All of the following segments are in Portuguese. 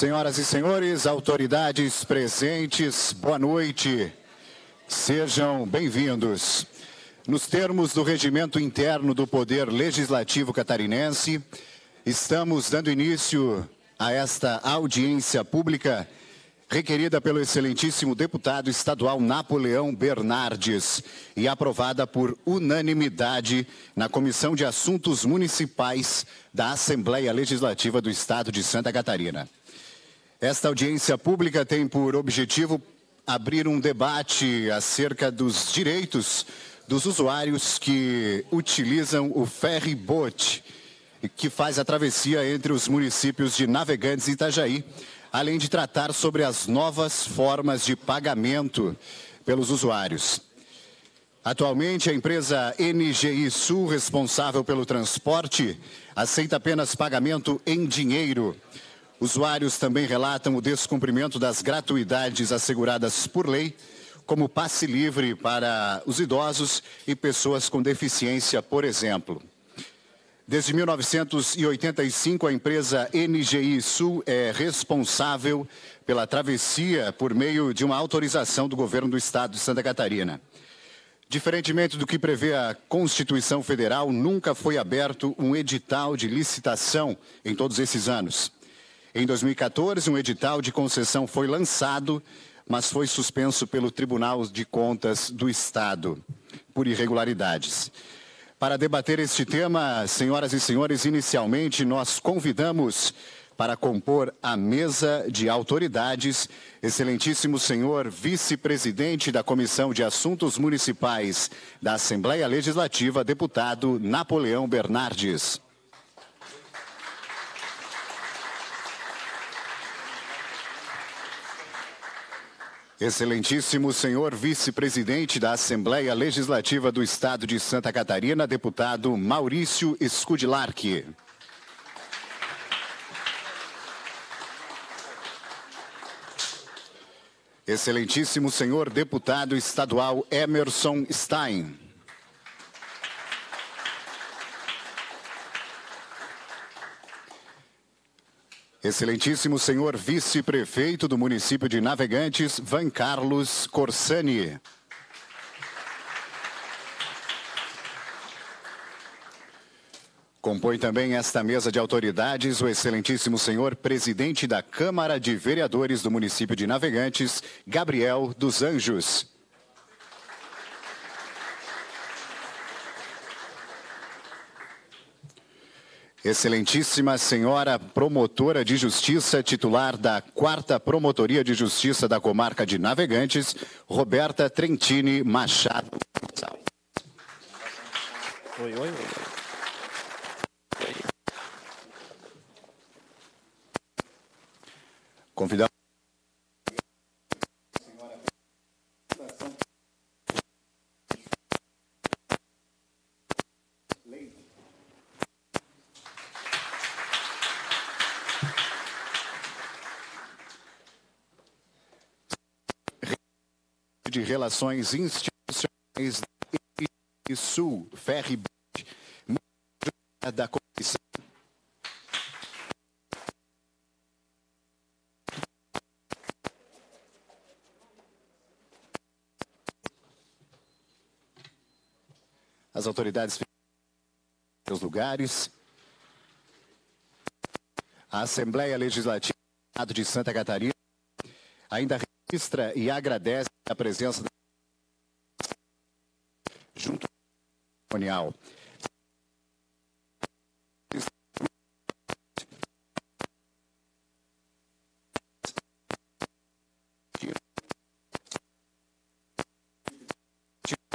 Senhoras e senhores, autoridades presentes, boa noite. Sejam bem-vindos. Nos termos do regimento interno do Poder Legislativo Catarinense, estamos dando início a esta audiência pública requerida pelo excelentíssimo deputado estadual Napoleão Bernardes e aprovada por unanimidade na Comissão de Assuntos Municipais da Assembleia Legislativa do Estado de Santa Catarina. Esta audiência pública tem por objetivo abrir um debate acerca dos direitos dos usuários que utilizam o ferry boat, que faz a travessia entre os municípios de Navegantes e Itajaí, além de tratar sobre as novas formas de pagamento pelos usuários. Atualmente, a empresa NGI Sul, responsável pelo transporte, aceita apenas pagamento em dinheiro Usuários também relatam o descumprimento das gratuidades asseguradas por lei, como passe livre para os idosos e pessoas com deficiência, por exemplo. Desde 1985, a empresa NGI Sul é responsável pela travessia por meio de uma autorização do governo do estado de Santa Catarina. Diferentemente do que prevê a Constituição Federal, nunca foi aberto um edital de licitação em todos esses anos. Em 2014, um edital de concessão foi lançado, mas foi suspenso pelo Tribunal de Contas do Estado por irregularidades. Para debater este tema, senhoras e senhores, inicialmente nós convidamos para compor a mesa de autoridades, excelentíssimo senhor vice-presidente da Comissão de Assuntos Municipais da Assembleia Legislativa, deputado Napoleão Bernardes. Excelentíssimo senhor vice-presidente da Assembleia Legislativa do Estado de Santa Catarina, deputado Maurício Scudilarque. Excelentíssimo senhor deputado estadual Emerson Stein. Excelentíssimo senhor vice-prefeito do município de Navegantes, Van Carlos Corsani. Compõe também esta mesa de autoridades o excelentíssimo senhor presidente da Câmara de Vereadores do município de Navegantes, Gabriel dos Anjos. Excelentíssima senhora promotora de justiça, titular da quarta Promotoria de Justiça da Comarca de Navegantes, Roberta Trentini Machado. Oi, oi, oi. Convidamos de Relações Institucionais da Sul, Ferri da Comissão. As autoridades seus lugares. A Assembleia Legislativa do Estado de Santa Catarina ainda registra e agradece a presença da junto colonial.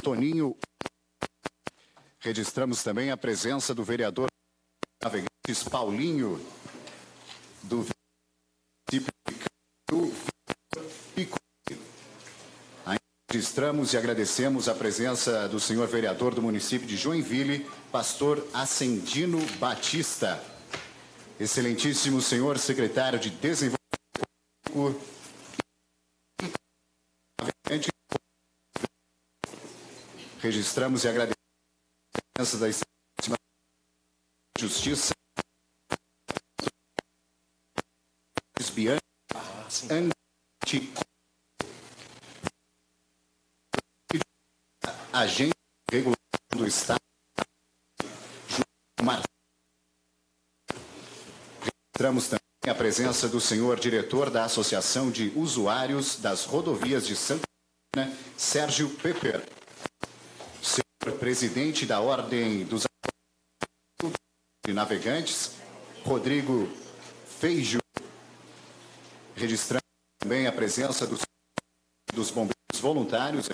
Toninho, registramos também a presença do vereador Navegantes Paulinho, do registramos e agradecemos a presença do senhor vereador do município de Joinville, pastor Ascendino Batista. Excelentíssimo senhor secretário de Desenvolvimento registramos e agradecemos a presença da Justiça presença do senhor diretor da Associação de Usuários das Rodovias de Santa Catarina, Sérgio Pepper. Senhor presidente da Ordem dos de Navegantes, Rodrigo Feijo. Registrando também a presença dos, dos bombeiros voluntários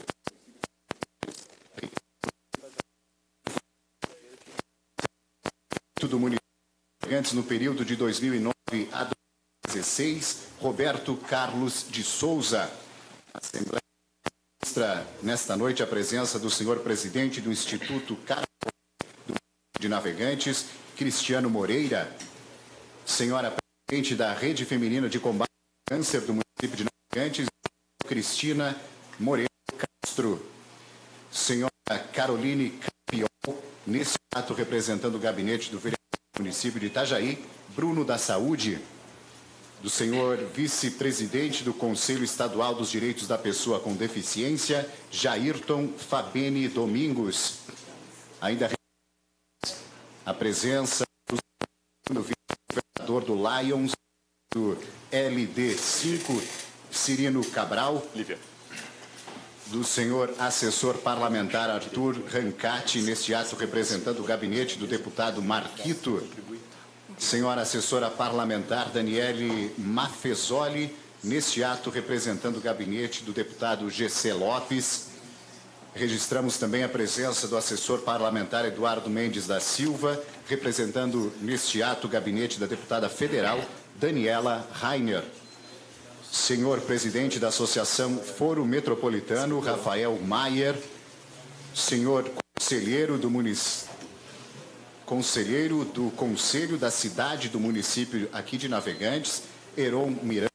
do município antes no período de 2009 a 16, Roberto Carlos de Souza. Assembleia registra nesta noite a presença do senhor presidente do Instituto Carlos de Navegantes, Cristiano Moreira. Senhora presidente da Rede Feminina de Combate ao Câncer do município de Navegantes, Cristina Moreira Castro. Senhora Caroline Capiol, nesse ato representando o gabinete do vereador do município de Itajaí, Bruno da Saúde do senhor vice-presidente do Conselho Estadual dos Direitos da Pessoa com Deficiência, Jairton Fabene Domingos. Ainda a presença do vice-governador do Lions, do LD5, Cirino Cabral. Lívia. Do senhor assessor parlamentar Arthur Rancati, neste ato representando o gabinete do deputado Marquito senhora assessora parlamentar Daniele Maffesoli, neste ato representando o gabinete do deputado GC Lopes. Registramos também a presença do assessor parlamentar Eduardo Mendes da Silva, representando neste ato o gabinete da deputada federal Daniela Rainer. Senhor presidente da Associação Foro Metropolitano, Rafael Maier. Senhor conselheiro do município conselheiro do Conselho da Cidade do Município aqui de Navegantes, Heron Miranda.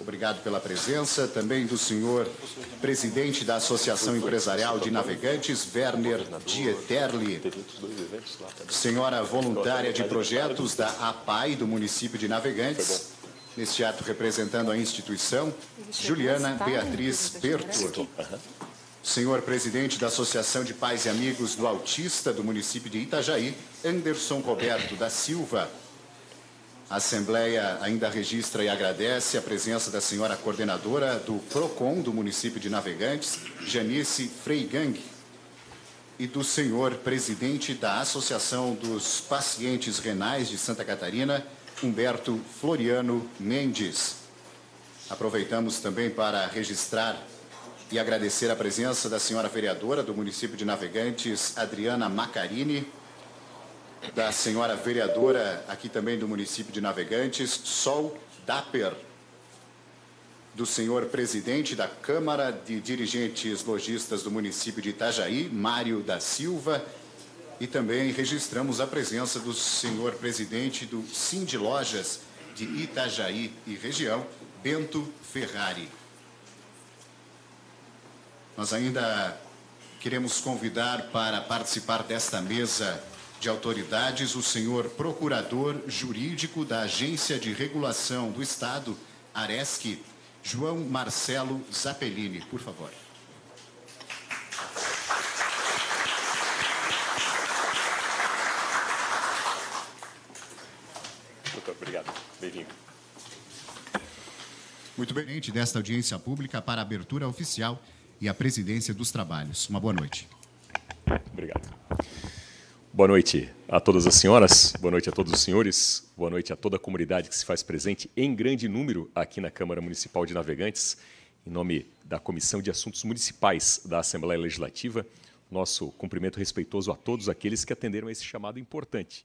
Obrigado pela presença. Também do senhor presidente da Associação Empresarial de Navegantes, Werner Dieterli. Senhora voluntária de projetos da APAI do município de Navegantes. Neste ato representando a instituição, Juliana Beatriz Bertur. Senhor presidente da Associação de Pais e Amigos do Autista do município de Itajaí, Anderson Roberto da Silva. A Assembleia ainda registra e agradece a presença da senhora coordenadora do PROCON do município de Navegantes, Janice Freigang, e do senhor presidente da Associação dos Pacientes Renais de Santa Catarina, Humberto Floriano Mendes. Aproveitamos também para registrar e agradecer a presença da senhora vereadora do município de Navegantes, Adriana Macarini, da senhora vereadora aqui também do município de Navegantes, Sol Dapper, do senhor presidente da Câmara de Dirigentes Logistas do município de Itajaí, Mário da Silva, e também registramos a presença do senhor presidente do Sind Lojas de Itajaí e região, Bento Ferrari. Nós ainda queremos convidar para participar desta mesa de autoridades o senhor procurador jurídico da Agência de Regulação do Estado, Aresc, João Marcelo Zappellini, por favor. Doutor, obrigado. Bem-vindo. Muito bem, desta audiência pública para abertura oficial e a presidência dos trabalhos. Uma boa noite. Obrigado. Boa noite a todas as senhoras, boa noite a todos os senhores, boa noite a toda a comunidade que se faz presente em grande número aqui na Câmara Municipal de Navegantes. Em nome da Comissão de Assuntos Municipais da Assembleia Legislativa, nosso cumprimento respeitoso a todos aqueles que atenderam a esse chamado importante.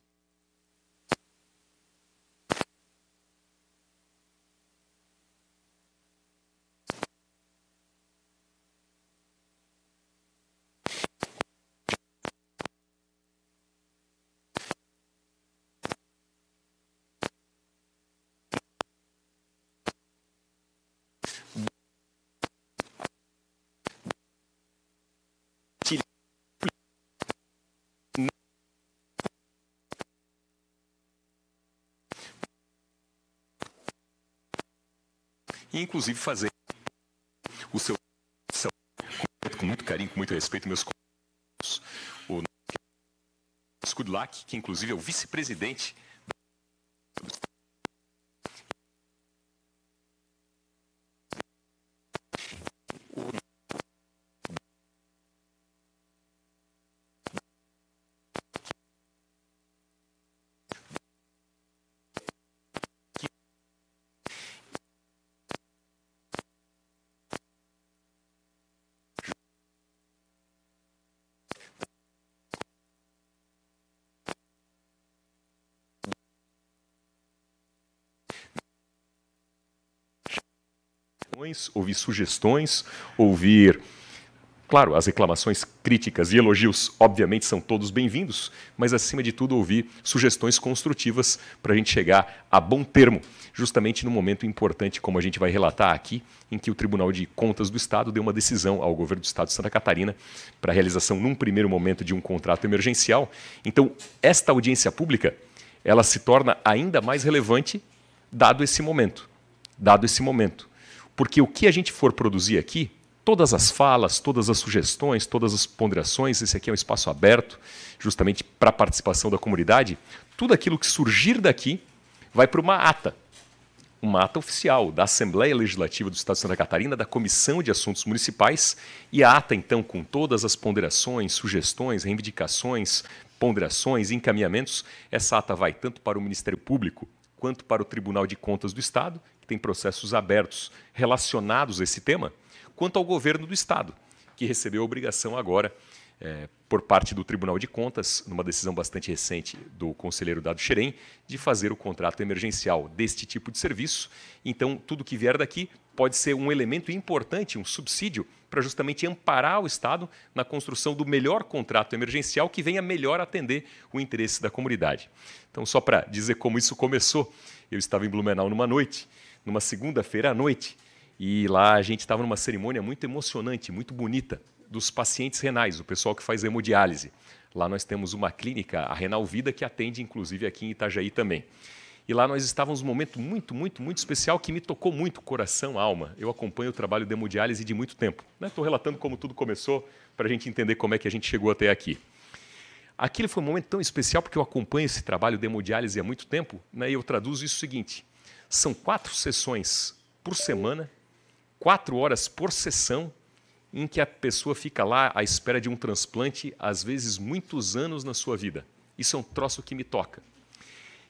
e inclusive fazer o seu com muito carinho, com muito respeito, meus colegas. O Skudlak, que inclusive é o vice-presidente opiniões, ouvir sugestões, ouvir. Claro, as reclamações, críticas e elogios, obviamente, são todos bem-vindos, mas, acima de tudo, ouvir sugestões construtivas para a gente chegar a bom termo, justamente no momento importante, como a gente vai relatar aqui, em que o Tribunal de Contas do Estado deu uma decisão ao governo do Estado de Santa Catarina para a realização, num primeiro momento, de um contrato emergencial. Então, esta audiência pública ela se torna ainda mais relevante dado esse momento. Dado esse momento. Porque o que a gente for produzir aqui, todas as falas, todas as sugestões, todas as ponderações, esse aqui é um espaço aberto, justamente para a participação da comunidade, tudo aquilo que surgir daqui vai para uma ata. Uma ata oficial da Assembleia Legislativa do Estado de Santa Catarina, da Comissão de Assuntos Municipais, e a ata, então, com todas as ponderações, sugestões, reivindicações, ponderações, encaminhamentos, essa ata vai tanto para o Ministério Público quanto para o Tribunal de Contas do Estado que tem processos abertos relacionados a esse tema, quanto ao governo do Estado, que recebeu a obrigação agora, é, por parte do Tribunal de Contas, numa decisão bastante recente do conselheiro Dado Xerém, de fazer o contrato emergencial deste tipo de serviço. Então, tudo que vier daqui pode ser um elemento importante, um subsídio, para justamente amparar o Estado na construção do melhor contrato emergencial que venha melhor atender o interesse da comunidade. Então, só para dizer como isso começou, eu estava em Blumenau numa noite numa segunda-feira à noite. E lá a gente estava numa cerimônia muito emocionante, muito bonita, dos pacientes renais, o pessoal que faz hemodiálise. Lá nós temos uma clínica, a Renal Vida, que atende inclusive aqui em Itajaí também. E lá nós estávamos num momento muito, muito, muito especial que me tocou muito coração, alma. Eu acompanho o trabalho de hemodiálise de muito tempo. Estou né? relatando como tudo começou para a gente entender como é que a gente chegou até aqui. Aquilo foi um momento tão especial porque eu acompanho esse trabalho de hemodiálise há muito tempo né? e eu traduzo isso o seguinte. São quatro sessões por semana, quatro horas por sessão, em que a pessoa fica lá à espera de um transplante, às vezes muitos anos na sua vida. Isso é um troço que me toca.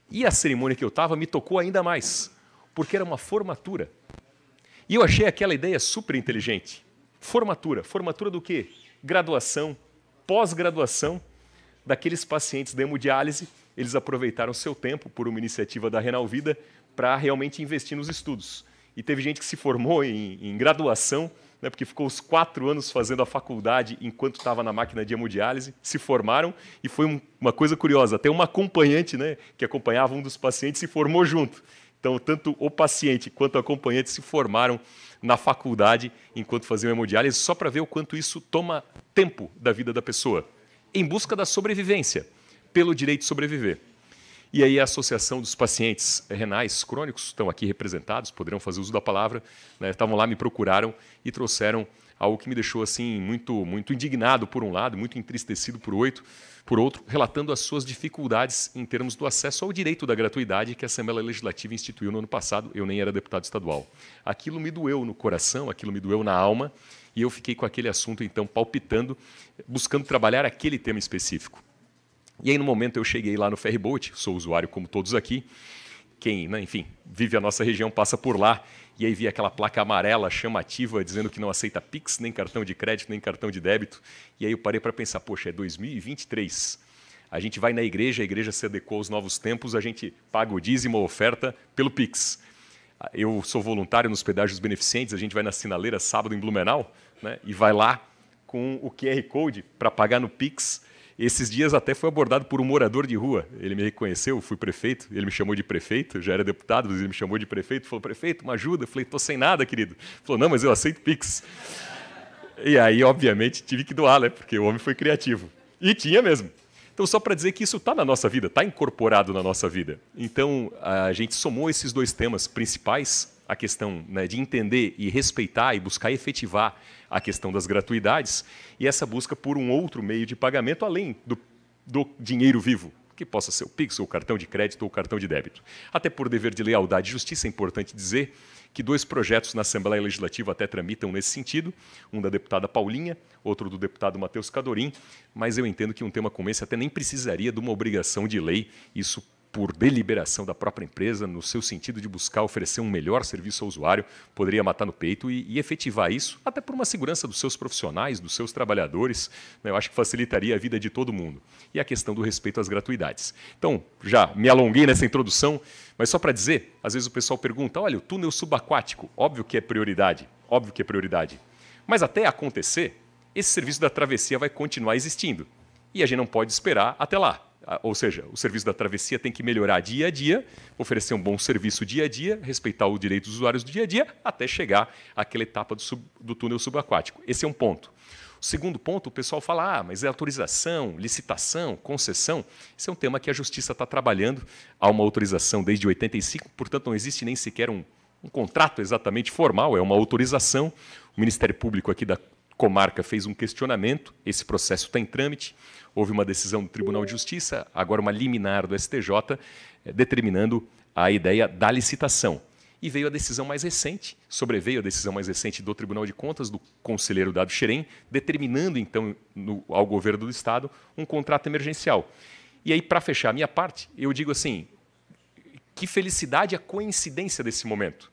E a cerimônia que eu estava me tocou ainda mais, porque era uma formatura. E eu achei aquela ideia super inteligente. Formatura. Formatura do quê? Graduação, pós-graduação daqueles pacientes da hemodiálise. Eles aproveitaram seu tempo por uma iniciativa da Renal Vida para realmente investir nos estudos. E teve gente que se formou em, em graduação, né, porque ficou os quatro anos fazendo a faculdade enquanto estava na máquina de hemodiálise, se formaram e foi um, uma coisa curiosa. Até uma acompanhante né, que acompanhava um dos pacientes se formou junto. Então, tanto o paciente quanto o acompanhante se formaram na faculdade enquanto faziam hemodiálise, só para ver o quanto isso toma tempo da vida da pessoa, em busca da sobrevivência, pelo direito de sobreviver. E aí a Associação dos Pacientes Renais Crônicos estão aqui representados, poderão fazer uso da palavra, né? estavam lá, me procuraram e trouxeram algo que me deixou assim muito muito indignado por um lado, muito entristecido por oito, por outro, relatando as suas dificuldades em termos do acesso ao direito da gratuidade que a Assembleia Legislativa instituiu no ano passado. Eu nem era deputado estadual. Aquilo me doeu no coração, aquilo me doeu na alma, e eu fiquei com aquele assunto então palpitando, buscando trabalhar aquele tema específico. E aí, no momento, eu cheguei lá no ferryboat, sou usuário como todos aqui, quem, né, enfim, vive a nossa região passa por lá, e aí vi aquela placa amarela chamativa dizendo que não aceita Pix, nem cartão de crédito, nem cartão de débito. E aí eu parei para pensar, poxa, é 2023. A gente vai na igreja, a igreja se adequou aos novos tempos, a gente paga o dízimo, a oferta pelo Pix. Eu sou voluntário nos pedágios beneficentes, a gente vai na sinaleira sábado em Blumenau, né, e vai lá com o QR Code para pagar no Pix esses dias até foi abordado por um morador de rua. Ele me reconheceu, fui prefeito, ele me chamou de prefeito, já era deputado, mas ele me chamou de prefeito, falou: "Prefeito, me ajuda". Eu falei: "Tô sem nada, querido". Ele falou: "Não, mas eu aceito Pix". E aí, obviamente, tive que doar, né? Porque o homem foi criativo. E tinha mesmo. Então, só para dizer que isso está na nossa vida, está incorporado na nossa vida. Então, a gente somou esses dois temas principais, a questão né, de entender e respeitar e buscar efetivar a questão das gratuidades e essa busca por um outro meio de pagamento além do, do dinheiro vivo, que possa ser o Pix, ou o cartão de crédito, ou o cartão de débito. Até por dever de lealdade e justiça, é importante dizer que dois projetos na Assembleia Legislativa até tramitam nesse sentido, um da deputada Paulinha, outro do deputado Matheus Cadorim, mas eu entendo que um tema como esse até nem precisaria de uma obrigação de lei, isso por deliberação da própria empresa, no seu sentido de buscar oferecer um melhor serviço ao usuário, poderia matar no peito e, e efetivar isso, até por uma segurança dos seus profissionais, dos seus trabalhadores. Né, eu acho que facilitaria a vida de todo mundo. E a questão do respeito às gratuidades. Então, já me alonguei nessa introdução, mas só para dizer, às vezes o pessoal pergunta: olha, o túnel subaquático, óbvio que é prioridade, óbvio que é prioridade. Mas até acontecer, esse serviço da travessia vai continuar existindo e a gente não pode esperar até lá. Ah, ou seja, o serviço da travessia tem que melhorar dia a dia, oferecer um bom serviço dia a dia, respeitar o direito dos usuários do dia a dia, até chegar àquela etapa do, sub, do túnel subaquático. Esse é um ponto. O segundo ponto, o pessoal fala, ah, mas é autorização, licitação, concessão. Esse é um tema que a Justiça está trabalhando. Há uma autorização desde 85, portanto, não existe nem sequer um, um contrato exatamente formal, é uma autorização. O Ministério Público aqui da comarca fez um questionamento, esse processo está em trâmite, houve uma decisão do Tribunal de Justiça, agora uma liminar do STJ, eh, determinando a ideia da licitação. E veio a decisão mais recente, sobreveio a decisão mais recente do Tribunal de Contas, do conselheiro Dado Xerém, determinando, então, no, ao governo do Estado um contrato emergencial. E aí, para fechar a minha parte, eu digo assim: que felicidade a coincidência desse momento.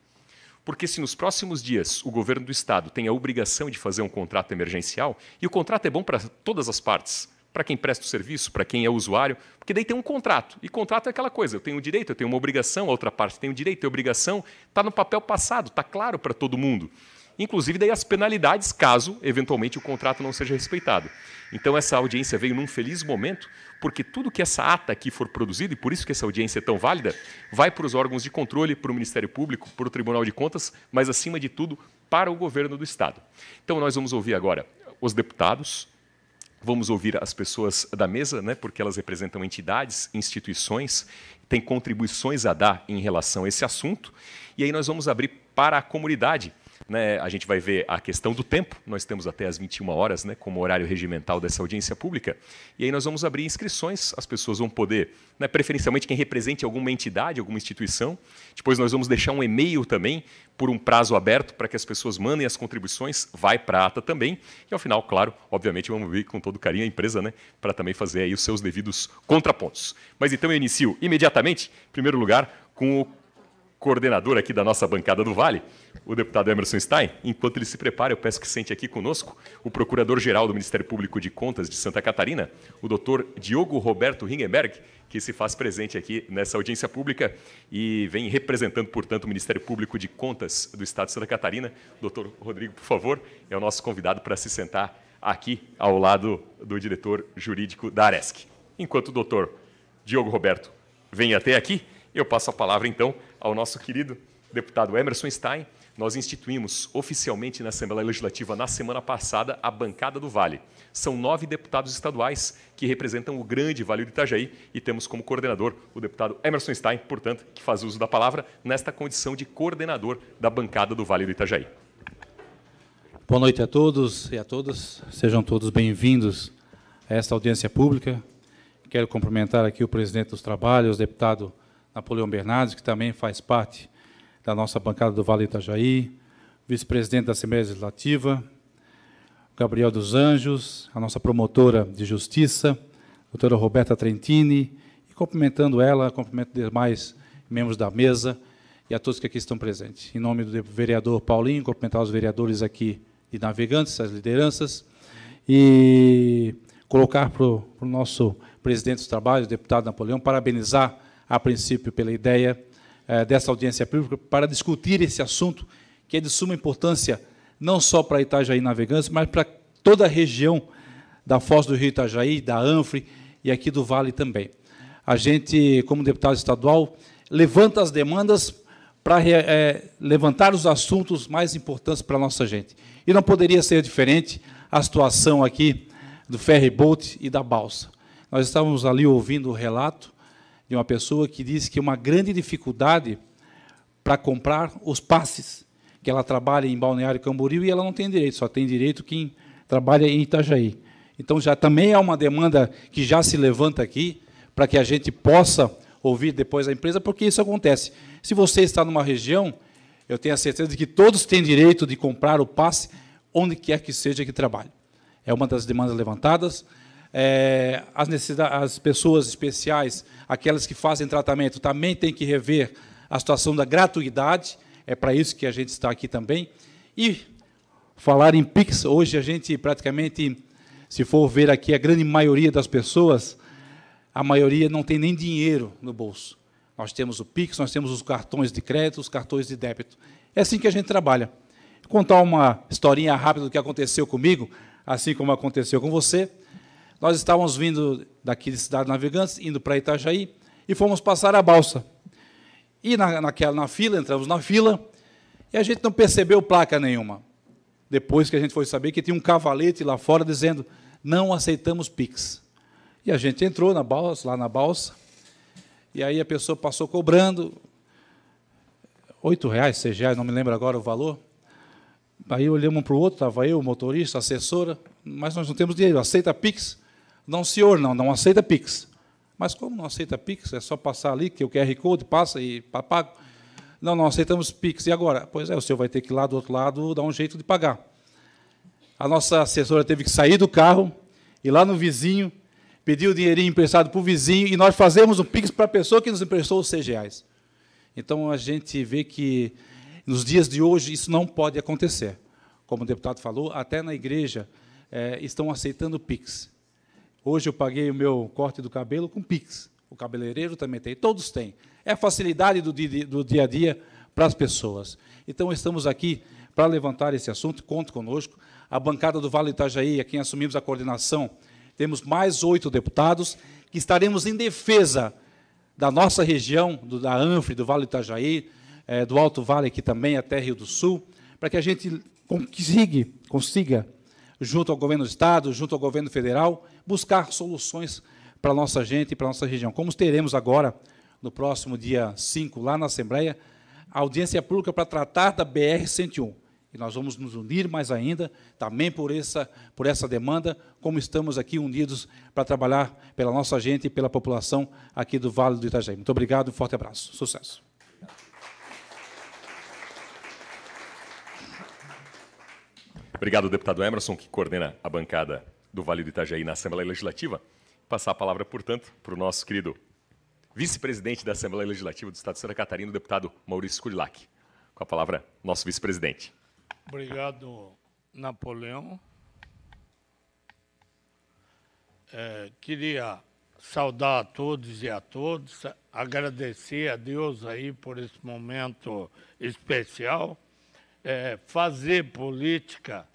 Porque se nos próximos dias o governo do Estado tem a obrigação de fazer um contrato emergencial, e o contrato é bom para todas as partes, para quem presta o serviço, para quem é usuário, porque daí tem um contrato. E contrato é aquela coisa, eu tenho um direito, eu tenho uma obrigação, a outra parte tem um direito, tem obrigação, está no papel passado, está claro para todo mundo. Inclusive daí as penalidades caso eventualmente o contrato não seja respeitado. Então essa audiência veio num feliz momento, porque tudo que essa ata aqui for produzida, e por isso que essa audiência é tão válida, vai para os órgãos de controle, para o Ministério Público, para o Tribunal de Contas, mas, acima de tudo, para o governo do Estado. Então, nós vamos ouvir agora os deputados, vamos ouvir as pessoas da mesa, né, porque elas representam entidades, instituições, têm contribuições a dar em relação a esse assunto, e aí nós vamos abrir para a comunidade né, a gente vai ver a questão do tempo, nós temos até as 21 horas né, como horário regimental dessa audiência pública, e aí nós vamos abrir inscrições, as pessoas vão poder, né, preferencialmente quem represente alguma entidade, alguma instituição, depois nós vamos deixar um e-mail também por um prazo aberto para que as pessoas mandem as contribuições, vai para a ata também, e ao final, claro, obviamente vamos ver com todo carinho a empresa né, para também fazer aí os seus devidos contrapontos. Mas então eu inicio imediatamente, em primeiro lugar, com o coordenador aqui da nossa bancada do Vale, o deputado Emerson Stein. Enquanto ele se prepara, eu peço que sente aqui conosco o procurador-geral do Ministério Público de Contas de Santa Catarina, o doutor Diogo Roberto Ringenberg, que se faz presente aqui nessa audiência pública e vem representando, portanto, o Ministério Público de Contas do Estado de Santa Catarina. Doutor Rodrigo, por favor, é o nosso convidado para se sentar aqui ao lado do diretor jurídico da Aresc. Enquanto o doutor Diogo Roberto vem até aqui, eu passo a palavra, então, ao nosso querido deputado Emerson Stein, nós instituímos oficialmente na Assembleia Legislativa na semana passada a bancada do Vale. São nove deputados estaduais que representam o grande Vale do Itajaí e temos como coordenador o deputado Emerson Stein, portanto, que faz uso da palavra nesta condição de coordenador da bancada do Vale do Itajaí. Boa noite a todos e a todas. Sejam todos bem-vindos a esta audiência pública. Quero cumprimentar aqui o presidente dos trabalhos, deputado Napoleão Bernardes, que também faz parte da nossa bancada do Vale Itajaí, vice-presidente da Assembleia Legislativa, Gabriel dos Anjos, a nossa promotora de Justiça, doutora Roberta Trentini, e cumprimentando ela, cumprimento demais membros da mesa e a todos que aqui estão presentes. Em nome do vereador Paulinho, cumprimentar os vereadores aqui de Navegantes, as lideranças, e colocar para o nosso presidente dos trabalhos, deputado Napoleão, parabenizar a princípio, pela ideia eh, dessa audiência pública para discutir esse assunto que é de suma importância não só para Itajaí Navegantes, mas para toda a região da Foz do Rio Itajaí, da Anfre e aqui do Vale também. A gente, como deputado estadual, levanta as demandas para é, levantar os assuntos mais importantes para a nossa gente. E não poderia ser diferente a situação aqui do ferry boat e da balsa. Nós estávamos ali ouvindo o relato de uma pessoa que disse que uma grande dificuldade para comprar os passes, que ela trabalha em Balneário Camboriú e ela não tem direito, só tem direito quem trabalha em Itajaí. Então já também é uma demanda que já se levanta aqui para que a gente possa ouvir depois a empresa, porque isso acontece. Se você está numa região, eu tenho a certeza de que todos têm direito de comprar o passe onde quer que seja que trabalhe. É uma das demandas levantadas. É, as, as pessoas especiais, aquelas que fazem tratamento, também têm que rever a situação da gratuidade. É para isso que a gente está aqui também. E falar em Pix, hoje a gente praticamente, se for ver aqui, a grande maioria das pessoas, a maioria não tem nem dinheiro no bolso. Nós temos o Pix, nós temos os cartões de crédito, os cartões de débito. É assim que a gente trabalha. Vou contar uma historinha rápida do que aconteceu comigo, assim como aconteceu com você. Nós estávamos vindo daqui de Cidade Navegantes, indo para Itajaí, e fomos passar a balsa. E na, naquela, na fila, entramos na fila, e a gente não percebeu placa nenhuma. Depois que a gente foi saber que tinha um cavalete lá fora dizendo: não aceitamos Pix. E a gente entrou na balsa, lá na balsa, e aí a pessoa passou cobrando R$ reais, seis reais, não me lembro agora o valor. Aí olhamos um para o outro, estava eu, o motorista, a assessora, mas nós não temos dinheiro, aceita Pix. Não, senhor, não, não aceita Pix. Mas como não aceita Pix? É só passar ali, que o QR Code passa e pago. Não, não aceitamos Pix. E agora? Pois é, o senhor vai ter que ir lá do outro lado dar um jeito de pagar. A nossa assessora teve que sair do carro, ir lá no vizinho, pedir o dinheirinho emprestado para o vizinho, e nós fazemos um Pix para a pessoa que nos emprestou os seis reais. Então a gente vê que nos dias de hoje isso não pode acontecer. Como o deputado falou, até na igreja é, estão aceitando Pix. Hoje eu paguei o meu corte do cabelo com Pix. O cabeleireiro também tem, todos têm. É a facilidade do dia, do dia a dia para as pessoas. Então, estamos aqui para levantar esse assunto, conte conosco. A bancada do Vale Itajaí, a quem assumimos a coordenação, temos mais oito deputados que estaremos em defesa da nossa região, do, da Anfre, do Vale Itajaí, é, do Alto Vale aqui também, até Rio do Sul, para que a gente consiga, consiga, junto ao governo do Estado, junto ao governo federal, buscar soluções para a nossa gente e para a nossa região. Como teremos agora, no próximo dia 5, lá na Assembleia, a audiência pública para tratar da BR-101. E nós vamos nos unir mais ainda, também por essa, por essa demanda, como estamos aqui unidos para trabalhar pela nossa gente e pela população aqui do Vale do Itajaí. Muito obrigado, um forte abraço. Sucesso. Obrigado, deputado Emerson, que coordena a bancada do Vale do Itajaí na Assembleia Legislativa. Passar a palavra, portanto, para o nosso querido vice-presidente da Assembleia Legislativa do Estado de Santa Catarina, o deputado Maurício Kurilac. Com a palavra, nosso vice-presidente. Obrigado, Napoleão. É, queria saudar a todos e a todas, agradecer a Deus aí por esse momento especial. É, fazer política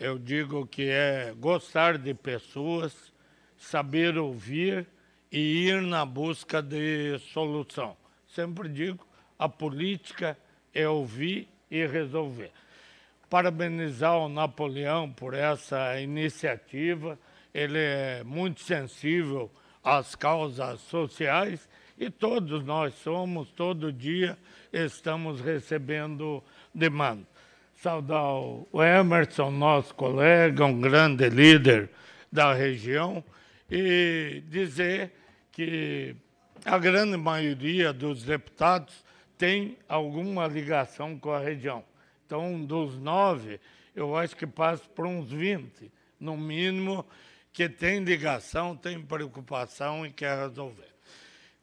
eu digo que é gostar de pessoas, saber ouvir e ir na busca de solução. Sempre digo, a política é ouvir e resolver. Parabenizar o Napoleão por essa iniciativa. Ele é muito sensível às causas sociais e todos nós somos, todo dia estamos recebendo demanda saudar o Emerson, nosso colega, um grande líder da região, e dizer que a grande maioria dos deputados tem alguma ligação com a região. Então, dos nove, eu acho que passa por uns 20, no mínimo, que tem ligação, tem preocupação e quer resolver.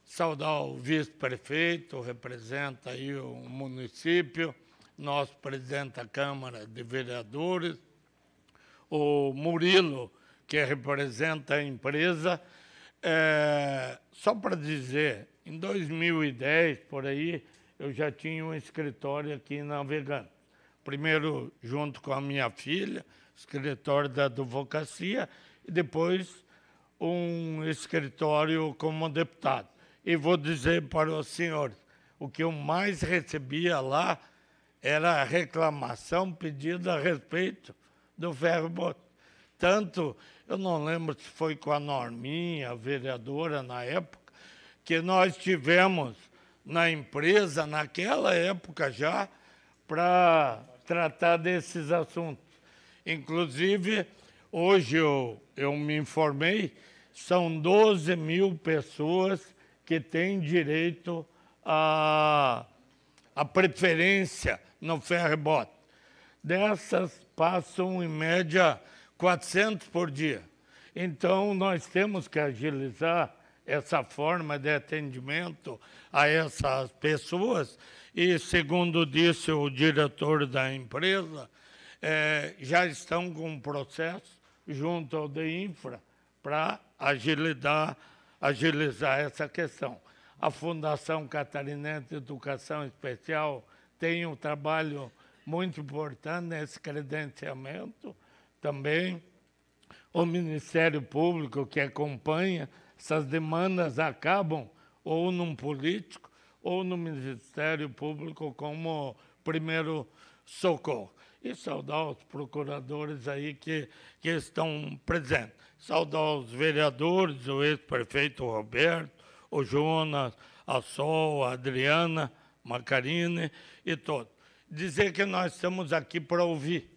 Saudar o vice-prefeito, representa aí o município, nosso presidente da Câmara de Vereadores, o Murilo, que representa a empresa. É, só para dizer, em 2010, por aí, eu já tinha um escritório aqui na Navegante. Primeiro, junto com a minha filha, escritório da advocacia, e depois um escritório como deputado. E vou dizer para os senhores, o que eu mais recebia lá era a reclamação pedida a respeito do ferro boto. Tanto, eu não lembro se foi com a Norminha, a vereadora na época, que nós tivemos na empresa, naquela época já, para tratar desses assuntos. Inclusive, hoje eu, eu me informei, são 12 mil pessoas que têm direito a, a preferência no ferrebot. Dessas passam, em média, 400 por dia. Então, nós temos que agilizar essa forma de atendimento a essas pessoas. E, segundo disse o diretor da empresa, é, já estão com um processo junto ao de infra para agilizar, agilizar essa questão. A Fundação Catarinense de Educação Especial tem um trabalho muito importante nesse credenciamento também. O Ministério Público que acompanha essas demandas acabam ou num político ou no Ministério Público como primeiro socorro. E saudar os procuradores aí que, que estão presentes. Saudar os vereadores, o ex-prefeito Roberto, o Jonas, a Sol, a Adriana, Macarine e todos. Dizer que nós estamos aqui para ouvir.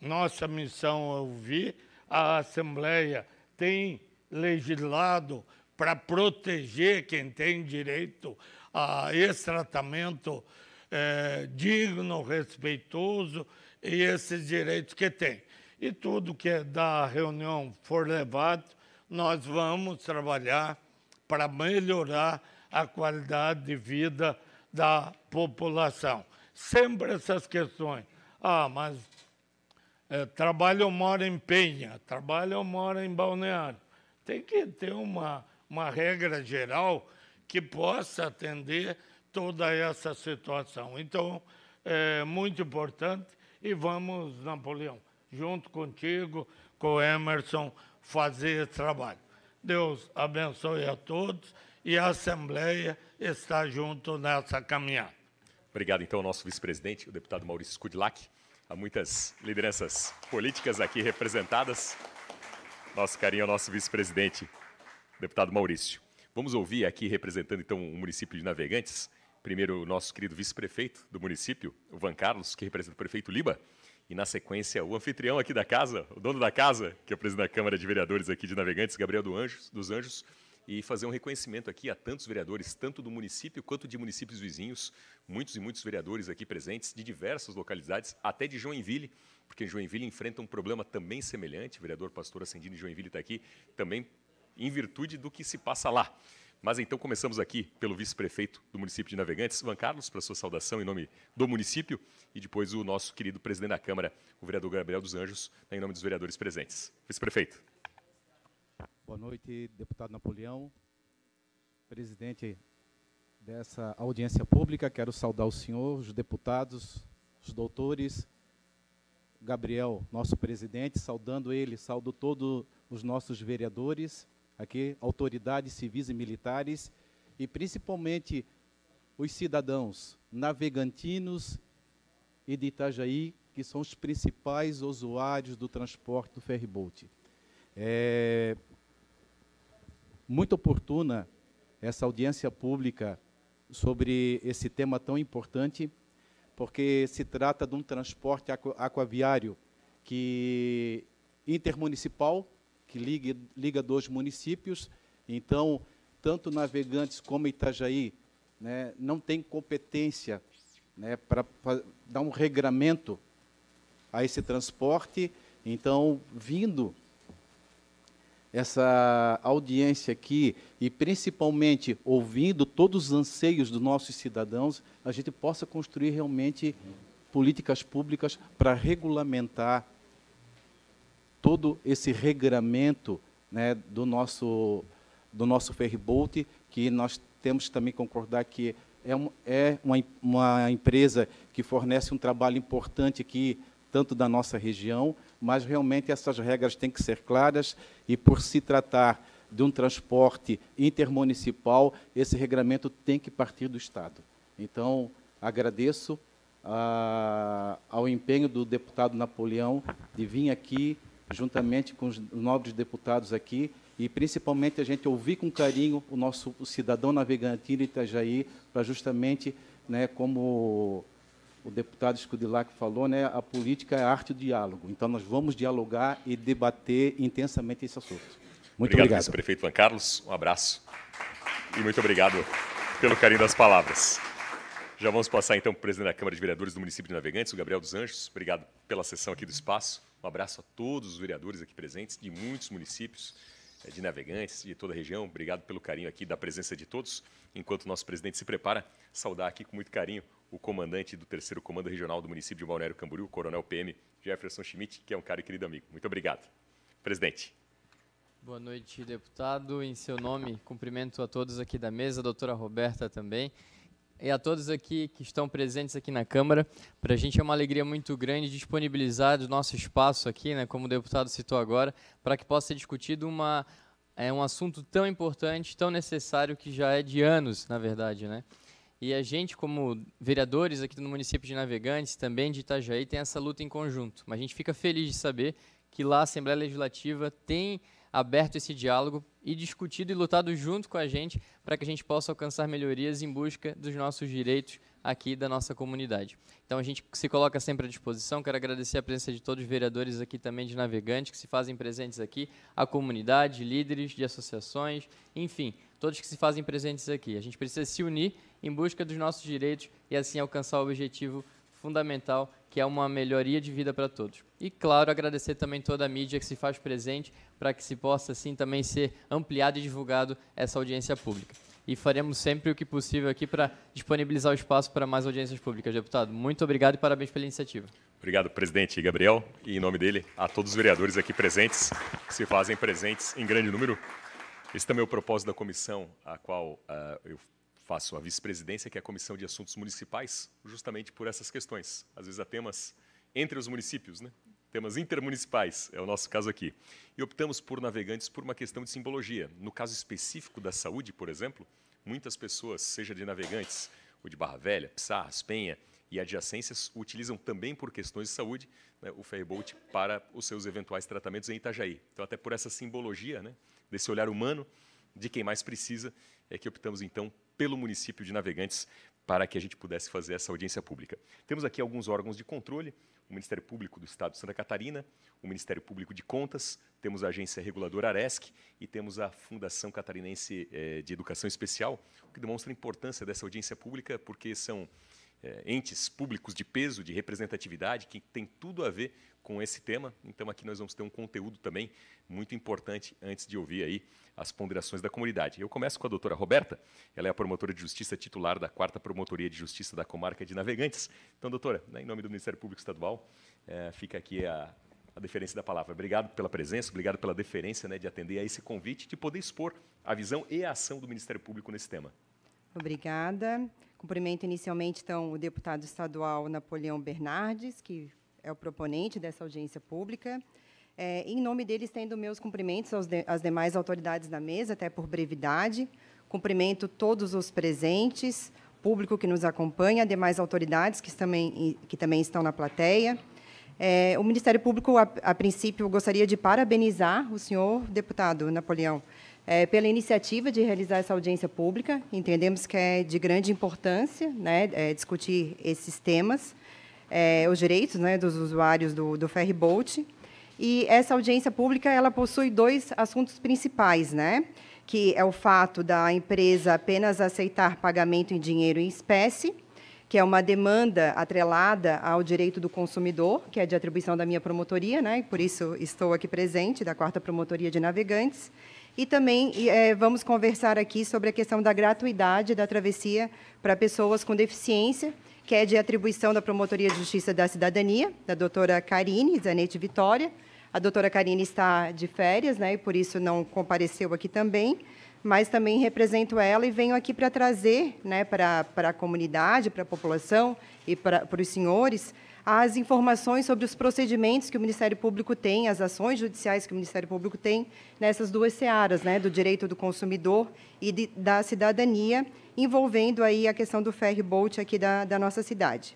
Nossa missão é ouvir. A Assembleia tem legislado para proteger quem tem direito a esse tratamento é, digno, respeitoso e esses direitos que tem. E tudo que é da reunião for levado, nós vamos trabalhar para melhorar a qualidade de vida da população. Sempre essas questões. Ah, mas é, trabalho ou mora em Penha, trabalho ou mora em Balneário. Tem que ter uma, uma regra geral que possa atender toda essa situação. Então, é muito importante e vamos, Napoleão, junto contigo, com o Emerson, fazer esse trabalho. Deus abençoe a todos e a Assembleia estar junto nessa caminhada. Obrigado, então, ao nosso vice-presidente, o deputado Maurício Kudlak. Há muitas lideranças políticas aqui representadas. Nosso carinho ao nosso vice-presidente, deputado Maurício. Vamos ouvir aqui, representando então o município de Navegantes, primeiro o nosso querido vice-prefeito do município, o Van Carlos, que representa o prefeito Liba, e na sequência o anfitrião aqui da casa, o dono da casa, que é o presidente da Câmara de Vereadores aqui de Navegantes, Gabriel do Anjos, dos Anjos, e fazer um reconhecimento aqui a tantos vereadores, tanto do município quanto de municípios vizinhos, muitos e muitos vereadores aqui presentes de diversas localidades, até de Joinville, porque Joinville enfrenta um problema também semelhante. O vereador Pastor Ascendino de Joinville está aqui também em virtude do que se passa lá. Mas então começamos aqui pelo vice-prefeito do município de Navegantes, Ivan Carlos, para sua saudação em nome do município, e depois o nosso querido presidente da Câmara, o vereador Gabriel dos Anjos, né, em nome dos vereadores presentes. Vice-prefeito. Boa noite, deputado Napoleão, presidente dessa audiência pública. Quero saudar o senhor, os deputados, os doutores, Gabriel, nosso presidente, saudando ele, saudo todos os nossos vereadores, aqui, autoridades civis e militares, e principalmente os cidadãos navegantinos e de Itajaí, que são os principais usuários do transporte do ferryboat. É, muito oportuna essa audiência pública sobre esse tema tão importante, porque se trata de um transporte aqu aquaviário que intermunicipal, que liga liga dois municípios. Então, tanto Navegantes como Itajaí né, não têm competência né, para dar um regramento a esse transporte. Então, vindo essa audiência aqui e principalmente ouvindo todos os anseios dos nossos cidadãos, a gente possa construir realmente políticas públicas para regulamentar todo esse regramento né, do nosso do nosso ferryboat, que nós temos também concordar que é, um, é uma, uma empresa que fornece um trabalho importante aqui, tanto da nossa região, mas realmente essas regras têm que ser claras e, por se tratar de um transporte intermunicipal, esse regramento tem que partir do Estado. Então, agradeço a, ah, ao empenho do deputado Napoleão de vir aqui, juntamente com os nobres deputados aqui, e principalmente a gente ouvir com carinho o nosso cidadão navegantino Itajaí, para justamente, né, como o deputado Scudilac falou, né, a política é a arte do diálogo. Então, nós vamos dialogar e debater intensamente esse assunto. Muito obrigado. Obrigado, prefeito Juan Carlos. Um abraço. E muito obrigado pelo carinho das palavras. Já vamos passar, então, para o presidente da Câmara de Vereadores do município de Navegantes, o Gabriel dos Anjos. Obrigado pela sessão aqui do espaço. Um abraço a todos os vereadores aqui presentes, de muitos municípios eh, de Navegantes, de toda a região. Obrigado pelo carinho aqui, da presença de todos. Enquanto o nosso presidente se prepara, saudar aqui com muito carinho o comandante do terceiro comando regional do município de Balneário Camboriú, Coronel PM Jefferson Schmidt, que é um cara e querido amigo. Muito obrigado. Presidente. Boa noite, deputado. Em seu nome, cumprimento a todos aqui da mesa, a doutora Roberta também e a todos aqui que estão presentes aqui na Câmara. Para a gente é uma alegria muito grande disponibilizar o nosso espaço aqui, né, como o deputado citou agora, para que possa ser discutido uma, é, um assunto tão importante, tão necessário, que já é de anos, na verdade. Né? E a gente, como vereadores aqui no município de Navegantes, também de Itajaí, tem essa luta em conjunto. Mas a gente fica feliz de saber que lá a Assembleia Legislativa tem aberto esse diálogo e discutido e lutado junto com a gente para que a gente possa alcançar melhorias em busca dos nossos direitos aqui da nossa comunidade. Então a gente se coloca sempre à disposição. Quero agradecer a presença de todos os vereadores aqui também de Navegantes que se fazem presentes aqui, a comunidade, líderes de associações, enfim, todos que se fazem presentes aqui. A gente precisa se unir em busca dos nossos direitos e assim alcançar o objetivo fundamental, que é uma melhoria de vida para todos. E, claro, agradecer também toda a mídia que se faz presente para que se possa, assim, também ser ampliado e divulgado essa audiência pública. E faremos sempre o que possível aqui para disponibilizar o espaço para mais audiências públicas. Deputado, muito obrigado e parabéns pela iniciativa. Obrigado, presidente Gabriel. E, em nome dele, a todos os vereadores aqui presentes, que se fazem presentes em grande número. Esse também é o propósito da comissão, a qual uh, eu faço a vice-presidência, que é a Comissão de Assuntos Municipais, justamente por essas questões. Às vezes há temas entre os municípios, né? temas intermunicipais, é o nosso caso aqui. E optamos por navegantes por uma questão de simbologia. No caso específico da saúde, por exemplo, muitas pessoas, seja de navegantes, ou de Barra Velha, Pissarras, Penha e adjacências, utilizam também por questões de saúde né, o ferryboat para os seus eventuais tratamentos em Itajaí. Então, até por essa simbologia, né, desse olhar humano de quem mais precisa, é que optamos, então, pelo município de Navegantes para que a gente pudesse fazer essa audiência pública. Temos aqui alguns órgãos de controle, o Ministério Público do Estado de Santa Catarina, o Ministério Público de Contas, temos a Agência Reguladora Aresc e temos a Fundação Catarinense eh, de Educação Especial, o que demonstra a importância dessa audiência pública, porque são é, entes públicos de peso, de representatividade, que tem tudo a ver com esse tema. Então, aqui nós vamos ter um conteúdo também muito importante antes de ouvir aí as ponderações da comunidade. Eu começo com a doutora Roberta, ela é a promotora de justiça titular da 4 Promotoria de Justiça da Comarca de Navegantes. Então, doutora, né, em nome do Ministério Público Estadual, é, fica aqui a, a deferência da palavra. Obrigado pela presença, obrigado pela deferência né, de atender a esse convite, de poder expor a visão e a ação do Ministério Público nesse tema. Obrigada. Cumprimento inicialmente, então, o deputado estadual Napoleão Bernardes, que é o proponente dessa audiência pública. É, em nome dele, estendo meus cumprimentos de, às demais autoridades da mesa, até por brevidade. Cumprimento todos os presentes, público que nos acompanha, demais autoridades que também, que também estão na plateia. É, o Ministério Público, a, a princípio, gostaria de parabenizar o senhor, deputado Napoleão, é, pela iniciativa de realizar essa audiência pública. Entendemos que é de grande importância né, é, discutir esses temas, é, os direitos né, dos usuários do, do Bolt. E essa audiência pública ela possui dois assuntos principais, né? que é o fato da empresa apenas aceitar pagamento em dinheiro em espécie, que é uma demanda atrelada ao direito do consumidor, que é de atribuição da minha promotoria, né? por isso estou aqui presente, da Quarta Promotoria de Navegantes. E também é, vamos conversar aqui sobre a questão da gratuidade da travessia para pessoas com deficiência, que é de atribuição da Promotoria de Justiça da Cidadania, da doutora Karine Zanetti Vitória. A doutora Karine está de férias, né, e por isso não compareceu aqui também, mas também represento ela e venho aqui para trazer né, para, para a comunidade, para a população e para os senhores as informações sobre os procedimentos que o Ministério Público tem, as ações judiciais que o Ministério Público tem nessas duas searas, né, do direito do consumidor e de, da cidadania, envolvendo aí a questão do ferry boat aqui da, da nossa cidade.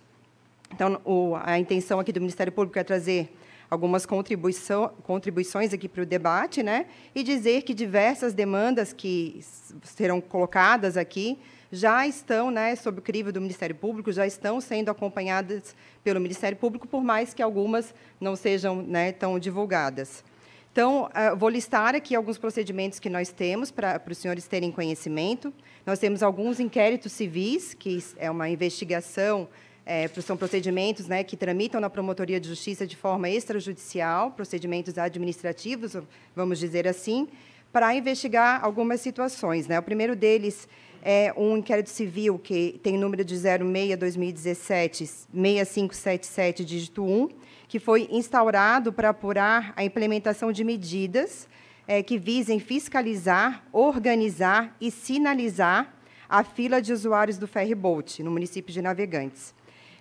Então, o, a intenção aqui do Ministério Público é trazer algumas contribuição, contribuições aqui para o debate, né, e dizer que diversas demandas que serão colocadas aqui já estão, né, sob o crivo do Ministério Público, já estão sendo acompanhadas pelo Ministério Público, por mais que algumas não sejam né, tão divulgadas. Então, eh, vou listar aqui alguns procedimentos que nós temos para, para os senhores terem conhecimento. Nós temos alguns inquéritos civis, que é uma investigação, é, são procedimentos né, que tramitam na Promotoria de Justiça de forma extrajudicial, procedimentos administrativos, vamos dizer assim, para investigar algumas situações. Né? O primeiro deles é um inquérito civil que tem número de 06-2017-6577, dígito 1, que foi instaurado para apurar a implementação de medidas é, que visem fiscalizar, organizar e sinalizar a fila de usuários do ferryboat no município de Navegantes.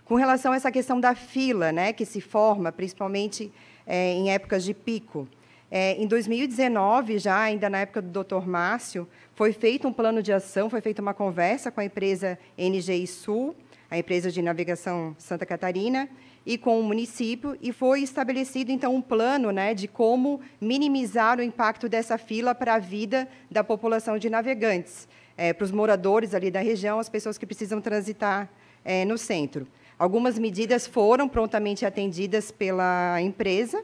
Com relação a essa questão da fila, né, que se forma principalmente é, em épocas de pico, é, em 2019, já ainda na época do Dr. Márcio, foi feito um plano de ação, foi feita uma conversa com a empresa NGI Sul, a empresa de navegação Santa Catarina, e com o município, e foi estabelecido, então, um plano né, de como minimizar o impacto dessa fila para a vida da população de navegantes, é, para os moradores ali da região, as pessoas que precisam transitar é, no centro. Algumas medidas foram prontamente atendidas pela empresa,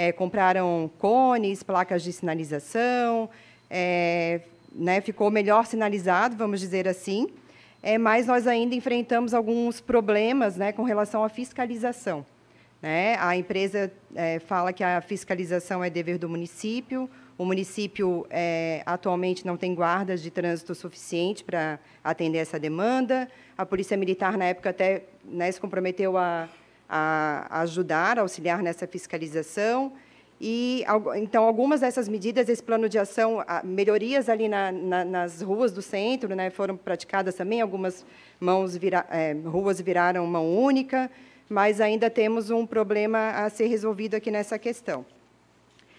é, compraram cones, placas de sinalização, é, né, ficou melhor sinalizado, vamos dizer assim, é, mas nós ainda enfrentamos alguns problemas né, com relação à fiscalização. Né? A empresa é, fala que a fiscalização é dever do município, o município é, atualmente não tem guardas de trânsito suficiente para atender essa demanda, a Polícia Militar, na época, até né, se comprometeu a a ajudar, a auxiliar nessa fiscalização. E, então, algumas dessas medidas, esse plano de ação, melhorias ali na, na, nas ruas do centro, né, foram praticadas também, algumas mãos vira, é, ruas viraram mão única, mas ainda temos um problema a ser resolvido aqui nessa questão.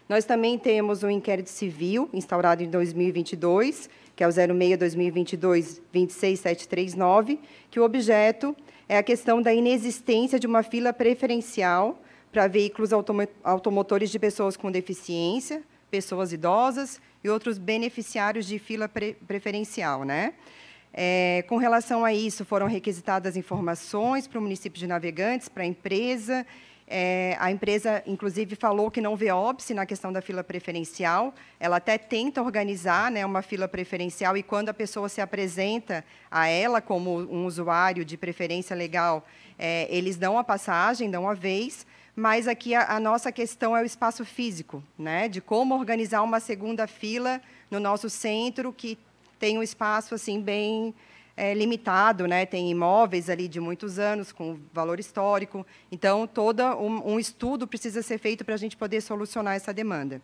Nós também temos um inquérito civil, instaurado em 2022, que é o 06-2022-26739, que o objeto é a questão da inexistência de uma fila preferencial para veículos automotores de pessoas com deficiência, pessoas idosas e outros beneficiários de fila pre preferencial. Né? É, com relação a isso, foram requisitadas informações para o município de Navegantes, para a empresa é, a empresa, inclusive, falou que não vê óbice na questão da fila preferencial. Ela até tenta organizar né, uma fila preferencial e, quando a pessoa se apresenta a ela como um usuário de preferência legal, é, eles dão a passagem, dão a vez, mas aqui a, a, nossa questão é o espaço físico, né, de como organizar uma segunda fila no nosso centro que tem um espaço assim bem é, limitado, né? tem imóveis ali de muitos anos, com valor histórico. Então, todo um, um estudo precisa ser feito para a gente poder solucionar essa demanda.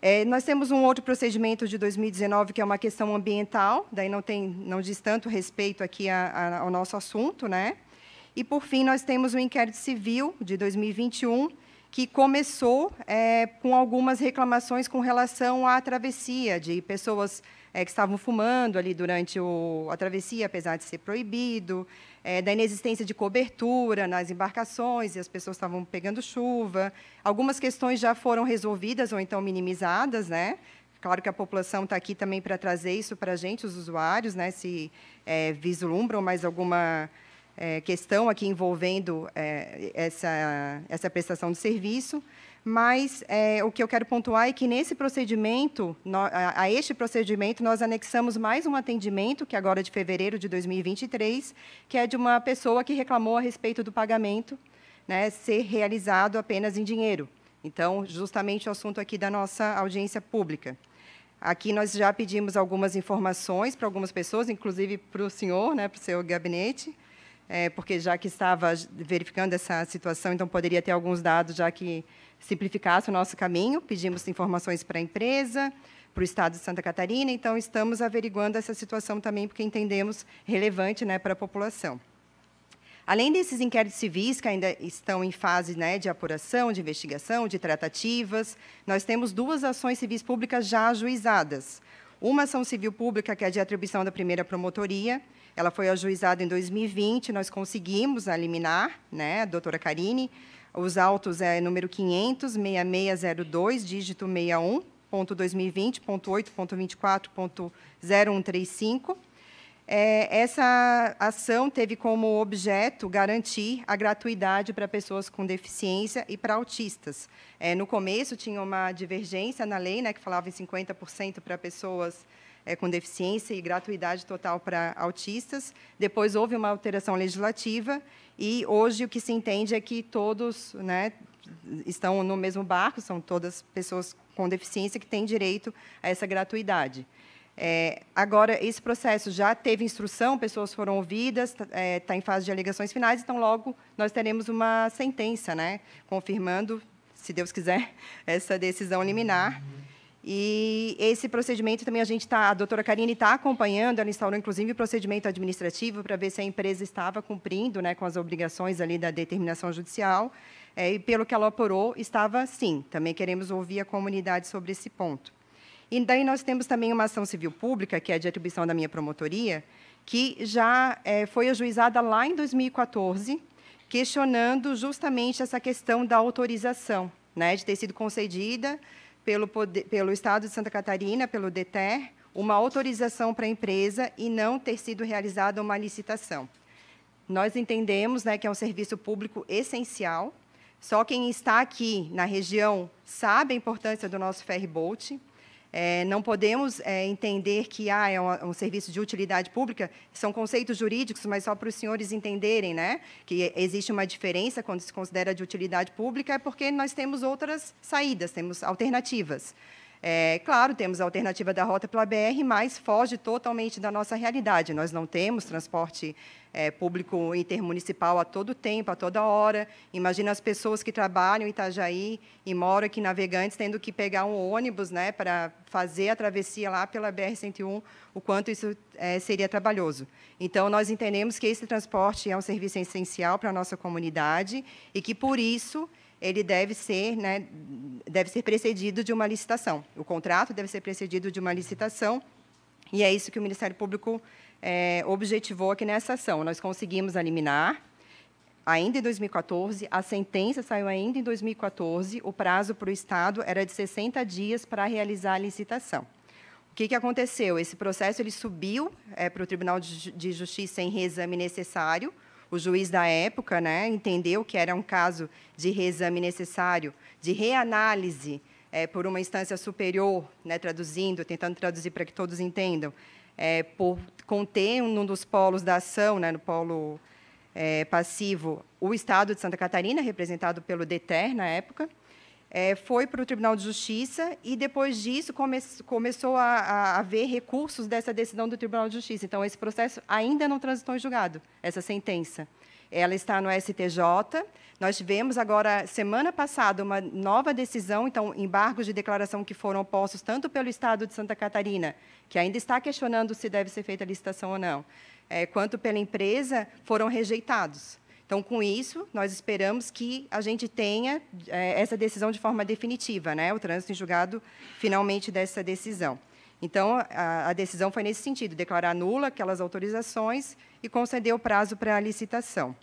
É, nós temos um outro procedimento de 2019, que é uma questão ambiental, daí não, tem, não diz tanto respeito aqui a, a, ao nosso assunto. Né? E, por fim, nós temos o um inquérito civil de 2021, que começou é, com algumas reclamações com relação à travessia de pessoas é, que estavam fumando ali durante o, a travessia, apesar de ser proibido, é, da inexistência de cobertura nas embarcações e as pessoas estavam pegando chuva. Algumas questões já foram resolvidas ou então minimizadas, né? Claro que a população está aqui também para trazer isso para a gente, os usuários, né? Se é, vislumbram mais alguma é, questão aqui envolvendo é, essa, essa prestação de serviço mas é, o que eu quero pontuar é que nesse procedimento, no, a, a, este procedimento, nós anexamos mais um atendimento, que agora é de fevereiro de 2023, que é de uma pessoa que reclamou a respeito do pagamento né, ser realizado apenas em dinheiro. Então, justamente o assunto aqui da nossa audiência pública. Aqui nós já pedimos algumas informações para algumas pessoas, inclusive para o senhor, né, para o seu gabinete, é, porque já que estava verificando essa situação, então poderia ter alguns dados já que simplificasse o nosso caminho. Pedimos informações para a empresa, para o Estado de Santa Catarina, então estamos averiguando essa situação também, porque entendemos relevante né, para a população. Além desses inquéritos civis que ainda estão em fase né, de apuração, de investigação, de tratativas, nós temos duas ações civis públicas já ajuizadas. Uma ação civil pública, que é de atribuição da primeira promotoria, ela foi ajuizada em 2020, nós conseguimos eliminar, liminar, né, a doutora Karine. Os autos é número 500, 6602, dígito 61.2020.8.24.0135. É, essa ação teve como objeto garantir a gratuidade para pessoas com deficiência e para autistas. É, no começo, tinha uma divergência na lei, né, que falava em 50% para pessoas é, com deficiência e gratuidade total para autistas. Depois houve uma alteração legislativa e hoje o que se entende é que todos né, estão no mesmo barco, são todas pessoas com deficiência que têm direito a essa gratuidade. É, agora, esse processo já teve instrução, pessoas foram ouvidas, está é, tá em fase de alegações finais, então logo nós teremos uma sentença, né, confirmando, se Deus quiser, essa decisão liminar. Uhum. E esse procedimento também a gente está, a doutora Karine está acompanhando, ela instaurou inclusive o procedimento administrativo para ver se a empresa estava cumprindo né, com as obrigações ali da determinação judicial. É, e pelo que ela apurou, estava sim. Também queremos ouvir a comunidade sobre esse ponto. E daí nós temos também uma ação civil pública, que é de atribuição da minha promotoria, que já é, foi ajuizada lá em 2014, questionando justamente essa questão da autorização, né, de ter sido concedida pelo, poder, pelo Estado de Santa Catarina, pelo DETER, uma autorização para a empresa e não ter sido realizada uma licitação. Nós entendemos né, que é um serviço público essencial. Só quem está aqui na região sabe a importância do nosso ferry boat. É, não podemos é, entender que ah, é um, um, serviço de utilidade pública, são conceitos jurídicos, mas só para os senhores entenderem né, que existe uma diferença quando se considera de utilidade pública, é porque nós temos outras saídas, temos alternativas. É, claro, temos a alternativa da rota pela BR, mas foge totalmente da nossa realidade. Nós não temos transporte é, público intermunicipal a todo tempo, a toda hora. Imagina as pessoas que trabalham em Itajaí e moram aqui em Navegantes, tendo que pegar um ônibus né, para fazer a travessia lá pela BR-101, o quanto isso é, seria trabalhoso. Então, nós entendemos que esse transporte é um serviço essencial para a nossa comunidade e que, por isso, ele deve ser, né, deve ser precedido de uma licitação. O contrato deve ser precedido de uma licitação, e é isso que o Ministério Público é, objetivou aqui nessa ação. Nós conseguimos eliminar, ainda em 2014, a sentença saiu ainda em 2014, o prazo para o Estado era de 60 dias para realizar a licitação. O que, que aconteceu? Esse processo ele subiu é, para o Tribunal de Justiça em reexame necessário, o juiz da época né, entendeu que era um caso de reexame necessário, de reanálise é, por uma instância superior, né, traduzindo, tentando traduzir para que todos entendam, é, por conter um dos polos da ação, né, no polo é, passivo, o Estado de Santa Catarina, representado pelo DETER na época, é, foi para o Tribunal de Justiça e, depois disso, come começou a, a, recursos dessa decisão do Tribunal de Justiça. Então, esse processo ainda não transitou em julgado, essa sentença. Ela está no STJ. Nós tivemos agora, semana passada, uma nova decisão, então, embargos de declaração que foram postos tanto pelo Estado de Santa Catarina, que ainda está questionando se deve ser feita a licitação ou não, é, quanto pela empresa, foram rejeitados. Então, com isso, nós esperamos que a gente tenha é, essa decisão de forma definitiva, né? o trânsito em julgado finalmente dessa decisão. Então, a, a decisão foi nesse sentido, declarar nula aquelas autorizações e conceder o prazo para a licitação.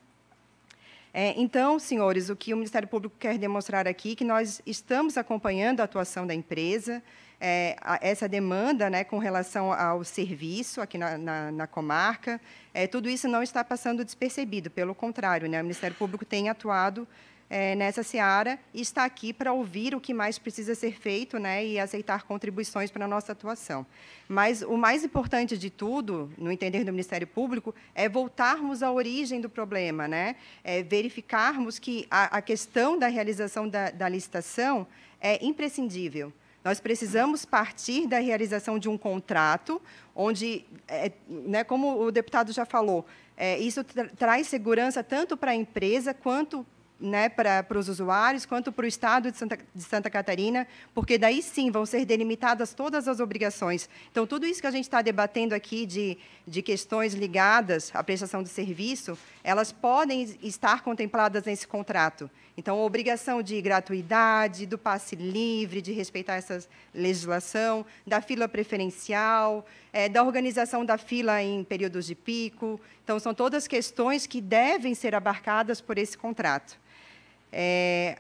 É, então, senhores, o que o Ministério Público quer demonstrar aqui é que nós estamos acompanhando a atuação da empresa, é, a, essa demanda né, com relação ao serviço aqui na, na, na comarca. É, tudo isso não está passando despercebido, pelo contrário, né, o Ministério Público tem atuado é, nessa seara e está aqui para ouvir o que mais precisa ser feito né, e aceitar contribuições para a nossa atuação. Mas o mais importante de tudo, no entender do Ministério Público, é voltarmos à origem do problema, né? É verificarmos que a, a, questão da realização da, da licitação é imprescindível. Nós precisamos partir da realização de um contrato, onde, é, né, como o deputado já falou, é, isso tra traz segurança tanto para a empresa quanto né, para, os usuários, quanto para o Estado de Santa, de Santa, Catarina, porque daí sim vão ser delimitadas todas as obrigações. Então, tudo isso que a gente está debatendo aqui de, de questões ligadas à prestação de serviço elas podem estar contempladas nesse contrato. Então, a obrigação de gratuidade, do passe livre, de respeitar essa legislação, da fila preferencial, é, da organização da fila em períodos de pico. Então, são todas questões que devem ser abarcadas por esse contrato. É,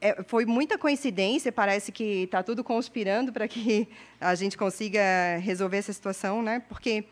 é, foi muita coincidência, parece que está tudo conspirando para que a gente consiga resolver essa situação, né? porque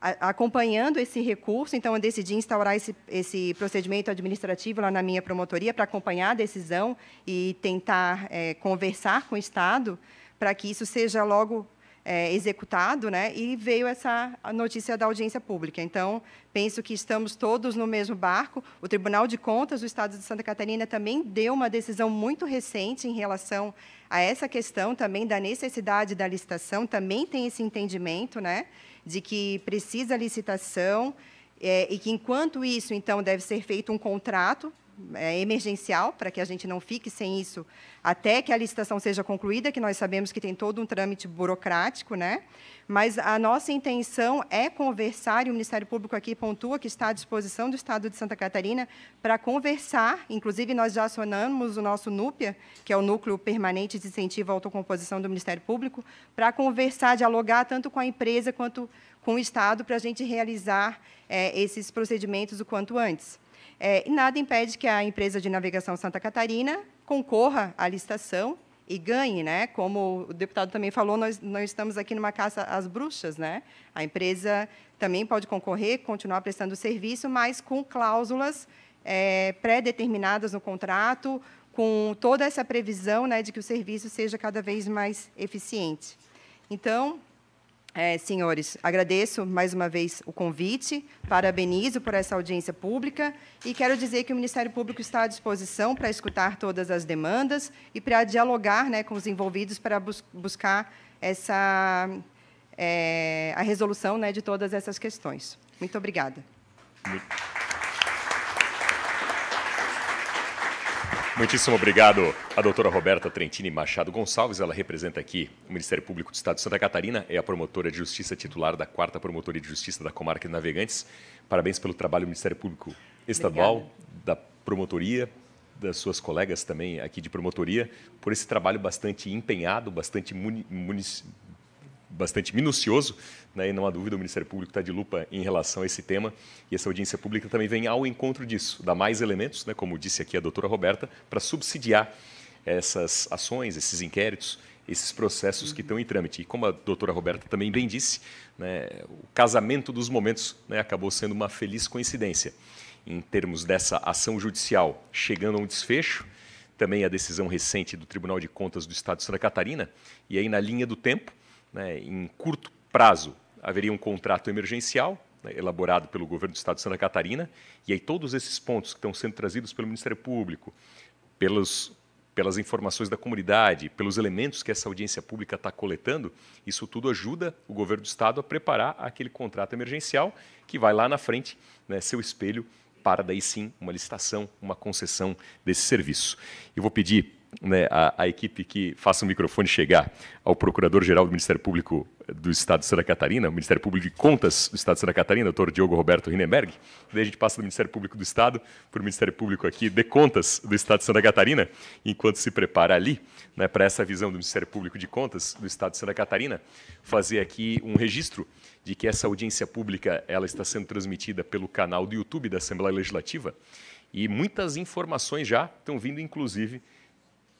acompanhando esse recurso, então eu decidi instaurar esse, esse procedimento administrativo lá na minha promotoria para acompanhar a decisão e tentar é, conversar com o Estado para que isso seja logo é, executado, né? E veio essa notícia da audiência pública. Então, penso que estamos todos no mesmo barco. O Tribunal de Contas do Estado de Santa Catarina também deu uma decisão muito recente em relação a essa questão também da necessidade da licitação, também tem esse entendimento, né? de que precisa licitação é, e que, enquanto isso, então, deve ser feito um contrato é, emergencial, para que a gente não fique sem isso até que a licitação seja concluída, que nós sabemos que tem todo um trâmite burocrático, né? mas a nossa intenção é conversar, e o Ministério Público aqui pontua que está à disposição do Estado de Santa Catarina para conversar, inclusive nós já acionamos o nosso Núpia, que é o Núcleo Permanente de Incentivo à Autocomposição do Ministério Público, para conversar, dialogar tanto com a empresa quanto com o Estado, para a gente realizar é, esses procedimentos o quanto antes. É, nada impede que a empresa de navegação Santa Catarina concorra à licitação e ganhe, né? Como o deputado também falou, nós, não estamos aqui numa caça às bruxas, né? A empresa também pode concorrer, continuar prestando o serviço, mas com cláusulas é, pré-determinadas no contrato, com toda essa previsão né, de que o serviço seja cada vez mais eficiente. Então, é, senhores, agradeço mais uma vez o convite, parabenizo por essa audiência pública e quero dizer que o Ministério Público está à disposição para escutar todas as demandas e para dialogar né, com os envolvidos para bus buscar essa, é, a resolução né, de todas essas questões. Muito obrigada. Muito. Muitíssimo obrigado à doutora Roberta Trentini Machado Gonçalves. Ela representa aqui o Ministério Público do Estado de Santa Catarina, é a promotora de justiça titular da 4 Promotoria de Justiça da Comarca de Navegantes. Parabéns pelo trabalho do Ministério Público Estadual, Obrigada. da promotoria, das suas colegas também aqui de promotoria, por esse trabalho bastante empenhado, bastante bastante minucioso, né, e não há dúvida, o Ministério Público está de lupa em relação a esse tema, e essa audiência pública também vem ao encontro disso, dá mais elementos, né, como disse aqui a doutora Roberta, para subsidiar essas ações, esses inquéritos, esses processos que estão em trâmite. E como a doutora Roberta também bem disse, né, o casamento dos momentos né, acabou sendo uma feliz coincidência. Em termos dessa ação judicial chegando a um desfecho, também a decisão recente do Tribunal de Contas do Estado de Santa Catarina, e aí na linha do tempo, né, em curto prazo, haveria um contrato emergencial né, elaborado pelo governo do estado de Santa Catarina, e aí todos esses pontos que estão sendo trazidos pelo Ministério Público, pelos, pelas informações da comunidade, pelos elementos que essa audiência pública está coletando, isso tudo ajuda o governo do estado a preparar aquele contrato emergencial que vai lá na frente né, ser o espelho para daí sim uma licitação, uma concessão desse serviço. Eu vou pedir né, a, a, equipe que faça o microfone chegar ao Procurador-Geral do Ministério Público do Estado de Santa Catarina, o Ministério Público de Contas do Estado de Santa Catarina, doutor Diogo Roberto Rinenberg. Daí a gente passa do Ministério Público do Estado para o Ministério Público aqui de Contas do Estado de Santa Catarina, enquanto se prepara ali né, para essa visão do Ministério Público de Contas do Estado de Santa Catarina, fazer aqui um registro de que essa audiência pública ela está sendo transmitida pelo canal do YouTube da Assembleia Legislativa e muitas informações já estão vindo, inclusive,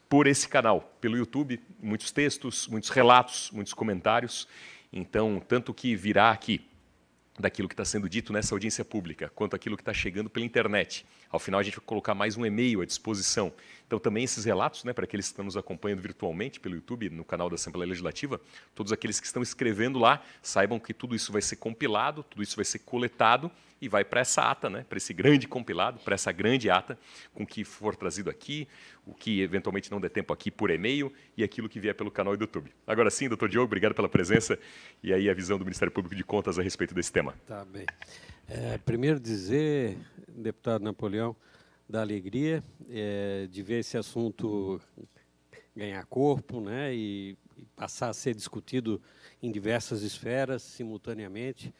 por esse canal, pelo YouTube, muitos textos, muitos relatos, muitos comentários. Então, tanto que virá aqui daquilo que está sendo dito nessa audiência pública, quanto aquilo que está chegando pela internet. Ao final, a gente vai colocar mais um e-mail à disposição. Então, também esses relatos, né, para aqueles que estão nos acompanhando virtualmente pelo YouTube, no canal da Assembleia Legislativa, todos aqueles que estão escrevendo lá, saibam que tudo isso vai ser compilado, tudo isso vai ser coletado e vai para essa ata, né, para esse grande compilado, para essa grande ata, com o que for trazido aqui, o que eventualmente não der tempo aqui por e-mail e aquilo que vier pelo canal do YouTube. Agora sim, doutor Diogo, obrigado pela presença e aí a visão do Ministério Público de Contas a respeito desse tema. Tá bem. É, primeiro dizer, deputado Napoleão, da alegria é, de ver esse assunto ganhar corpo né, e, e, passar a ser discutido em diversas esferas simultaneamente,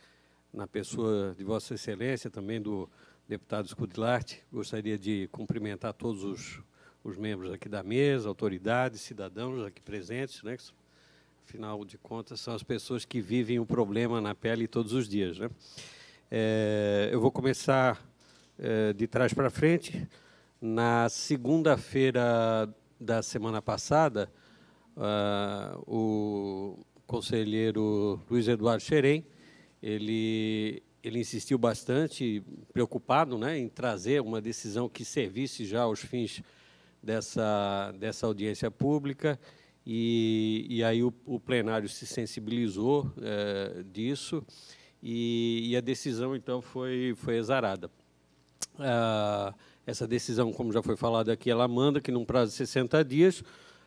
na pessoa de Vossa Excelência, também do deputado Scudilarte. Gostaria de cumprimentar todos os, os membros aqui da mesa, autoridades, cidadãos aqui presentes, né, que, afinal de contas, são as pessoas que vivem o problema na pele todos os dias. Né? É, eu vou começar eh, de trás para frente. Na segunda-feira da semana passada, uh, o conselheiro Luiz Eduardo Xerém, ele, ele insistiu bastante, preocupado né, em trazer uma decisão que servisse já aos fins dessa, dessa audiência pública, e, e aí o, o plenário se sensibilizou uh, disso, e, e a decisão, então, foi, foi exarada. Ah, essa decisão, como já foi falado aqui, ela manda que, num prazo de 60 dias,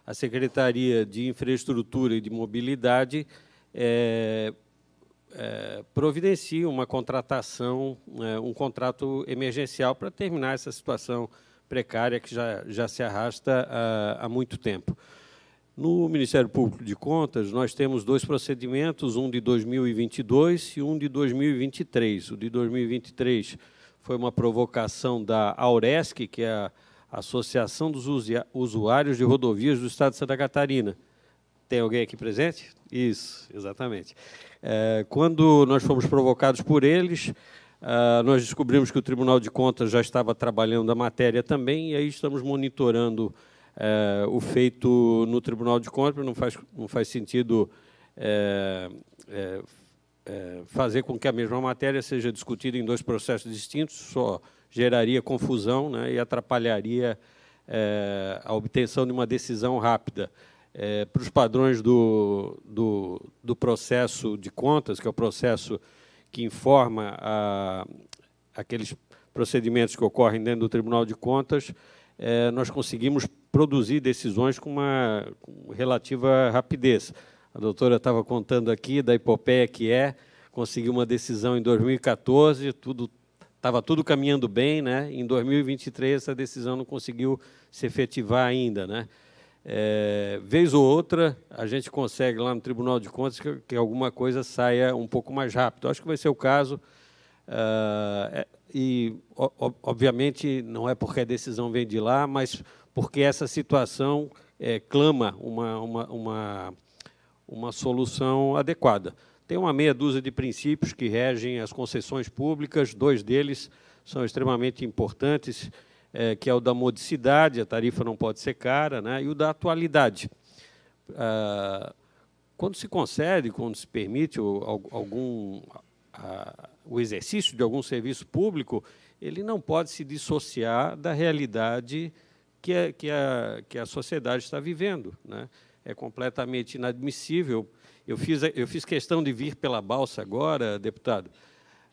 a Secretaria de Infraestrutura e de Mobilidade é, é, providencie uma contratação, é, um contrato emergencial para terminar essa situação precária que já, já se arrasta há, há muito tempo. No Ministério Público de Contas, nós temos dois procedimentos, um de 2022 e um de 2023. O de 2023 foi uma provocação da Auresc, que é a Associação dos Usuários de Rodovias do Estado de Santa Catarina. Tem alguém aqui presente? Isso, exatamente. É, quando nós fomos provocados por eles, é, nós descobrimos que o Tribunal de Contas já estava trabalhando a matéria também, e aí estamos monitorando é, o feito no Tribunal de Contas, não faz, não faz sentido é, é, fazer com que a mesma matéria seja discutida em dois processos distintos só geraria confusão né, e atrapalharia é, a obtenção de uma decisão rápida. É, para os padrões do, do, do, processo de contas, que é o processo que informa a, aqueles procedimentos que ocorrem dentro do Tribunal de Contas, é, nós conseguimos produzir decisões com uma relativa rapidez. A doutora estava contando aqui da epopeia que é, conseguiu uma decisão em 2014, tudo estava tudo caminhando bem, né? Em 2023 essa decisão não conseguiu se efetivar ainda, né? É, vez ou outra a gente consegue lá no Tribunal de Contas que, que alguma coisa saia um pouco mais rápido. Acho que vai ser o caso. Uh, e o, obviamente não é porque a decisão vem de lá, mas porque essa situação é, clama uma, uma, uma uma solução adequada. Tem uma meia dúzia de princípios que regem as concessões públicas, dois deles são extremamente importantes, é, que é o da modicidade, a tarifa não pode ser cara, né, e o da atualidade. Ah, quando se concede, quando se permite o, algum, a, o exercício de algum serviço público, ele não pode se dissociar da realidade que, é, que, a, que a sociedade está vivendo. Né? é completamente inadmissível. Eu fiz, eu fiz questão de vir pela balsa agora, deputado,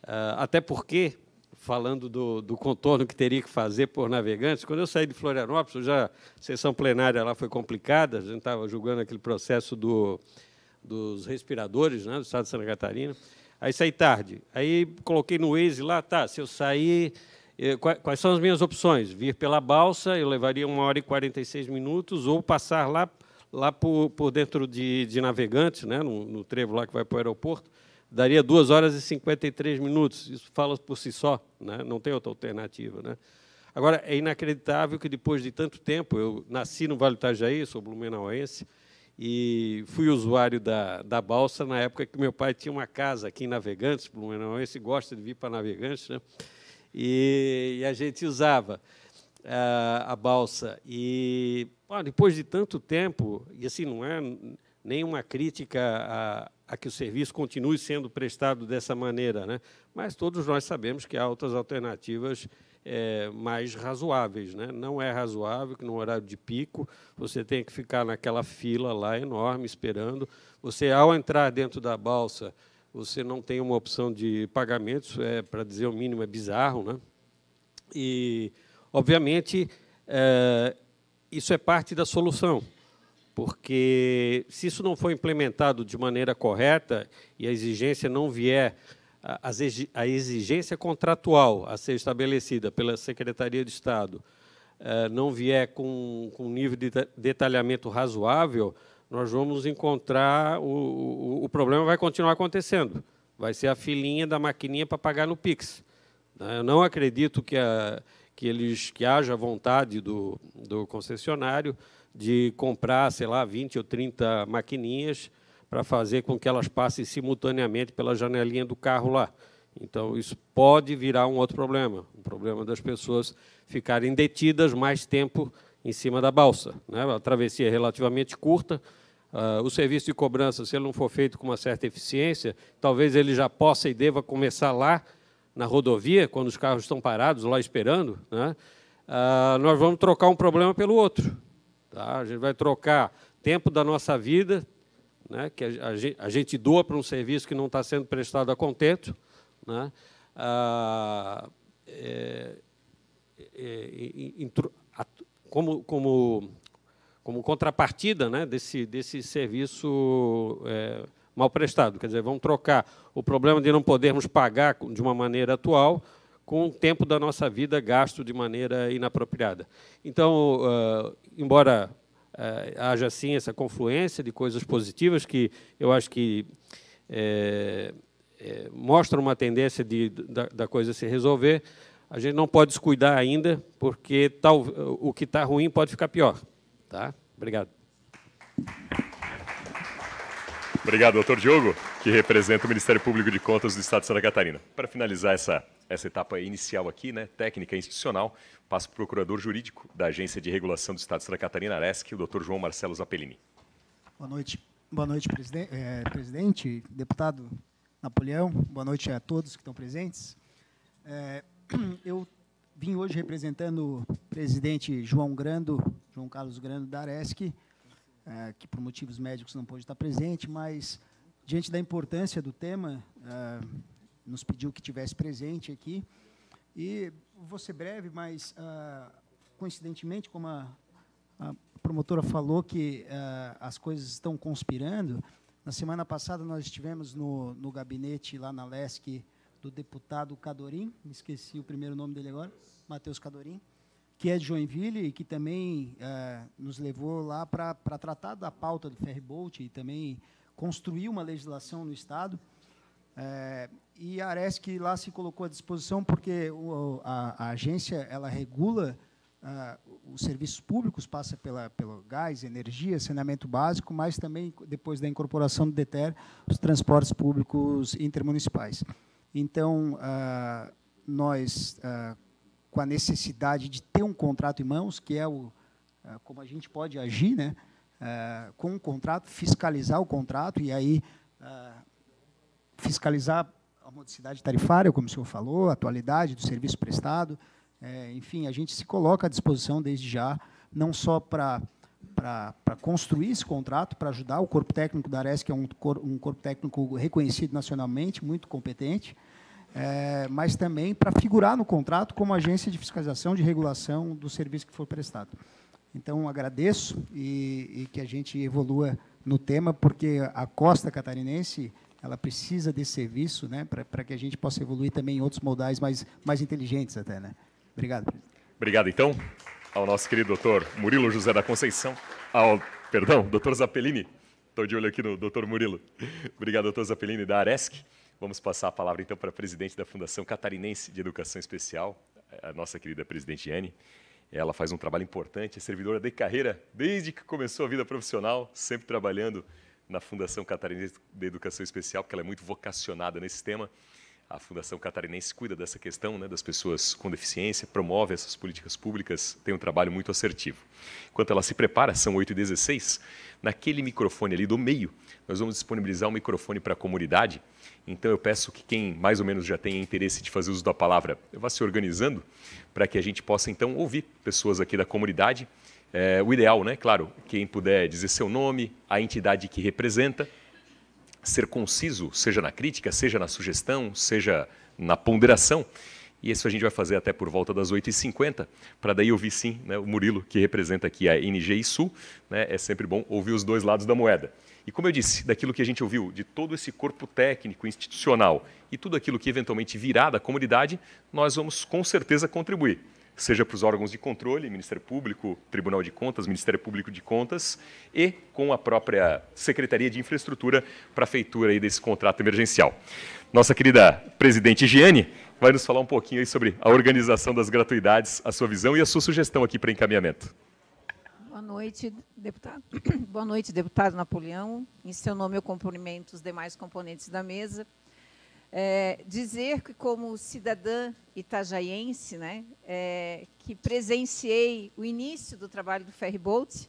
ah, até porque, falando do, do contorno que teria que fazer por navegantes, quando eu saí de Florianópolis, já a sessão plenária lá foi complicada, a gente estava julgando aquele processo do, dos respiradores né, do estado de Santa Catarina. Aí saí tarde. Aí coloquei no Waze lá, tá, se eu sair, eh, quais são as minhas opções? Vir pela balsa, eu levaria uma hora e 46 minutos, ou passar lá lá por, por dentro de, de Navegantes, né, no, no, trevo lá que vai para o aeroporto, daria 2 horas e 53 minutos. Isso fala por si só, né? não tem outra alternativa. Né? Agora, é inacreditável que depois de tanto tempo, eu nasci no Vale do Itajaí, sou blumenauense, e fui usuário da, da balsa na época que meu pai tinha uma casa aqui em Navegantes, blumenauense, gosta de vir para Navegantes, né? e, e a gente usava ah, a balsa. E ah, depois de tanto tempo, e assim não é nenhuma crítica a, a, que o serviço continue sendo prestado dessa maneira, né? mas todos nós sabemos que há outras alternativas é, mais razoáveis. Né? Não é razoável que, no horário de pico, você tenha que ficar naquela fila lá enorme esperando. Você, ao entrar dentro da balsa, você não tem uma opção de pagamentos, é, para dizer o mínimo, é bizarro. Né? E, obviamente, é, isso é parte da solução, porque se isso não for implementado de maneira correta e a exigência não vier, a exigência contratual a ser estabelecida pela Secretaria de Estado eh, não vier com, um nível de detalhamento razoável, nós vamos encontrar o, o, o, problema vai continuar acontecendo. Vai ser a filinha da maquininha para pagar no Pix. Né? Eu não acredito que a, que eles que haja vontade do, do concessionário de comprar, sei lá, 20 ou 30 maquininhas para fazer com que elas passem simultaneamente pela janelinha do carro lá. Então, isso pode virar um outro problema, um problema das pessoas ficarem detidas mais tempo em cima da balsa. Né? A travessia é relativamente curta, uh, o serviço de cobrança, se ele não for feito com uma certa eficiência, talvez ele já possa e deva começar lá na rodovia, quando os carros estão parados lá esperando, né? Ah, nós vamos trocar um problema pelo outro. Tá? A gente vai trocar tempo da nossa vida, né? que a, a, a gente doa para um serviço que não está sendo prestado a contento, né? Ah, é, é, intro, é, como, como, como contrapartida né, desse, desse serviço é, mal prestado. Quer dizer, vamos trocar o problema de não podermos pagar de uma maneira atual com o tempo da nossa vida gasto de maneira inapropriada. Então, uh, embora uh, haja sim essa confluência de coisas positivas que eu acho que é, eh, é, eh, mostram uma tendência de, da, da, coisa se resolver, a gente não pode descuidar ainda, porque tal, o que está ruim pode ficar pior. Tá? Obrigado. Obrigado, doutor Diogo, que representa o Ministério Público de Contas do Estado de Santa Catarina. Para finalizar essa, essa etapa inicial aqui, né, técnica e institucional, passo para o procurador jurídico da Agência de Regulação do Estado de Santa Catarina, ARESC, o doutor João Marcelo Zappellini. Boa noite. Boa noite, presidente, eh, é, presidente, deputado Napoleão. Boa noite a todos que estão presentes. É, eu vim hoje representando o presidente João Grando, João Carlos Grando da Aresc, é, que por motivos médicos não pôde estar presente, mas diante da importância do tema, é, nos pediu que tivesse presente aqui. E vou ser breve, mas é, coincidentemente, como a, a, promotora falou que é, as coisas estão conspirando, na semana passada nós estivemos no, no gabinete lá na LESC do deputado Cadorim, me esqueci o primeiro nome dele agora, Matheus Cadorim, que é de Joinville e que também é, nos levou lá para tratar da pauta do ferribolt e também construir uma legislação no Estado. É, e a Aresc lá se colocou à disposição porque o, a, a, agência ela regula é, os serviços públicos, passa pela, pelo gás, energia, saneamento básico, mas também, depois da incorporação do DETER, os transportes públicos intermunicipais. Então, é, nós... É, com a necessidade de ter um contrato em mãos, que é o, é, como a gente pode agir, né? É, com um contrato, fiscalizar o contrato e aí é, fiscalizar a modicidade tarifária, como o senhor falou, a atualidade do serviço prestado. É, enfim, a gente se coloca à disposição desde já, não só para para construir esse contrato, para ajudar o corpo técnico da Ares, que é um, cor, um corpo técnico reconhecido nacionalmente, muito competente, é, mas também para figurar no contrato como agência de fiscalização, de regulação do serviço que for prestado. Então, agradeço e, e que a gente evolua no tema, porque a costa catarinense ela precisa desse serviço né, para que a gente possa evoluir também em outros modais mais, mais inteligentes até. Né? Obrigado, Obrigado, então, ao nosso querido doutor Murilo José da Conceição, ao, perdão, doutor Zappellini, estou de olho aqui no doutor Murilo. Obrigado, doutor Zappellini, da Aresc. Vamos passar a palavra então para a presidente da Fundação Catarinense de Educação Especial, a nossa querida presidente Anne. Ela faz um trabalho importante, é servidora de carreira desde que começou a vida profissional, sempre trabalhando na Fundação Catarinense de Educação Especial, porque ela é muito vocacionada nesse tema a Fundação Catarinense cuida dessa questão né, das pessoas com deficiência, promove essas políticas públicas, tem um trabalho muito assertivo. Enquanto ela se prepara, são 8h16, naquele microfone ali do meio, nós vamos disponibilizar um microfone para a comunidade. Então eu peço que quem mais ou menos já tenha interesse de fazer uso da palavra vá se organizando para que a gente possa então ouvir pessoas aqui da comunidade. É, o ideal, né? Claro, quem puder dizer seu nome, a entidade que representa ser conciso, seja na crítica, seja na sugestão, seja na ponderação. E isso a gente vai fazer até por volta das 8h50, para daí ouvir sim né, o Murilo, que representa aqui a NGI Sul. Né, é sempre bom ouvir os dois lados da moeda. E como eu disse, daquilo que a gente ouviu, de todo esse corpo técnico, institucional e tudo aquilo que eventualmente virá da comunidade, nós vamos com certeza contribuir seja para os órgãos de controle, Ministério Público, Tribunal de Contas, Ministério Público de Contas, e com a própria Secretaria de Infraestrutura para a feitura desse contrato emergencial. Nossa querida presidente Giane vai nos falar um pouquinho sobre a organização das gratuidades, a sua visão e a sua sugestão aqui para encaminhamento. Boa noite, deputado. Boa noite, deputado Napoleão. Em seu nome, eu cumprimento os demais componentes da mesa é, dizer que, como cidadã itajaiense, né, é, que presenciei o início do trabalho do Ferribolt,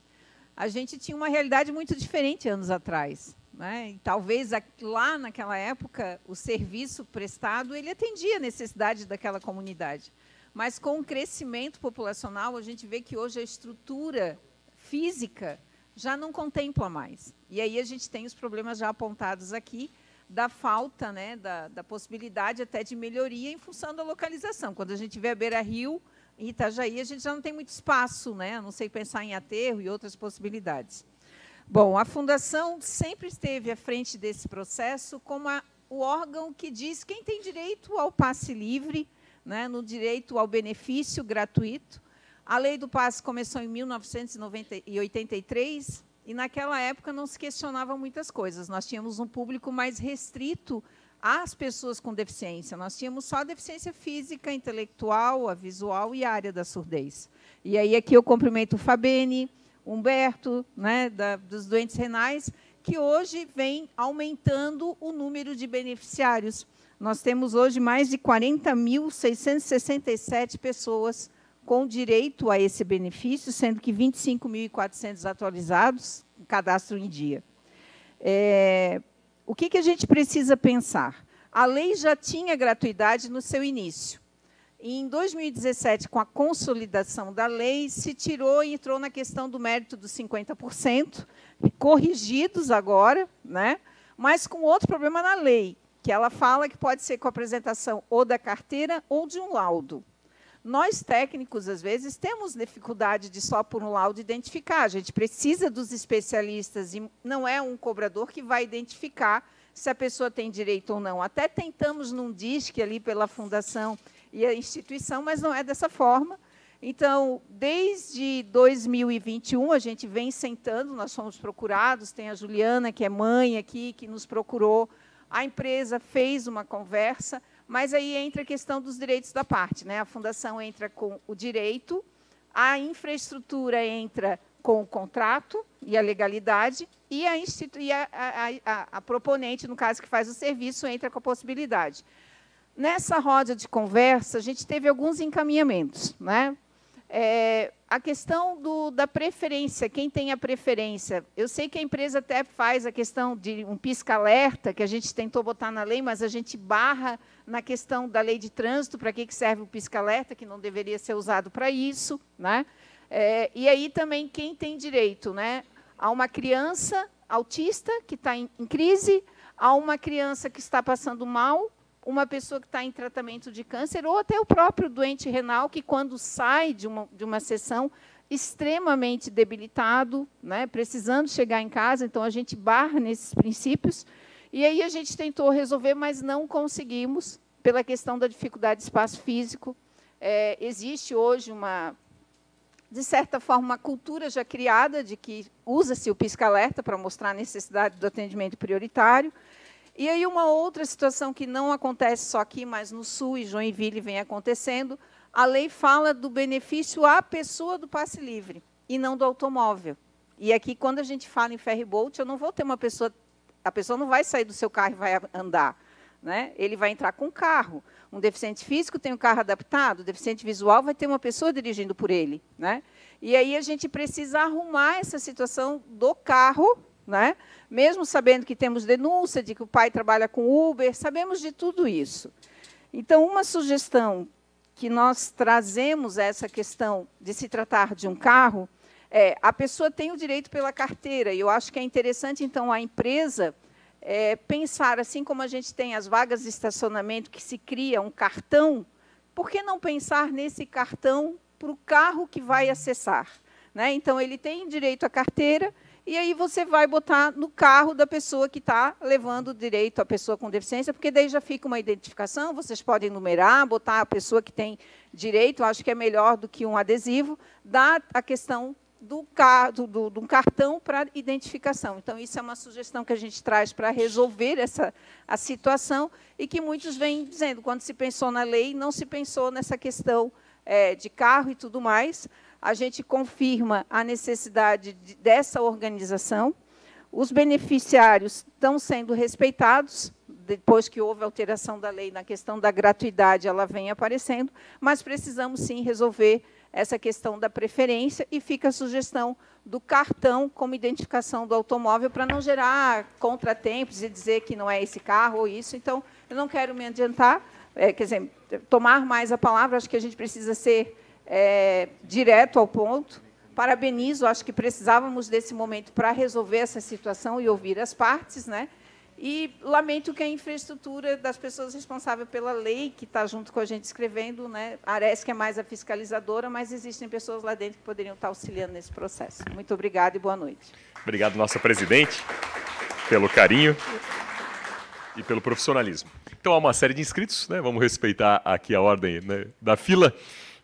a gente tinha uma realidade muito diferente anos atrás. Né? E talvez lá naquela época o serviço prestado ele atendia a necessidade daquela comunidade. Mas com o crescimento populacional, a gente vê que hoje a estrutura física já não contempla mais. E aí a gente tem os problemas já apontados aqui, da falta, né, da, da possibilidade até de melhoria em função da localização. Quando a gente vê a beira-rio, em Itajaí, a gente já não tem muito espaço, né? a não sei pensar em aterro e outras possibilidades. Bom, a Fundação sempre esteve à frente desse processo como a, o órgão que diz quem tem direito ao passe livre, né, no direito ao benefício gratuito. A lei do passe começou em 1983, e naquela época não se questionava muitas coisas. Nós tínhamos um público mais restrito às pessoas com deficiência. Nós tínhamos só a deficiência física, intelectual, a visual e a área da surdez. E aí aqui eu cumprimento o Fabene, Humberto, né, da, dos doentes renais, que hoje vem aumentando o número de beneficiários. Nós temos hoje mais de 40.667 pessoas com direito a esse benefício, sendo que 25.400 atualizados, cadastro em dia. É, o que, que a gente precisa pensar? A lei já tinha gratuidade no seu início. Em 2017, com a consolidação da lei, se tirou e entrou na questão do mérito dos 50%, corrigidos agora, né? mas com outro problema na lei, que ela fala que pode ser com a apresentação ou da carteira ou de um laudo. Nós, técnicos, às vezes, temos dificuldade de só por um laudo identificar. A gente precisa dos especialistas e não é um cobrador que vai identificar se a pessoa tem direito ou não. Até tentamos num disque ali pela fundação e a instituição, mas não é dessa forma. Então, desde 2021, a gente vem sentando, nós fomos procurados, tem a Juliana, que é mãe aqui, que nos procurou, a empresa fez uma conversa, mas aí entra a questão dos direitos da parte. Né? A fundação entra com o direito, a infraestrutura entra com o contrato e a legalidade, e a, e a, a, a proponente, no caso que faz o serviço, entra com a possibilidade. Nessa roda de conversa, a gente teve alguns encaminhamentos. Né? É, a questão do, da preferência, quem tem a preferência. Eu sei que a empresa até faz a questão de um pisca-alerta, que a gente tentou botar na lei, mas a gente barra na questão da lei de trânsito, para que, serve o pisca-alerta, que não deveria ser usado para isso. Né? É, e aí também quem tem direito né? a uma criança autista que está em, em crise, a uma criança que está passando mal, uma pessoa que está em tratamento de câncer, ou até o próprio doente renal, que quando sai de uma, de uma sessão extremamente debilitado, né, precisando chegar em casa, então a gente barra nesses princípios. E aí a gente tentou resolver, mas não conseguimos, pela questão da dificuldade de espaço físico. É, existe hoje uma, de certa forma, uma cultura já criada de que usa-se o pisca-alerta para mostrar a necessidade do atendimento prioritário. E aí uma outra situação que não acontece só aqui, mas no Sul e Joinville vem acontecendo, a lei fala do benefício à pessoa do passe livre e não do automóvel. E aqui, quando a gente fala em ferry boat, eu não vou ter uma pessoa, a pessoa não vai sair do seu carro e vai andar. Né? Ele vai entrar com carro. Um deficiente físico tem um carro adaptado, o deficiente visual vai ter uma pessoa dirigindo por ele. Né? E aí a gente precisa arrumar essa situação do carro né? mesmo sabendo que temos denúncia de que o pai trabalha com Uber, sabemos de tudo isso. Então, uma sugestão que nós trazemos a essa questão de se tratar de um carro é a pessoa tem o direito pela carteira, e eu acho que é interessante, então, a empresa é, pensar, assim como a gente tem as vagas de estacionamento que se cria um cartão, por que não pensar nesse cartão para o carro que vai acessar? Né? Então, ele tem direito à carteira, e aí você vai botar no carro da pessoa que está levando o direito à pessoa com deficiência, porque daí já fica uma identificação, vocês podem numerar, botar a pessoa que tem direito, acho que é melhor do que um adesivo, dá a questão do, car do, do, do cartão para identificação. Então, isso é uma sugestão que a gente traz para resolver essa a situação e que muitos vêm dizendo, quando se pensou na lei, não se pensou nessa questão é, de carro e tudo mais, a gente confirma a necessidade de, dessa organização. Os beneficiários estão sendo respeitados, depois que houve alteração da lei na questão da gratuidade, ela vem aparecendo, mas precisamos sim resolver essa questão da preferência e fica a sugestão do cartão como identificação do automóvel para não gerar contratempos e dizer que não é esse carro ou isso. Então, eu não quero me adiantar, é, quer dizer, tomar mais a palavra, acho que a gente precisa ser é, direto ao ponto. Parabenizo, acho que precisávamos desse momento para resolver essa situação e ouvir as partes, né? E lamento que a infraestrutura das pessoas responsáveis pela lei, que está junto com a gente escrevendo, né? a que é mais a fiscalizadora, mas existem pessoas lá dentro que poderiam estar tá auxiliando nesse processo. Muito obrigada e boa noite. Obrigado, nossa presidente, pelo carinho e pelo profissionalismo. Então, há uma série de inscritos, né? vamos respeitar aqui a ordem né, da fila.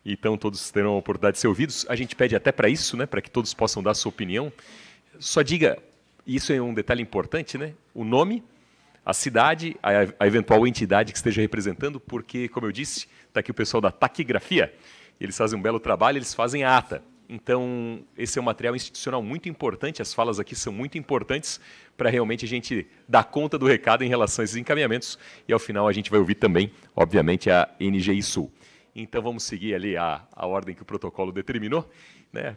Então todos terão a oportunidade de ser ouvidos. A gente pede até para isso, né, para que todos possam dar a sua opinião. Só diga, isso é um detalhe importante, né? O nome, a cidade, a, a eventual entidade que esteja representando, porque, como eu disse, está aqui o pessoal da taquigrafia. Eles fazem um belo trabalho, eles fazem a ata. Então, esse é um material institucional muito importante, as falas aqui são muito importantes para realmente a gente dar conta do recado em relação a esses encaminhamentos. E ao final a gente vai ouvir também, obviamente, a NGI Sul. Então vamos seguir ali a, a ordem que o protocolo determinou, né?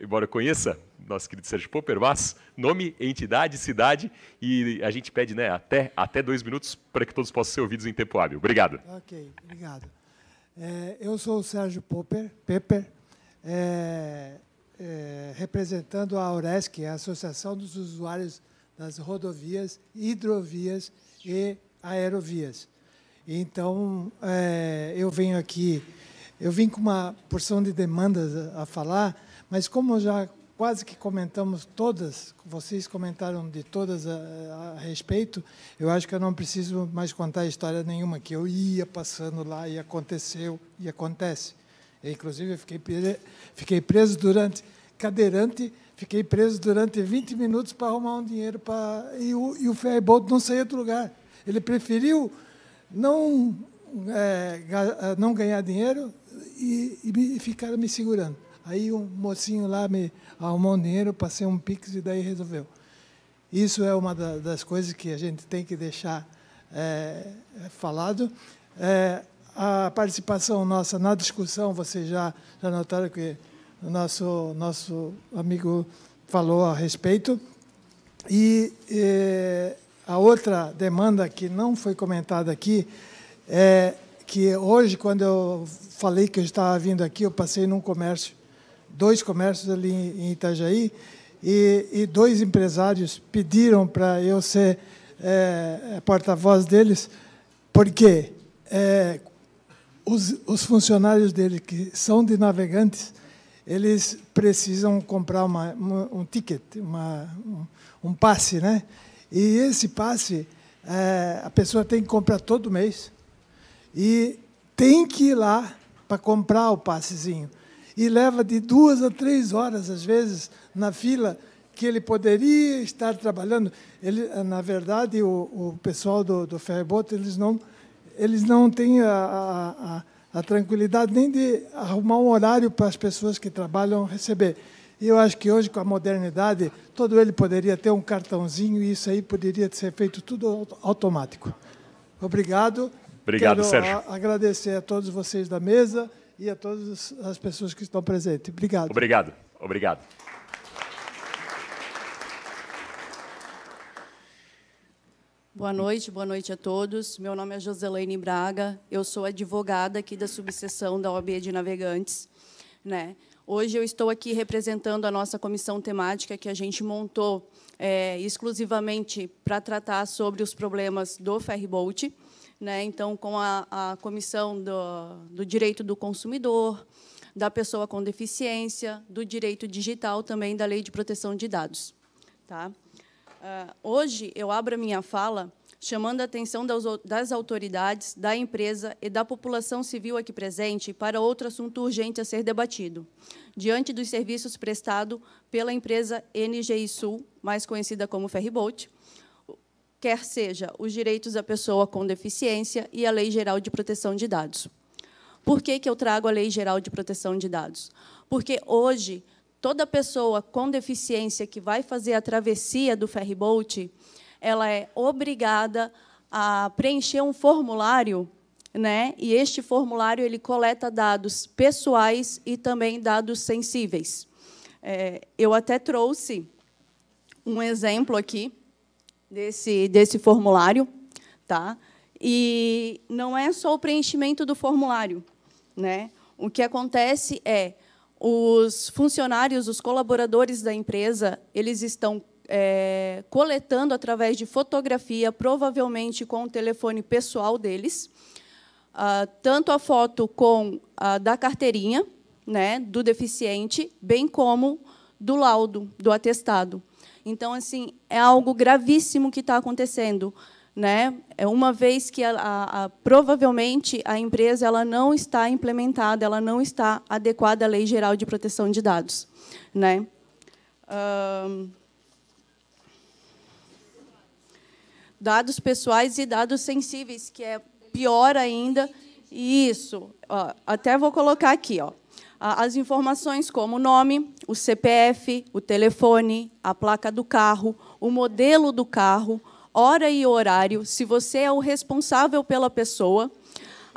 Embora eu conheça nosso querido Sérgio Popper, mas nome, entidade, cidade e a gente pede, né, até até dois minutos para que todos possam ser ouvidos em tempo hábil. Obrigado. Ok, obrigado. É, eu sou o Sérgio Popper, Pepper, é, é, representando a AURESC, a Associação dos Usuários das Rodovias, Hidrovias e Aerovias. Então, é, eu venho aqui, eu vim com uma porção de demandas a, falar, mas como já quase que comentamos todas, vocês comentaram de todas a, a, respeito, eu acho que eu não preciso mais contar história nenhuma, que eu ia passando lá e aconteceu e acontece. Eu, inclusive, eu fiquei, fiquei preso durante, cadeirante, fiquei preso durante 20 minutos para arrumar um dinheiro. para e o, e o ferry boat não saía do lugar. Ele preferiu não, é, é, não ganhar dinheiro e, e ficaram me segurando. Aí um mocinho lá me arrumou um dinheiro, passei um pix e daí resolveu. Isso é uma das coisas que a gente tem que deixar é, é, falado. É, a participação nossa na discussão, vocês já, já notaram que o nosso, nosso amigo falou a respeito. e é, a outra demanda que não foi comentada aqui é que hoje, quando eu falei que eu estava vindo aqui, eu passei num comércio, dois comércios ali em Itajaí, e, e dois empresários pediram para eu ser é, é, porta-voz deles, porque é, os, os, funcionários dele, que são de navegantes, eles precisam comprar uma, uma, um ticket, uma, um, um passe, né? E esse passe, é, a pessoa tem que comprar todo mês. E tem que ir lá para comprar o passezinho. E leva de duas a três horas, às vezes, na fila que ele poderia estar trabalhando. Ele, na verdade, o, o pessoal do, do ferryboat, eles não, eles não têm a, a, a tranquilidade nem de arrumar um horário para as pessoas que trabalham receber. E eu acho que hoje, com a modernidade, todo ele poderia ter um cartãozinho e isso aí poderia ser feito tudo automático. Obrigado. Obrigado, Quero Sérgio. agradecer a todos vocês da mesa e a todas as pessoas que estão presentes. Obrigado. Obrigado. Obrigado. Boa noite, boa noite a todos. Meu nome é Joselaine Braga, eu sou advogada aqui da subseção da OAB de Navegantes. Né? Hoje eu estou aqui representando a nossa comissão temática que a gente montou é, exclusivamente para tratar sobre os problemas do Ferribolt. Né? Então, com a, a comissão do, do direito do consumidor, da pessoa com deficiência, do direito digital, também da lei de proteção de dados. Tá? Ah, hoje, eu abro a minha fala chamando a atenção das autoridades, da empresa e da população civil aqui presente para outro assunto urgente a ser debatido, diante dos serviços prestados pela empresa NGI Sul, mais conhecida como Ferribolt, quer seja os direitos da pessoa com deficiência e a Lei Geral de Proteção de Dados. Por que, que eu trago a Lei Geral de Proteção de Dados? Porque hoje, toda pessoa com deficiência que vai fazer a travessia do ferryboat, ela é obrigada a preencher um formulário, né? E este formulário ele coleta dados pessoais e também dados sensíveis. É, eu até trouxe um exemplo aqui desse desse formulário, tá? E não é só o preenchimento do formulário, né? O que acontece é os funcionários, os colaboradores da empresa, eles estão é, coletando através de fotografia, provavelmente com o telefone pessoal deles, ah, tanto a foto com a da carteirinha né, do deficiente, bem como do laudo, do atestado. Então, assim, é algo gravíssimo que está acontecendo. Né? É uma vez que a, a, a, provavelmente a empresa ela não está implementada, ela não está adequada à Lei Geral de Proteção de Dados. Né? Uh, dados pessoais e dados sensíveis, que é pior ainda. Isso, ó, até vou colocar aqui, ó. As informações como o nome, o CPF, o telefone, a placa do carro, o modelo do carro, hora e horário, se você é o responsável pela pessoa,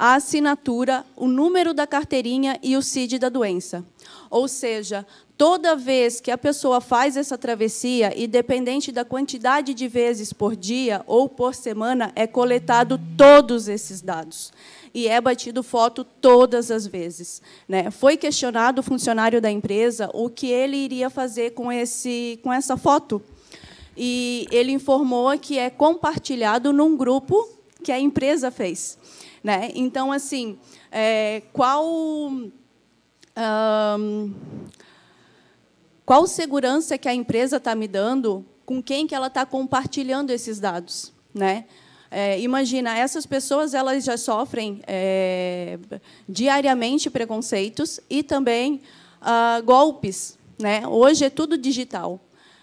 a assinatura, o número da carteirinha e o CID da doença. Ou seja, toda vez que a pessoa faz essa travessia, independente da quantidade de vezes por dia ou por semana, é coletado todos esses dados e é batido foto todas as vezes. Né? Foi questionado o funcionário da empresa o que ele iria fazer com, esse, com essa foto. E ele informou que é compartilhado num grupo que a empresa fez. Né? Então, assim, é, qual. qual segurança que a empresa está me dando, com quem que ela está compartilhando esses dados, né? É, imagina, essas pessoas elas já sofrem é, diariamente preconceitos e também ah, golpes. Né? Hoje é tudo digital.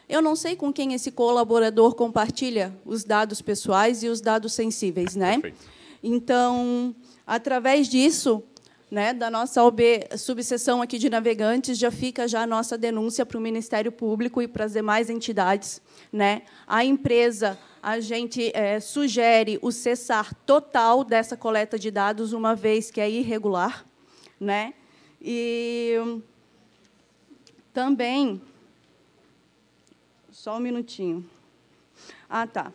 Eu não sei com quem esse colaborador compartilha os dados pessoais e os dados sensíveis. Né? Perfeito. Então, através disso, né, da nossa OB, subseção aqui de navegantes, já fica já a nossa denúncia para o Ministério Público e para as demais entidades. Né? A empresa, a gente é, sugere o cessar total dessa coleta de dados, uma vez que é irregular. Né? E também... Só um minutinho. Ah, tá.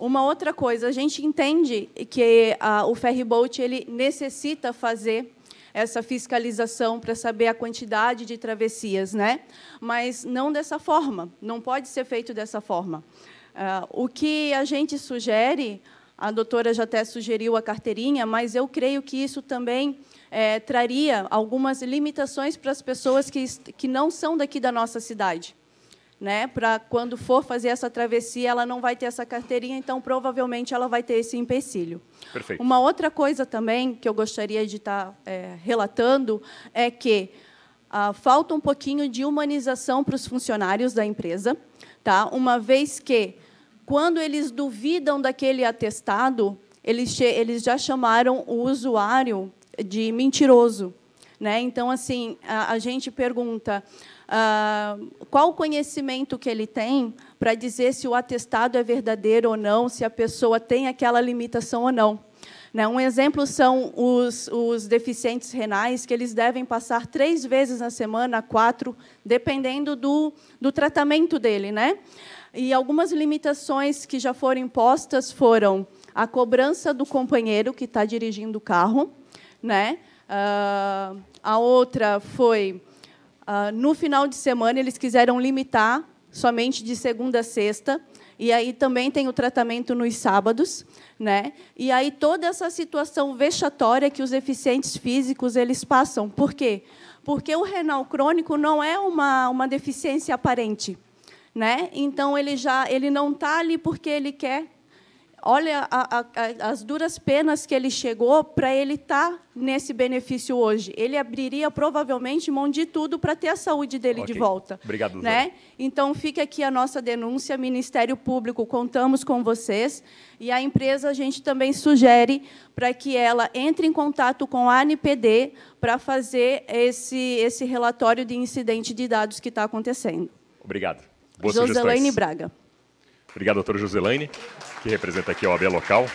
Uma outra coisa, a gente entende que ah, o ferry boat ele necessita fazer essa fiscalização para saber a quantidade de travessias, né? Mas não dessa forma, não pode ser feito dessa forma. Uh, o que a gente sugere, a doutora já até sugeriu a carteirinha, mas eu creio que isso também é, traria algumas limitações para as pessoas que, que não são daqui da nossa cidade né? Para quando for fazer essa travessia, ela não vai ter essa carteirinha, então provavelmente ela vai ter esse empecilho. Perfeito. Uma outra coisa também que eu gostaria de estar tá, é, relatando é que ah, falta um pouquinho de humanização para os funcionários da empresa, tá? Uma vez que quando eles duvidam daquele atestado, eles, eles já chamaram o usuário de mentiroso, né? Então assim a, a gente pergunta ah, qual o conhecimento que ele tem para dizer se o atestado é verdadeiro ou não, se a pessoa tem aquela limitação ou não. Né? Um exemplo são os, os, deficientes renais, que eles devem passar três vezes na semana, quatro, dependendo do, do tratamento dele. Né? E algumas limitações que já foram impostas foram a cobrança do companheiro que está dirigindo o carro, né? Ah, a outra foi ah, no final de semana, eles quiseram limitar somente de segunda a sexta. E aí também tem o tratamento nos sábados, né? E aí toda essa situação vexatória que os deficientes físicos eles passam. Por quê? Porque o renal crônico não é uma, uma deficiência aparente, né? Então ele já ele não tá ali porque ele quer, Olha a, a, as duras penas que ele chegou para ele estar tá nesse benefício hoje. Ele abriria provavelmente mão de tudo para ter a saúde dele okay. de volta. Obrigado. Né? Então fica aqui a nossa denúncia, Ministério Público, contamos com vocês e a empresa a gente também sugere para que ela entre em contato com a ANPD para fazer esse esse relatório de incidente de dados que está acontecendo. Obrigado. Boas Joselaine Braga. Obrigado, doutora Joselaine, que representa aqui a OAB local.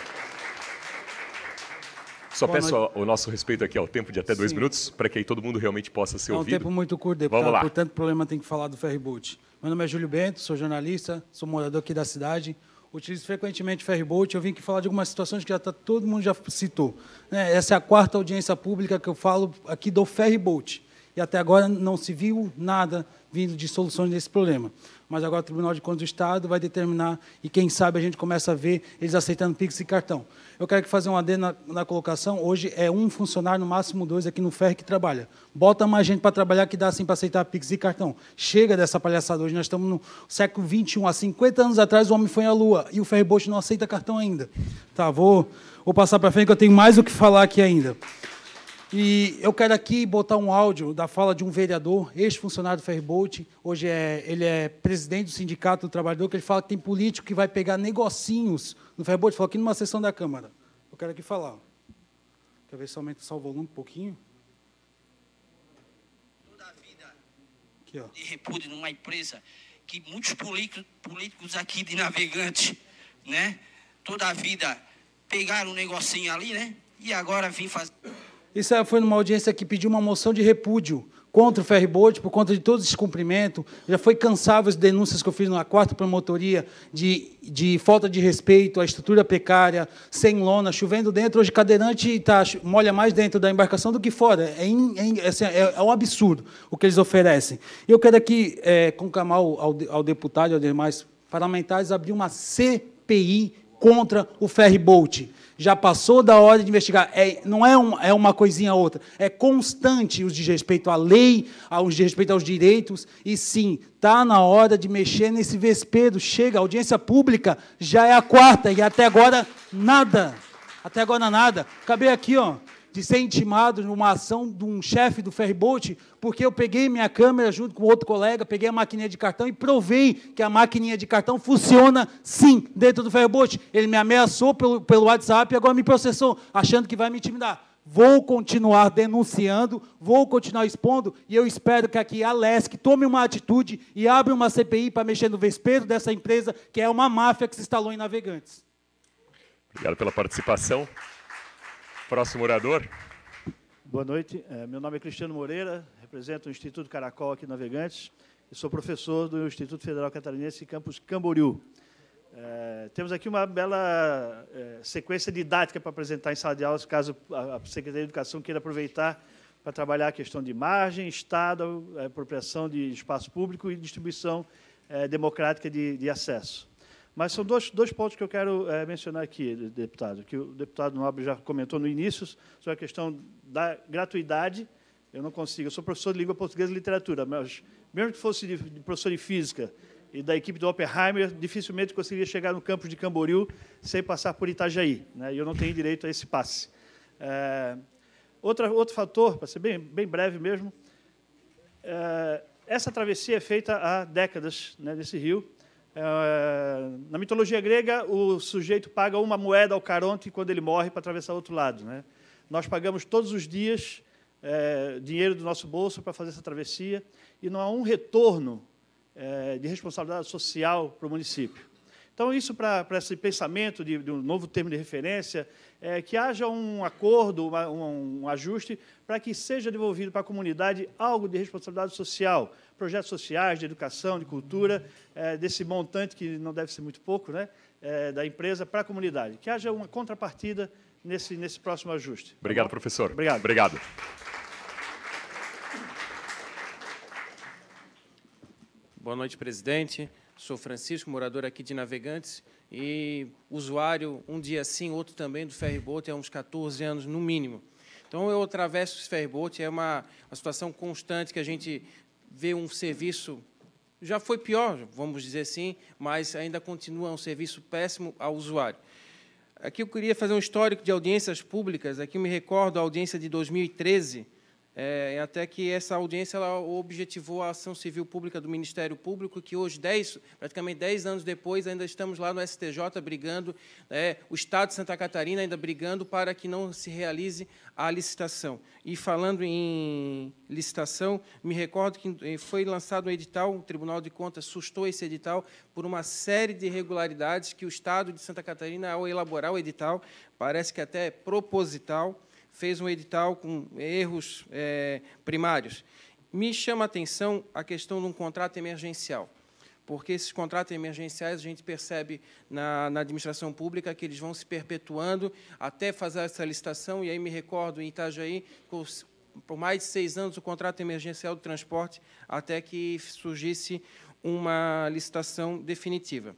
Só Boa peço noite. o nosso respeito aqui ao tempo de até Sim. dois minutos, para que aí todo mundo realmente possa ser é um ouvido. É um tempo muito curto, deputado, Vamos lá. portanto, o problema tem que falar do ferryboat. Meu nome é Júlio Bento, sou jornalista, sou morador aqui da cidade, utilizo frequentemente o ferryboat, eu vim aqui falar de algumas situações que já tá, todo mundo já citou. Né? Essa é a quarta audiência pública que eu falo aqui do ferryboat, e até agora não se viu nada vindo de soluções desse problema mas agora o Tribunal de Contas do Estado vai determinar, e quem sabe a gente começa a ver eles aceitando Pix e cartão. Eu quero que fazer um AD na, na, colocação, hoje é um funcionário, no máximo dois, aqui no FER que trabalha. Bota mais gente para trabalhar que dá assim para aceitar Pix e cartão. Chega dessa palhaçada hoje, nós estamos no século XXI, há 50 anos atrás o homem foi à lua, e o Ferrebote não aceita cartão ainda. Tá, vou, vou passar para frente que eu tenho mais o que falar aqui ainda. E eu quero aqui botar um áudio da fala de um vereador, ex-funcionário do Ferbolt, hoje é, ele é presidente do Sindicato do Trabalhador, que ele fala que tem político que vai pegar negocinhos no Ferbolt, falou aqui numa sessão da Câmara. Eu quero aqui falar. Quer ver se aumenta só o volume um pouquinho? Toda a vida aqui, ó. de repúdio numa empresa que muitos políticos, políticos aqui de navegante, né? Toda a vida pegaram um negocinho ali, né? E agora vim fazer isso foi numa audiência que pediu uma moção de repúdio contra o ferryboat por conta de todo esse descumprimento. Já foi cansável as denúncias que eu fiz na quarta promotoria de, de falta de respeito, à estrutura precária, sem lona, chovendo dentro. Hoje, cadeirante tá, molha mais dentro da embarcação do que fora. É, in, é, assim, é, é um absurdo o que eles oferecem. Eu quero aqui é, conclamar ao, ao deputado e aos demais parlamentares abrir uma CPI contra o Ferry Bolt. Já passou da hora de investigar. É, não é, um, é uma coisinha ou outra. É constante os de respeito à lei, os de respeito aos direitos. E sim, está na hora de mexer nesse vespedo. Chega, a audiência pública já é a quarta e até agora nada. Até agora nada. Acabei aqui, ó de ser intimado numa ação de um chefe do ferryboat, porque eu peguei minha câmera junto com outro colega, peguei a maquininha de cartão e provei que a maquininha de cartão funciona sim dentro do ferryboat. Ele me ameaçou pelo, pelo WhatsApp e agora me processou, achando que vai me intimidar vou continuar denunciando, vou continuar expondo, e eu espero que aqui a LESC tome uma atitude e abra uma CPI para mexer no vespeiro dessa empresa, que é uma máfia que se instalou em Navegantes. Obrigado pela participação. Próximo orador. Boa noite. É, meu nome é Cristiano Moreira, represento o Instituto Caracol aqui em Navegantes e sou professor do Instituto Federal Catarinense Campus Camboriú. É, temos aqui uma bela é, sequência didática para apresentar em sala de aulas, caso a, Secretaria de Educação queira aproveitar para trabalhar a questão de margem, Estado, é, apropriação de espaço público e distribuição é, democrática de, de acesso. Mas são dois, dois pontos que eu quero é, mencionar aqui, deputado, que o deputado Nobre já comentou no início, sobre a questão da gratuidade. Eu não consigo, eu sou professor de língua portuguesa e literatura, mas mesmo que fosse de, de professor de física e da equipe do Oppenheimer, dificilmente conseguiria chegar no campus de Camboriú sem passar por Itajaí. Né? E eu não tenho direito a esse passe. É, outra, outro fator, para ser bem, bem breve mesmo, é, essa travessia é feita há décadas né, nesse rio, é, na mitologia grega, o sujeito paga uma moeda ao Caronte quando ele morre para atravessar o outro lado. Né? Nós pagamos todos os dias é, dinheiro do nosso bolso para fazer essa travessia e não há um retorno é, de responsabilidade social para o município. Então, isso para, para esse pensamento de, de, um novo termo de referência, é que haja um acordo, uma, um, um ajuste, para que seja devolvido para a comunidade algo de responsabilidade social, projetos sociais, de educação, de cultura, é, desse montante, que não deve ser muito pouco, né, é, da empresa para a comunidade. Que haja uma contrapartida nesse, nesse próximo ajuste. Tá Obrigado, tá professor. Obrigado. Obrigado. Boa noite, presidente. Sou Francisco, morador aqui de Navegantes e usuário um dia sim, outro também do ferryboat há é uns 14 anos no mínimo. Então eu atravesso esse ferryboat, é uma, uma situação constante que a gente ver um serviço já foi pior, vamos dizer assim, mas ainda continua um serviço péssimo ao usuário. Aqui eu queria fazer um histórico de audiências públicas. Aqui me recordo a audiência de 2013, é, até que essa audiência ela objetivou a ação civil pública do Ministério Público, que hoje, dez, praticamente 10 anos depois, ainda estamos lá no STJ brigando, é, o Estado de Santa Catarina ainda brigando para que não se realize a licitação. E, falando em licitação, me recordo que eh, foi lançado um edital, o Tribunal de Contas sustou esse edital por uma série de irregularidades que o Estado de Santa Catarina, ao elaborar o edital, parece que até é proposital, fez um edital com erros é, primários. Me chama a atenção a questão de um contrato emergencial, porque esses contratos emergenciais a gente percebe na, na administração pública que eles vão se perpetuando até fazer essa licitação, e aí me recordo em Itajaí, por mais de seis anos, o contrato emergencial do transporte até que surgisse uma licitação definitiva.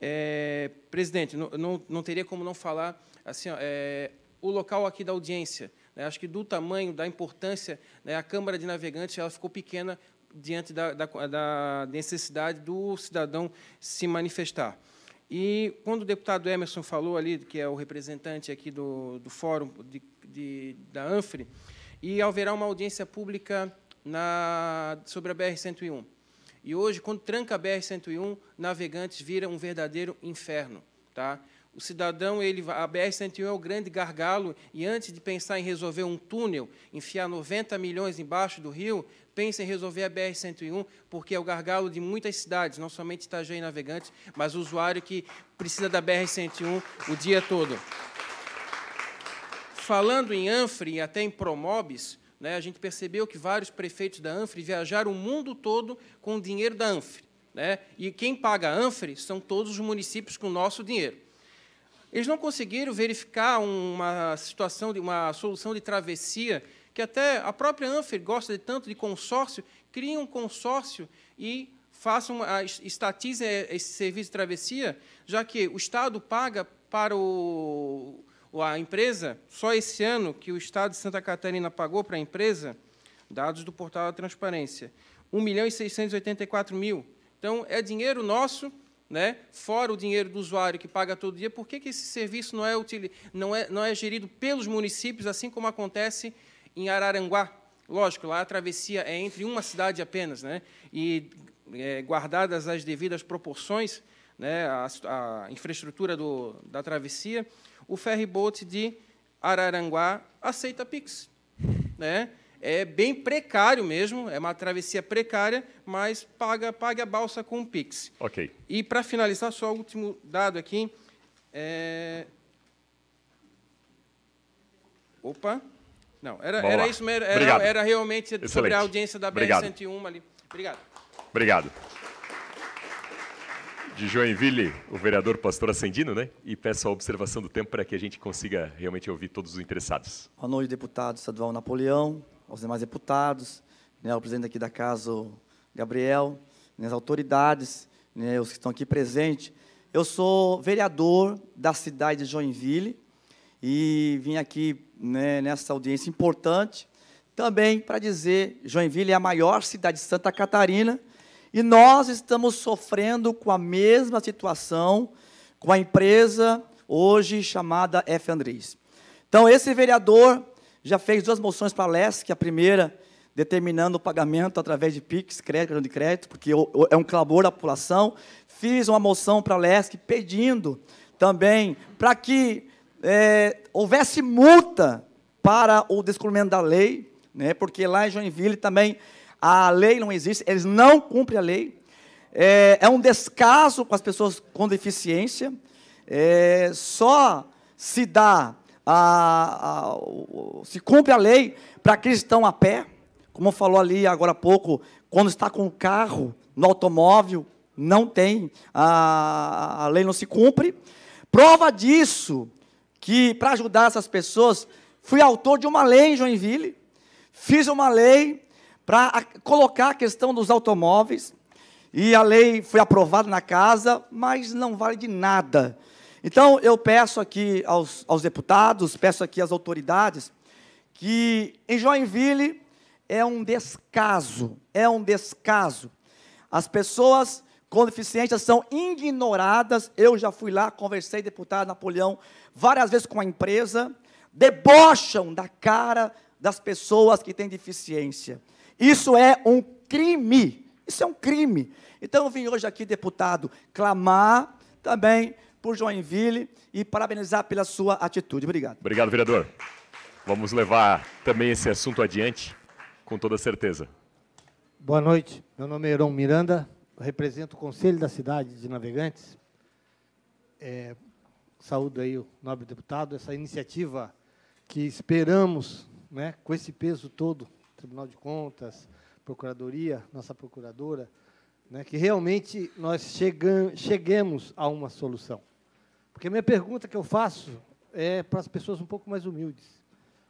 É, presidente, não, não, não, teria como não falar assim, é, o local aqui da audiência. Né, acho que do tamanho, da importância, né, a Câmara de Navegantes ela ficou pequena diante da, da, da necessidade do cidadão se manifestar. E quando o deputado Emerson falou ali, que é o representante aqui do, do fórum de, de, da ANFRE, e haverá uma audiência pública na, sobre a BR-101. E hoje, quando tranca a BR-101, navegantes vira um verdadeiro inferno. Tá? O cidadão, ele, a BR-101 é o grande gargalo, e antes de pensar em resolver um túnel, enfiar 90 milhões embaixo do rio, pense em resolver a BR-101, porque é o gargalo de muitas cidades, não somente Itajaí e Navegantes, mas o usuário que precisa da BR-101 o dia todo. Falando em Anfre e até em Promobis, né, a gente percebeu que vários prefeitos da Anfre viajaram o mundo todo com o dinheiro da Anfre. Né? E quem paga a Anfre são todos os municípios com o nosso dinheiro. Eles não conseguiram verificar uma situação, de uma solução de travessia, que até a própria Anfer gosta de tanto de consórcio, cria um consórcio e façam, estatize eh, esse serviço de travessia, já que o Estado paga para o, a empresa, só esse ano que o Estado de Santa Catarina pagou para a empresa, dados do portal da transparência, 1 milhão e 684 mil. Então, é dinheiro nosso né, fora o dinheiro do usuário que paga todo dia, por que, que esse serviço não é, util... não, é, não é gerido pelos municípios, assim como acontece em Araranguá? Lógico, lá a travessia é entre uma cidade apenas, né, e é, guardadas as devidas proporções, né, a, a infraestrutura do, da travessia, o ferryboat de Araranguá aceita Pix. Né? é bem precário mesmo, é uma travessia precária, mas paga, paga a balsa com o Pix. Ok. E, para finalizar, só o último dado aqui. É... Opa. Não, era, era isso mesmo. Era, Obrigado. era realmente Excelente. sobre a audiência da BR-101 ali. Obrigado. Obrigado. De Joinville, o vereador Pastor Ascendino, né? E peço a observação do tempo para que a gente consiga realmente ouvir todos os interessados. Boa noite, deputado estadual Napoleão, aos demais deputados, né, ao presidente aqui da casa, o Gabriel, né, as autoridades, né, os que estão aqui presentes. Eu sou vereador da cidade de Joinville e vim aqui né, nessa audiência importante também para dizer: Joinville é a maior cidade de Santa Catarina e nós estamos sofrendo com a mesma situação com a empresa hoje chamada F. Andrés. Então, esse vereador já fez duas moções para a LESC, é a primeira determinando o pagamento através de PIX, crédito, de crédito, porque é um clamor da população. Fiz uma moção para a LESC pedindo também para que é, houvesse multa para o descumprimento da lei, né, porque lá em Joinville também a lei não existe, eles não cumprem a lei. É, é um descaso com as pessoas com deficiência. É, só se dá a, a, se cumpre a lei para aqueles que estão a pé, como falou ali agora há pouco, quando está com o carro, no automóvel, não tem, a, a lei não se cumpre. Prova disso, que para ajudar essas pessoas, fui autor de uma lei em Joinville, fiz uma lei para colocar a questão dos automóveis, e a lei foi aprovada na casa, mas não vale de nada então, eu peço aqui aos, aos deputados, peço aqui às autoridades, que em Joinville é um descaso, é um descaso. As pessoas com deficiências são ignoradas. Eu já fui lá, conversei, deputado Napoleão, várias vezes com a empresa, debocham da cara das pessoas que têm deficiência. Isso é um crime. Isso é um crime. Então eu vim hoje aqui, deputado, clamar também por Joinville e parabenizar pela sua atitude. Obrigado. Obrigado, vereador. Vamos levar também esse assunto adiante, com toda certeza. Boa noite. Meu nome é Heron Miranda, Eu represento o Conselho da Cidade de Navegantes. É, saúdo aí o nobre deputado, essa iniciativa que esperamos, né, com esse peso todo, Tribunal de Contas, Procuradoria, nossa procuradora, né, que realmente nós chegamos, cheguemos a uma solução. Porque a minha pergunta que eu faço é para as pessoas um pouco mais humildes.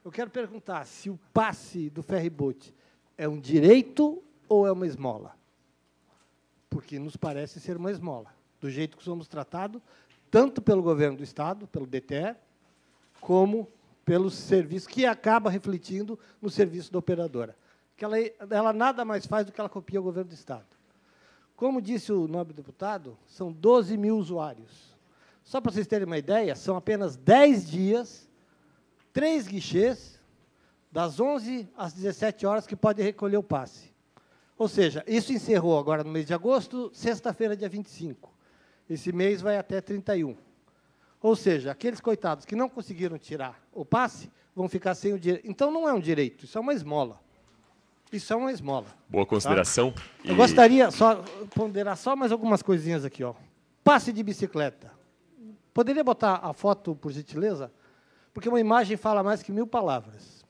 Eu quero perguntar se o passe do ferryboat é um direito ou é uma esmola? Porque nos parece ser uma esmola, do jeito que somos tratados, tanto pelo governo do Estado, pelo DTE, como pelo serviço, que acaba refletindo no serviço da operadora. Que ela, ela nada mais faz do que ela copia o governo do Estado. Como disse o nobre deputado, são 12 mil usuários só para vocês terem uma ideia, são apenas 10 dias, três guichês, das 11 às 17 horas, que pode recolher o passe. Ou seja, isso encerrou agora no mês de agosto, sexta-feira, dia 25. Esse mês vai até 31. Ou seja, aqueles coitados que não conseguiram tirar o passe vão ficar sem o direito. Então, não é um direito, isso é uma esmola. Isso é uma esmola. Boa tá? consideração. Tá? E... Eu gostaria só ponderar só mais algumas coisinhas aqui. Ó. Passe de bicicleta. Poderia botar a foto, por gentileza? Porque uma imagem fala mais que mil palavras.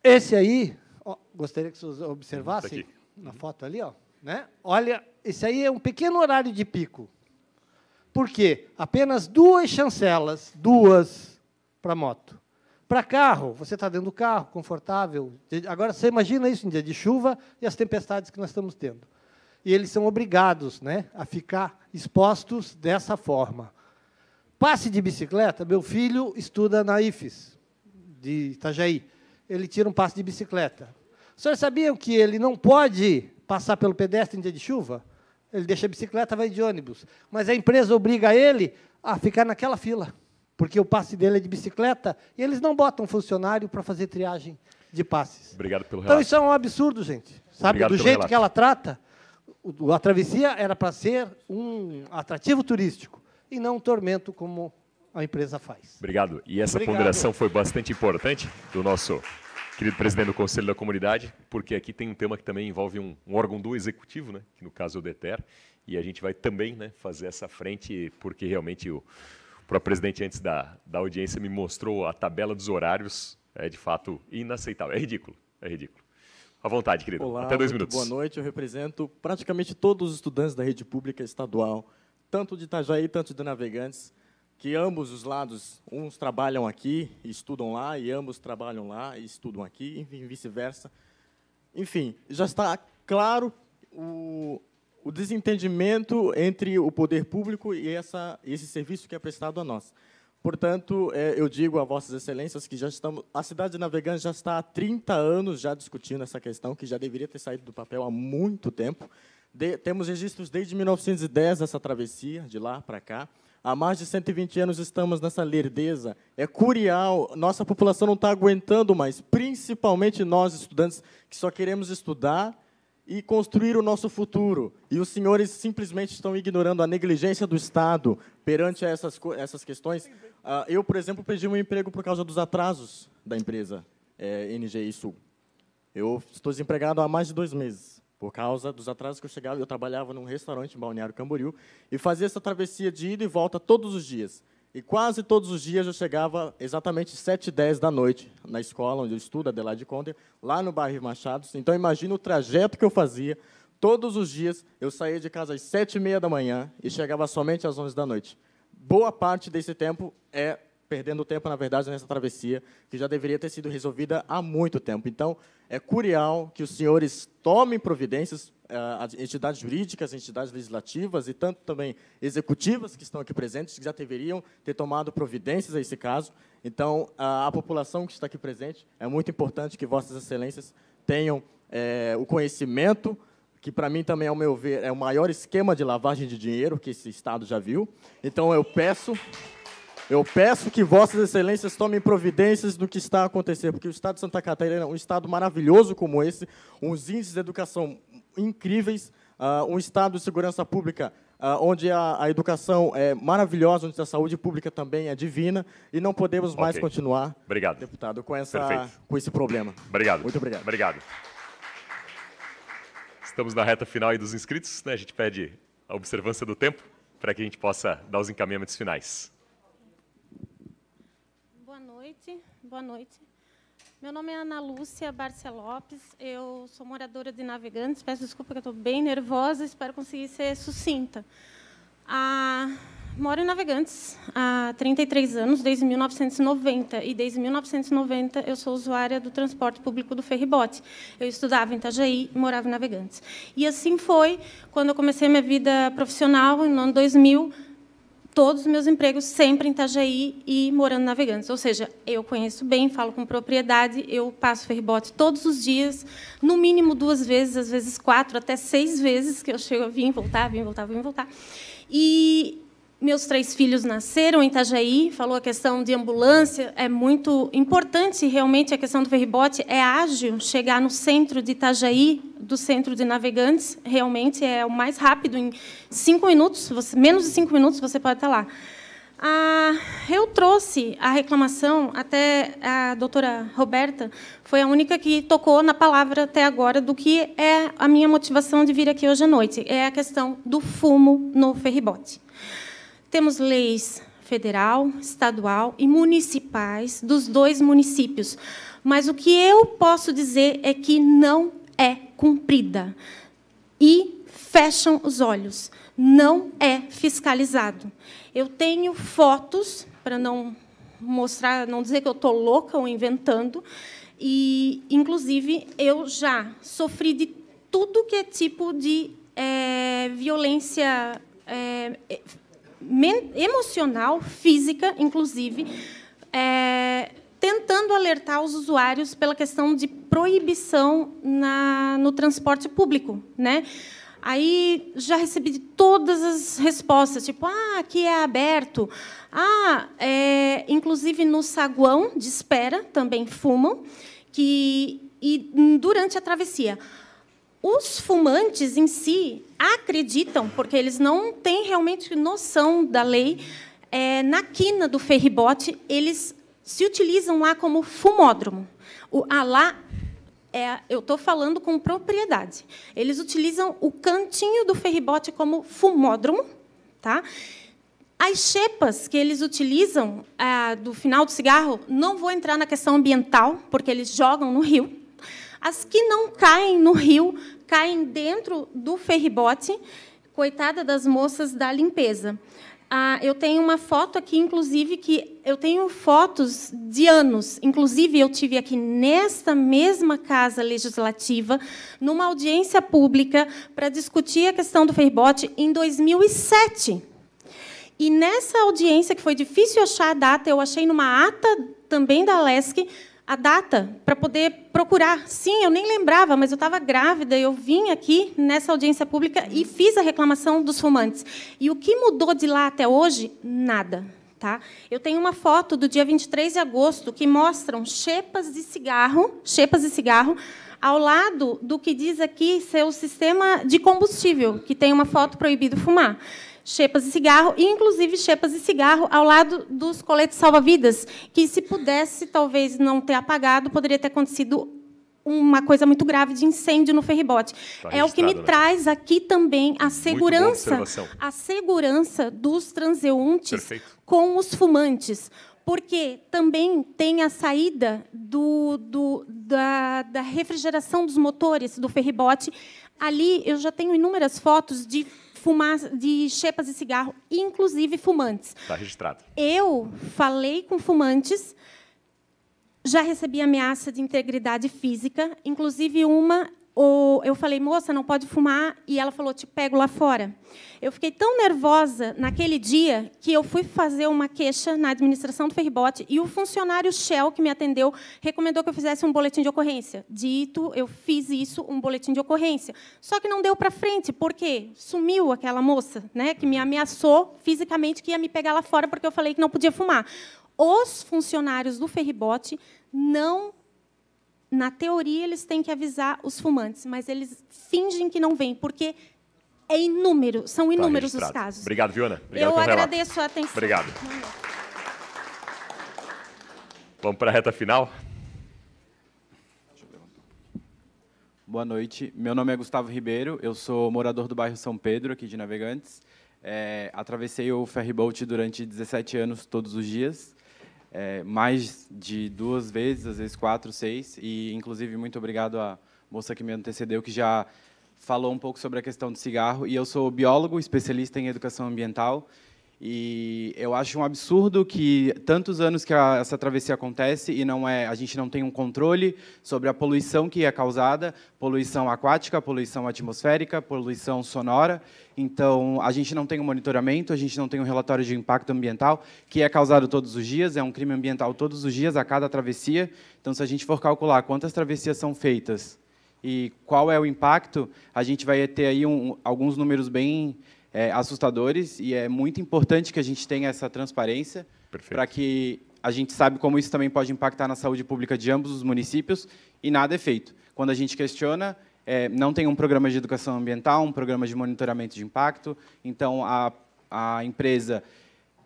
Esse aí, ó, gostaria que vocês observassem tá na foto ali, ó, né? Olha, esse aí é um pequeno horário de pico. Por quê? Apenas duas chancelas, duas para moto. Para carro, você está dentro do carro, confortável. Agora, você imagina isso em dia de chuva e as tempestades que nós estamos tendo e eles são obrigados né, a ficar expostos dessa forma. Passe de bicicleta, meu filho estuda na IFES, de Itajaí. Ele tira um passe de bicicleta. O senhor sabia que ele não pode passar pelo pedestre em dia de chuva? Ele deixa a bicicleta, vai de ônibus. Mas a empresa obriga ele a ficar naquela fila, porque o passe dele é de bicicleta e eles não botam funcionário para fazer triagem de passes. Obrigado pelo então, relato. Então isso é um absurdo, gente. Sabe, Obrigado do jeito relato. que ela trata, a travessia era para ser um atrativo turístico e não um tormento como a empresa faz. Obrigado. E essa Obrigado. ponderação foi bastante importante do nosso querido presidente do Conselho da Comunidade, porque aqui tem um tema que também envolve um, um órgão do executivo, né, que no caso é o DETER, e a gente vai também né, fazer essa frente, porque realmente o próprio presidente, antes da, da audiência, me mostrou a tabela dos horários, é de fato inaceitável, é ridículo, é ridículo. À vontade, querido. Olá, Até dois minutos. Boa noite. Eu represento praticamente todos os estudantes da rede pública estadual, tanto de Itajaí, tanto de Navegantes, que ambos os lados, uns trabalham aqui e estudam lá, e ambos trabalham lá e estudam aqui, e vice-versa. Enfim, já está claro o, o desentendimento entre o poder público e essa, esse serviço que é prestado a nós. Portanto, é, eu digo a vossas excelências que já estamos, a cidade de Navegante já está há 30 anos já discutindo essa questão, que já deveria ter saído do papel há muito tempo. De, temos registros desde 1910 dessa travessia, de lá para cá. Há mais de 120 anos estamos nessa lerdeza. É curial, nossa população não está aguentando mais, principalmente nós, estudantes, que só queremos estudar e construir o nosso futuro. E os senhores simplesmente estão ignorando a negligência do Estado perante essas, essas questões. Ah, eu, por exemplo, perdi um emprego por causa dos atrasos da empresa é, eh, NGI Sul. Eu estou desempregado há mais de dois meses por causa dos atrasos que eu chegava. Eu trabalhava num restaurante em Balneário Camboriú e fazia essa travessia de ida e volta todos os dias. E quase todos os dias eu chegava exatamente 7 e 10 da noite na escola onde eu estudo, Adelaide Conde, lá no bairro Machados. Então, imagina o trajeto que eu fazia. Todos os dias eu saía de casa às 7 e meia da manhã e chegava somente às 11 da noite. Boa parte desse tempo é perdendo tempo, na verdade, nessa travessia, que já deveria ter sido resolvida há muito tempo. Então, é curial que os senhores tomem providências, eh, as entidades jurídicas, as entidades legislativas e tanto também executivas que estão aqui presentes, que já deveriam ter tomado providências a esse caso. Então, a, a população que está aqui presente, é muito importante que Vossas Excelências tenham é, o conhecimento, que para mim também, ao meu ver, é o maior esquema de lavagem de dinheiro que esse Estado já viu. Então, eu peço. Eu peço que Vossas Excelências tomem providências do que está a acontecer, porque o Estado de Santa Catarina, é um Estado maravilhoso como esse, uns índices de educação incríveis, uh, um Estado de segurança pública uh, onde a, a, educação é maravilhosa, onde a saúde pública também é divina, e não podemos mais okay. continuar, obrigado. deputado, com, essa, com esse problema. Obrigado. Muito obrigado. Obrigado. Estamos na reta final dos inscritos, né? a gente pede a observância do tempo para que a gente possa dar os encaminhamentos finais noite. Boa noite. Meu nome é Ana Lúcia Barcia Lopes, eu sou moradora de Navegantes. Peço desculpa que estou bem nervosa, espero conseguir ser sucinta. Ah, moro em Navegantes há 33 anos, desde 1990, e desde 1990 eu sou usuária do transporte público do ferribote. Eu estudava em Itajaí e morava em Navegantes. E assim foi quando eu comecei minha vida profissional, no ano 2000, todos os meus empregos sempre em Itajaí e morando em Navegantes. Ou seja, eu conheço bem, falo com propriedade, eu passo ferribote todos os dias, no mínimo duas vezes, às vezes quatro, até seis vezes que eu chego a vir, voltar, vir, voltar, vir, voltar. E meus três filhos nasceram em Itajaí, falou a questão de ambulância, é muito importante realmente a questão do ferribote, é ágil chegar no centro de Itajaí, do centro de navegantes, realmente é o mais rápido, em cinco minutos, você, menos de cinco minutos você pode estar lá. Ah, eu trouxe a reclamação, até a doutora Roberta foi a única que tocou na palavra até agora do que é a minha motivação de vir aqui hoje à noite, é a questão do fumo no ferribote. Temos leis federal, estadual e municipais dos dois municípios. Mas o que eu posso dizer é que não é cumprida. E fecham os olhos. Não é fiscalizado. Eu tenho fotos, para não mostrar, não dizer que eu estou louca ou inventando, e, inclusive, eu já sofri de tudo que é tipo de é, violência é, emocional, física, inclusive, é, tentando alertar os usuários pela questão de proibição na, no transporte público. Né? Aí já recebi todas as respostas, tipo, ah, aqui é aberto. Ah, é, inclusive no saguão de espera também fumam, que, e durante a travessia os fumantes em si acreditam, porque eles não têm realmente noção da lei, é, na quina do ferribote, eles se utilizam lá como fumódromo. O, a lá, é, eu estou falando com propriedade. Eles utilizam o cantinho do ferribote como fumódromo. Tá? As chepas que eles utilizam é, do final do cigarro, não vou entrar na questão ambiental, porque eles jogam no rio. As que não caem no rio caem dentro do ferribote, coitada das moças da limpeza. Ah, eu tenho uma foto aqui, inclusive, que eu tenho fotos de anos. Inclusive, eu tive aqui nesta mesma casa legislativa, numa audiência pública, para discutir a questão do ferribote em 2007. E nessa audiência, que foi difícil achar a data, eu achei numa ata também da LESC, a data para poder procurar. Sim, eu nem lembrava, mas eu estava grávida, eu vim aqui nessa audiência pública e fiz a reclamação dos fumantes. E o que mudou de lá até hoje? Nada. Tá? Eu tenho uma foto do dia 23 de agosto que mostram chepas de cigarro, chepas de cigarro ao lado do que diz aqui ser o sistema de combustível, que tem uma foto proibido fumar chepas e cigarro, e inclusive chepas e cigarro ao lado dos coletes salva-vidas, que se pudesse talvez não ter apagado, poderia ter acontecido uma coisa muito grave de incêndio no ferribote. Tá é o que me né? traz aqui também a segurança, a segurança dos transeuntes Perfeito. com os fumantes porque também tem a saída do, do, da, da, refrigeração dos motores do ferribote. Ali eu já tenho inúmeras fotos de de chepas de cigarro, inclusive fumantes. Está registrado. Eu falei com fumantes, já recebi ameaça de integridade física, inclusive uma ou eu falei, moça, não pode fumar, e ela falou, te pego lá fora. Eu fiquei tão nervosa naquele dia que eu fui fazer uma queixa na administração do ferribote e o funcionário Shell que me atendeu recomendou que eu fizesse um boletim de ocorrência. Dito, eu fiz isso, um boletim de ocorrência. Só que não deu para frente, porque sumiu aquela moça, né, que me ameaçou fisicamente que ia me pegar lá fora porque eu falei que não podia fumar. Os funcionários do ferribote não na teoria, eles têm que avisar os fumantes, mas eles fingem que não vêm, porque é inúmero, são tá inúmeros tá os casos. Obrigado, Viona. Obrigado Eu agradeço relato. a atenção. Obrigado. Vamos para a reta final. Boa noite. Meu nome é Gustavo Ribeiro, eu sou morador do bairro São Pedro, aqui de Navegantes. É, atravessei o ferryboat durante 17 anos, todos os dias é, mais de duas vezes, às vezes quatro, seis. E, inclusive, muito obrigado à moça que me antecedeu, que já falou um pouco sobre a questão do cigarro. E eu sou biólogo, especialista em educação ambiental. E eu acho um absurdo que tantos anos que a, essa travessia acontece e não é, a gente não tem um controle sobre a poluição que é causada, poluição aquática, poluição atmosférica, poluição sonora. Então, a gente não tem um monitoramento, a gente não tem um relatório de impacto ambiental, que é causado todos os dias, é um crime ambiental todos os dias, a cada travessia. Então, se a gente for calcular quantas travessias são feitas e qual é o impacto, a gente vai ter aí um, alguns números bem é, assustadores e é muito importante que a gente tenha essa transparência para que a gente sabe como isso também pode impactar na saúde pública de ambos os municípios e nada é feito. Quando a gente questiona, é, não tem um programa de educação ambiental, um programa de monitoramento de impacto, então a, a empresa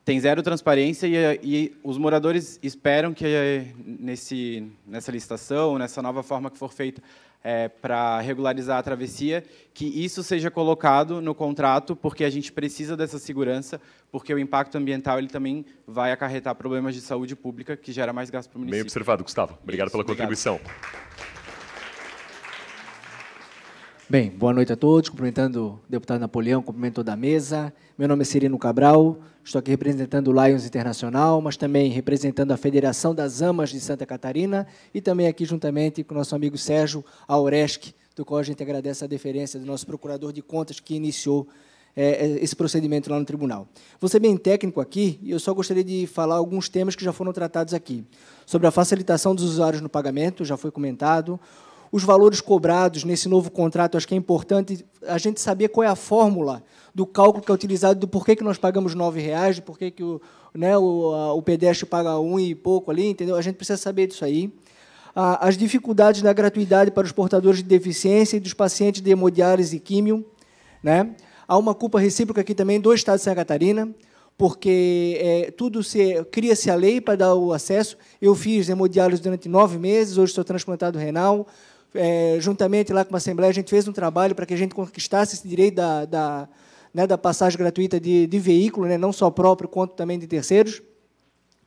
tem zero transparência e, e, os moradores esperam que é, nesse, nessa licitação, nessa nova forma que for feita, é, para regularizar a travessia, que isso seja colocado no contrato, porque a gente precisa dessa segurança, porque o impacto ambiental ele também vai acarretar problemas de saúde pública, que gera mais gasto para o município. Bem observado, Gustavo. Obrigado isso, pela obrigado. contribuição. Bem, boa noite a todos, cumprimentando o deputado Napoleão, cumprimento toda a mesa. Meu nome é Cirino Cabral, estou aqui representando o Lions Internacional, mas também representando a Federação das Amas de Santa Catarina e também aqui juntamente com o nosso amigo Sérgio Auresc, do qual a gente agradece a deferência do nosso procurador de contas que iniciou é, é esse procedimento lá no tribunal. Vou ser é bem técnico aqui e eu só gostaria de falar alguns temas que já foram tratados aqui. Sobre a facilitação dos usuários no pagamento, já foi comentado os valores cobrados nesse novo contrato, acho que é importante a gente saber qual é a fórmula do cálculo que é utilizado, do porquê que nós pagamos R$ 9,00, do porquê que o, né, o, a, o pedestre paga um e pouco ali, entendeu? A gente precisa saber disso aí. Ah, as dificuldades da gratuidade para os portadores de deficiência e dos pacientes de hemodiálise e químio. Né? Há uma culpa recíproca aqui também do Estado de Santa Catarina, porque é, tudo se cria-se a lei para dar o acesso. Eu fiz hemodiálise durante nove meses, hoje sou transplantado renal, é, juntamente lá com a Assembleia, a gente fez um trabalho para que a gente conquistasse esse direito da, da, né, da passagem gratuita de, de veículo, né, não só próprio, quanto também de terceiros.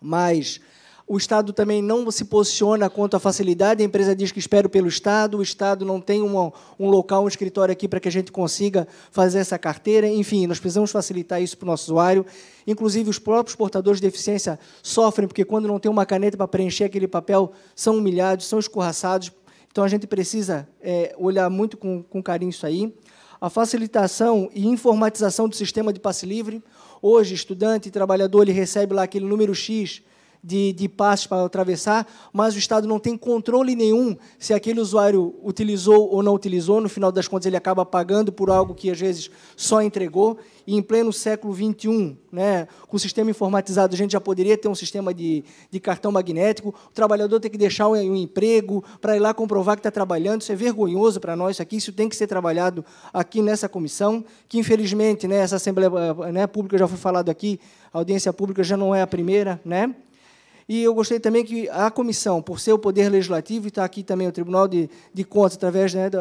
Mas o Estado também não se posiciona quanto à facilidade, a empresa diz que espera pelo Estado, o Estado não tem um, um local, um escritório aqui para que a gente consiga fazer essa carteira. Enfim, nós precisamos facilitar isso para o nosso usuário. Inclusive, os próprios portadores de deficiência sofrem, porque quando não tem uma caneta para preencher aquele papel, são humilhados, são escorraçados então, a gente precisa é, olhar muito com, com carinho isso aí. A facilitação e informatização do sistema de passe livre. Hoje, estudante e trabalhador ele recebe lá aquele número X de, de passos para atravessar, mas o Estado não tem controle nenhum se aquele usuário utilizou ou não utilizou. No final das contas, ele acaba pagando por algo que, às vezes, só entregou. E, em pleno século XXI, né, com o sistema informatizado, a gente já poderia ter um sistema de, de cartão magnético. O trabalhador tem que deixar um, um emprego para ir lá comprovar que está trabalhando. Isso é vergonhoso para nós aqui. Isso tem que ser trabalhado aqui nessa comissão, que, infelizmente, né, essa Assembleia eh, né, Pública já foi falado aqui, a audiência pública já não é a primeira, né? E eu gostei também que a comissão, por ser o Poder Legislativo, e está aqui também o Tribunal de, de Contas, através né, do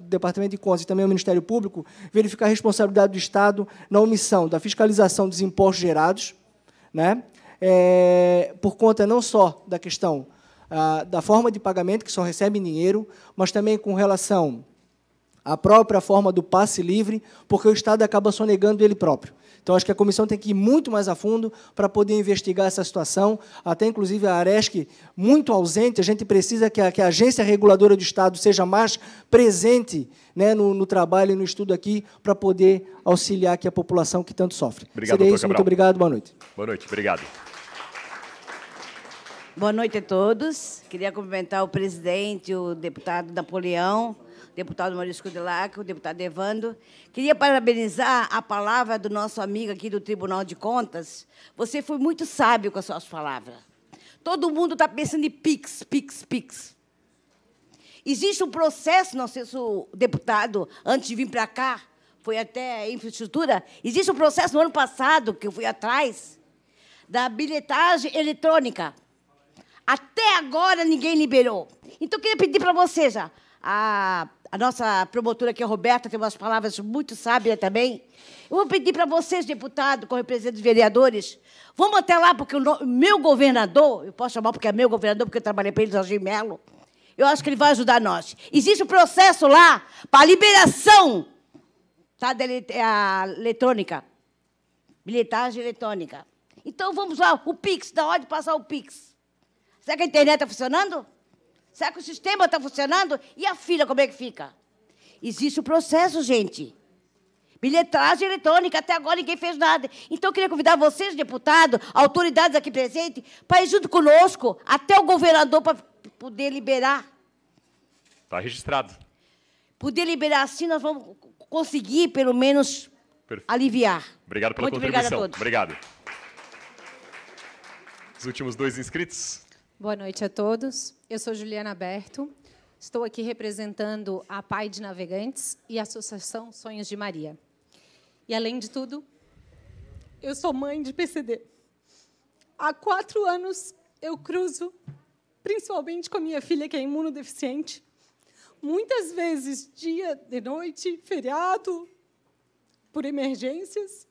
Departamento de Contas e também o Ministério Público, verificar a responsabilidade do Estado na omissão da fiscalização dos impostos gerados, né, é, por conta não só da questão ah, da forma de pagamento, que só recebe dinheiro, mas também com relação à própria forma do passe livre, porque o Estado acaba sonegando ele próprio. Então, acho que a comissão tem que ir muito mais a fundo para poder investigar essa situação. Até, inclusive, a Aresc, muito ausente, a gente precisa que a, que a agência reguladora do Estado seja mais presente né, no, no, trabalho e no estudo aqui para poder auxiliar aqui a população que tanto sofre. Obrigado, Seria isso, muito obrigado, boa noite. Boa noite, obrigado. Boa noite a todos. Queria cumprimentar o presidente, o deputado Napoleão, deputado Maurício Cudelac, o deputado Evando. Queria parabenizar a palavra do nosso amigo aqui do Tribunal de Contas. Você foi muito sábio com as suas palavras. Todo mundo está pensando em PIX, PIX, PIX. Existe um processo, não sei se o deputado, antes de vir para cá, foi até infraestrutura, existe um processo no ano passado, que eu fui atrás, da bilhetagem eletrônica. Até agora ninguém liberou. Então, eu queria pedir para você já, a a nossa promotora aqui, a Roberta, tem umas palavras muito sábias também. Eu vou pedir para vocês, deputados, com representantes vereadores, vamos até lá, porque o meu governador, eu posso chamar porque é meu governador, porque eu trabalhei para ele, Jorge Melo, eu acho que ele vai ajudar nós. Existe um processo lá para a liberação tá, da é eletrônica, bilhetagem eletrônica. Então, vamos lá, o Pix, da hora de passar o Pix. Será que a internet está funcionando? Será que o sistema está funcionando? E a filha, como é que fica? Existe o processo, gente. Bilhetragem eletrônica, até agora ninguém fez nada. Então, eu queria convidar vocês, deputados, autoridades aqui presentes, para ir junto conosco, até o governador, para poder liberar. Está registrado. Poder liberar, assim nós vamos conseguir, pelo menos, Perfeito. aliviar. Obrigado pela Muito contribuição. a todos. Obrigado. Os últimos dois inscritos. Boa noite a todos. Eu sou Juliana Berto. Estou aqui representando a Pai de Navegantes e a Associação Sonhos de Maria. E, além de tudo, eu sou mãe de PCD. Há quatro anos eu cruzo, principalmente com a minha filha, que é imunodeficiente, muitas vezes, dia, de noite, feriado, por emergências.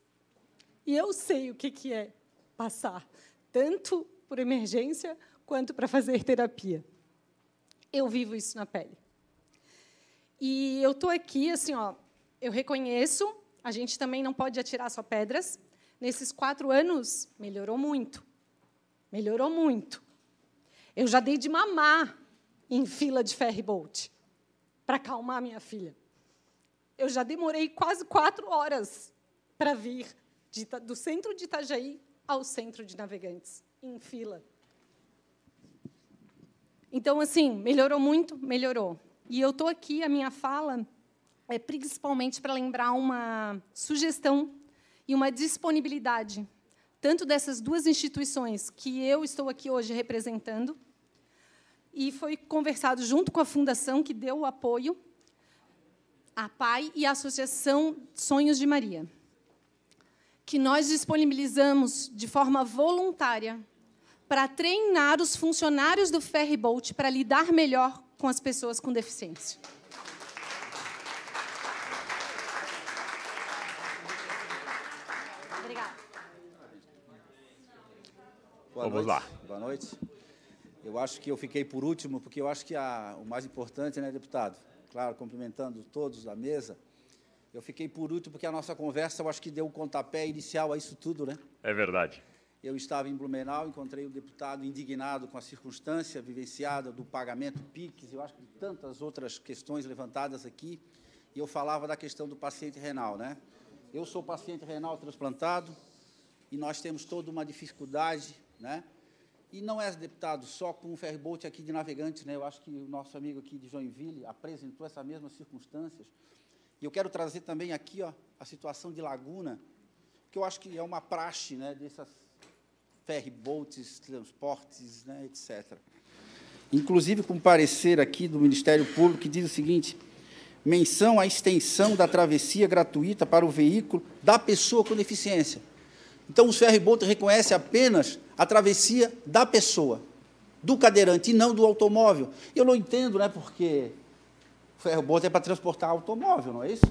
E eu sei o que é passar tanto por emergência quanto para fazer terapia. Eu vivo isso na pele. E eu estou aqui, assim, ó, eu reconheço, a gente também não pode atirar só pedras. Nesses quatro anos, melhorou muito. Melhorou muito. Eu já dei de mamar em fila de ferry boat para acalmar minha filha. Eu já demorei quase quatro horas para vir de, do centro de Itajaí ao centro de Navegantes, em fila. Então, assim, melhorou muito? Melhorou. E eu estou aqui, a minha fala é principalmente para lembrar uma sugestão e uma disponibilidade, tanto dessas duas instituições que eu estou aqui hoje representando, e foi conversado junto com a fundação que deu o apoio, a PAI e a Associação Sonhos de Maria, que nós disponibilizamos de forma voluntária para treinar os funcionários do Bolt para lidar melhor com as pessoas com deficiência. Obrigada. Boa Vamos noite. lá. Boa noite. Eu acho que eu fiquei por último, porque eu acho que a, o mais importante, né, deputado? Claro, cumprimentando todos da mesa. Eu fiquei por último, porque a nossa conversa, eu acho que deu um pontapé inicial a isso tudo, né? É verdade. Eu estava em Blumenau, encontrei o deputado indignado com a circunstância vivenciada do pagamento PIX, eu acho que tantas outras questões levantadas aqui, e eu falava da questão do paciente renal. Né? Eu sou paciente renal transplantado e nós temos toda uma dificuldade, né? e não é, deputado, só com o ferryboat aqui de Navegantes, né? eu acho que o nosso amigo aqui de Joinville apresentou essas mesmas circunstâncias, e eu quero trazer também aqui ó, a situação de Laguna, que eu acho que é uma praxe né, dessas ferryboats, transportes, né, etc. Inclusive, com parecer aqui do Ministério Público, que diz o seguinte, menção à extensão da travessia gratuita para o veículo da pessoa com deficiência. Então, os ferryboats reconhecem apenas a travessia da pessoa, do cadeirante, e não do automóvel. Eu não entendo, né, porque o ferryboat é para transportar automóvel, não é isso?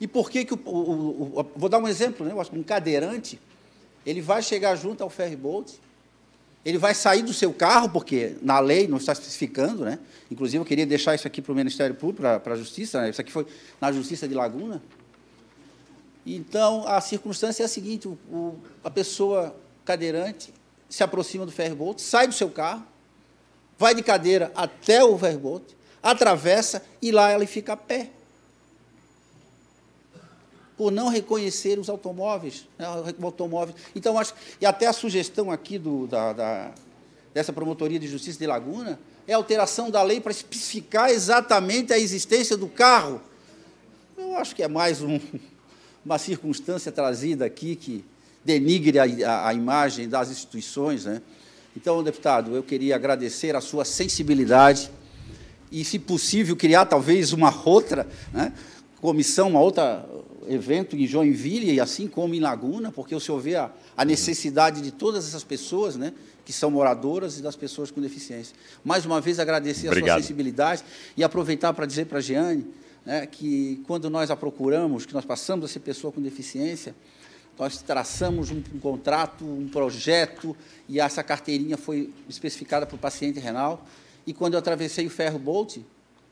E por que, que o, o, o, o Vou dar um exemplo, né? Eu acho que um cadeirante ele vai chegar junto ao ferryboat, ele vai sair do seu carro, porque na lei não está especificando, né? Inclusive, eu queria deixar isso aqui para o Ministério Público, para, para a Justiça, né? isso aqui foi na Justiça de Laguna. Então, a circunstância é a seguinte: o, o, a pessoa cadeirante se aproxima do ferryboat, sai do seu carro, vai de cadeira até o ferryboat, atravessa e lá ela fica a pé por não reconhecer os automóveis. Né, automóveis. Então, acho e até a sugestão aqui do, da, da, dessa promotoria de justiça de Laguna é alteração da lei para especificar exatamente a existência do carro. Eu acho que é mais um, uma circunstância trazida aqui que denigre a, a, a imagem das instituições, né? Então, deputado, eu queria agradecer a sua sensibilidade e, se possível, criar talvez uma outra né, comissão, uma outra evento em Joinville, e assim como em Laguna, porque o senhor vê a, a uhum. necessidade de todas essas pessoas, né, que são moradoras e das pessoas com deficiência. Mais uma vez, agradecer Obrigado. a sua sensibilidade e aproveitar para dizer para a Jeane né, que, quando nós a procuramos, que nós passamos a ser pessoa com deficiência, nós traçamos um, um, contrato, um projeto, e essa carteirinha foi especificada para o paciente renal. E quando eu atravessei o ferro Bolt,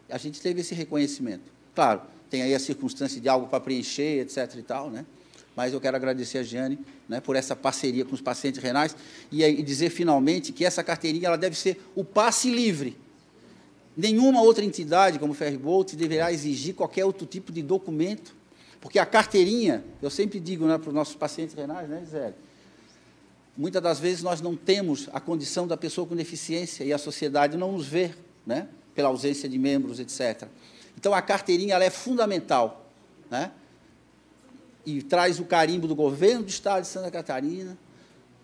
a gente teve esse reconhecimento. Claro, tem aí a circunstância de algo para preencher, etc. e tal, né? Mas eu quero agradecer a Jane né, por essa parceria com os pacientes renais e, e dizer finalmente que essa carteirinha ela deve ser o passe livre. Nenhuma outra entidade, como o Ferribolt, deverá exigir qualquer outro tipo de documento, porque a carteirinha, eu sempre digo né, para os nossos pacientes renais, né, Zé? Muitas das vezes nós não temos a condição da pessoa com deficiência e a sociedade não nos vê, né, pela ausência de membros, etc. Então, a carteirinha ela é fundamental. Né? E traz o carimbo do governo do Estado de Santa Catarina,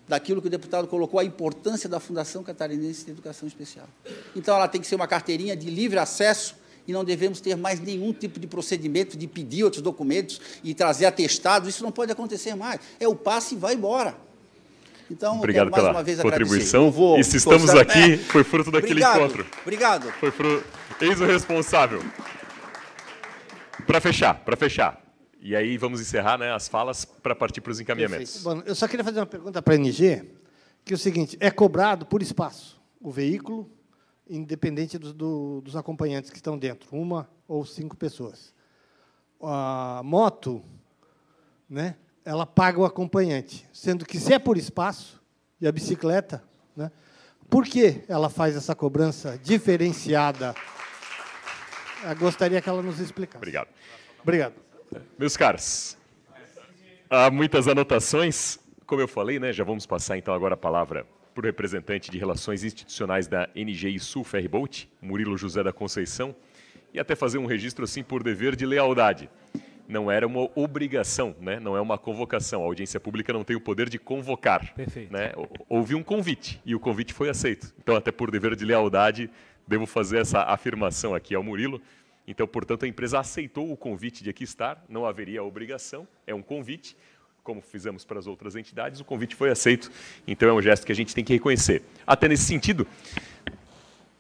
daquilo que o deputado colocou, a importância da Fundação Catarinense de Educação Especial. Então, ela tem que ser uma carteirinha de livre acesso e não devemos ter mais nenhum tipo de procedimento de pedir outros documentos e trazer atestados. Isso não pode acontecer mais. É o passe e vai embora. Então, obrigado mais pela uma vez contribuição. Vou e se estamos aqui, foi fruto daquele obrigado, encontro. Obrigado. Foi fruto. Eis o responsável. Para fechar, para fechar. E aí vamos encerrar né, as falas para partir para os encaminhamentos. Bom, eu só queria fazer uma pergunta para a NG, que é o seguinte, é cobrado por espaço o veículo, independente do, do, dos acompanhantes que estão dentro, uma ou cinco pessoas. A moto, né, ela paga o acompanhante, sendo que se é por espaço, e a bicicleta, né, por que ela faz essa cobrança diferenciada gostaria que ela nos explicasse. Obrigado. Obrigado. Meus caros, há muitas anotações. Como eu falei, né, já vamos passar então agora a palavra para o representante de Relações Institucionais da NGI Sul Ferribolt, Murilo José da Conceição, e até fazer um registro assim por dever de lealdade. Não era uma obrigação, né? não é uma convocação. A audiência pública não tem o poder de convocar. Perfeito. Né? Houve um convite e o convite foi aceito. Então, até por dever de lealdade, devo fazer essa afirmação aqui ao Murilo. Então, portanto, a empresa aceitou o convite de aqui estar, não haveria obrigação, é um convite, como fizemos para as outras entidades, o convite foi aceito, então é um gesto que a gente tem que reconhecer. Até nesse sentido,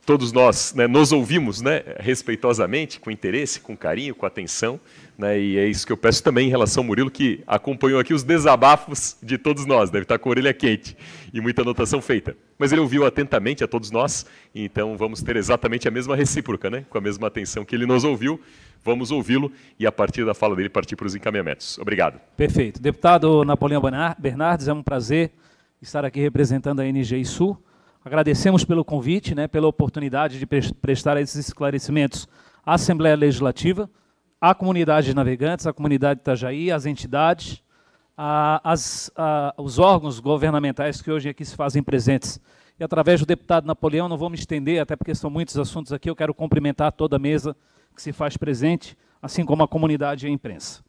todos nós né, nos ouvimos né, respeitosamente, com interesse, com carinho, com atenção. Né, e é isso que eu peço também em relação ao Murilo, que acompanhou aqui os desabafos de todos nós. Deve estar com a orelha quente e muita anotação feita. Mas ele ouviu atentamente a todos nós, então vamos ter exatamente a mesma recíproca, né, com a mesma atenção que ele nos ouviu. Vamos ouvi-lo e, a partir da fala dele, partir para os encaminhamentos. Obrigado. Perfeito. Deputado Napoleão Bernardes, é um prazer estar aqui representando a NGI Sul. Agradecemos pelo convite, né, pela oportunidade de prestar esses esclarecimentos à Assembleia Legislativa, à comunidade de navegantes, à comunidade de Itajaí, às entidades, a, os órgãos governamentais que hoje aqui se fazem presentes. E através do deputado Napoleão, não vou me estender, até porque são muitos assuntos aqui, eu quero cumprimentar toda a mesa que se faz presente, assim como a comunidade e a imprensa.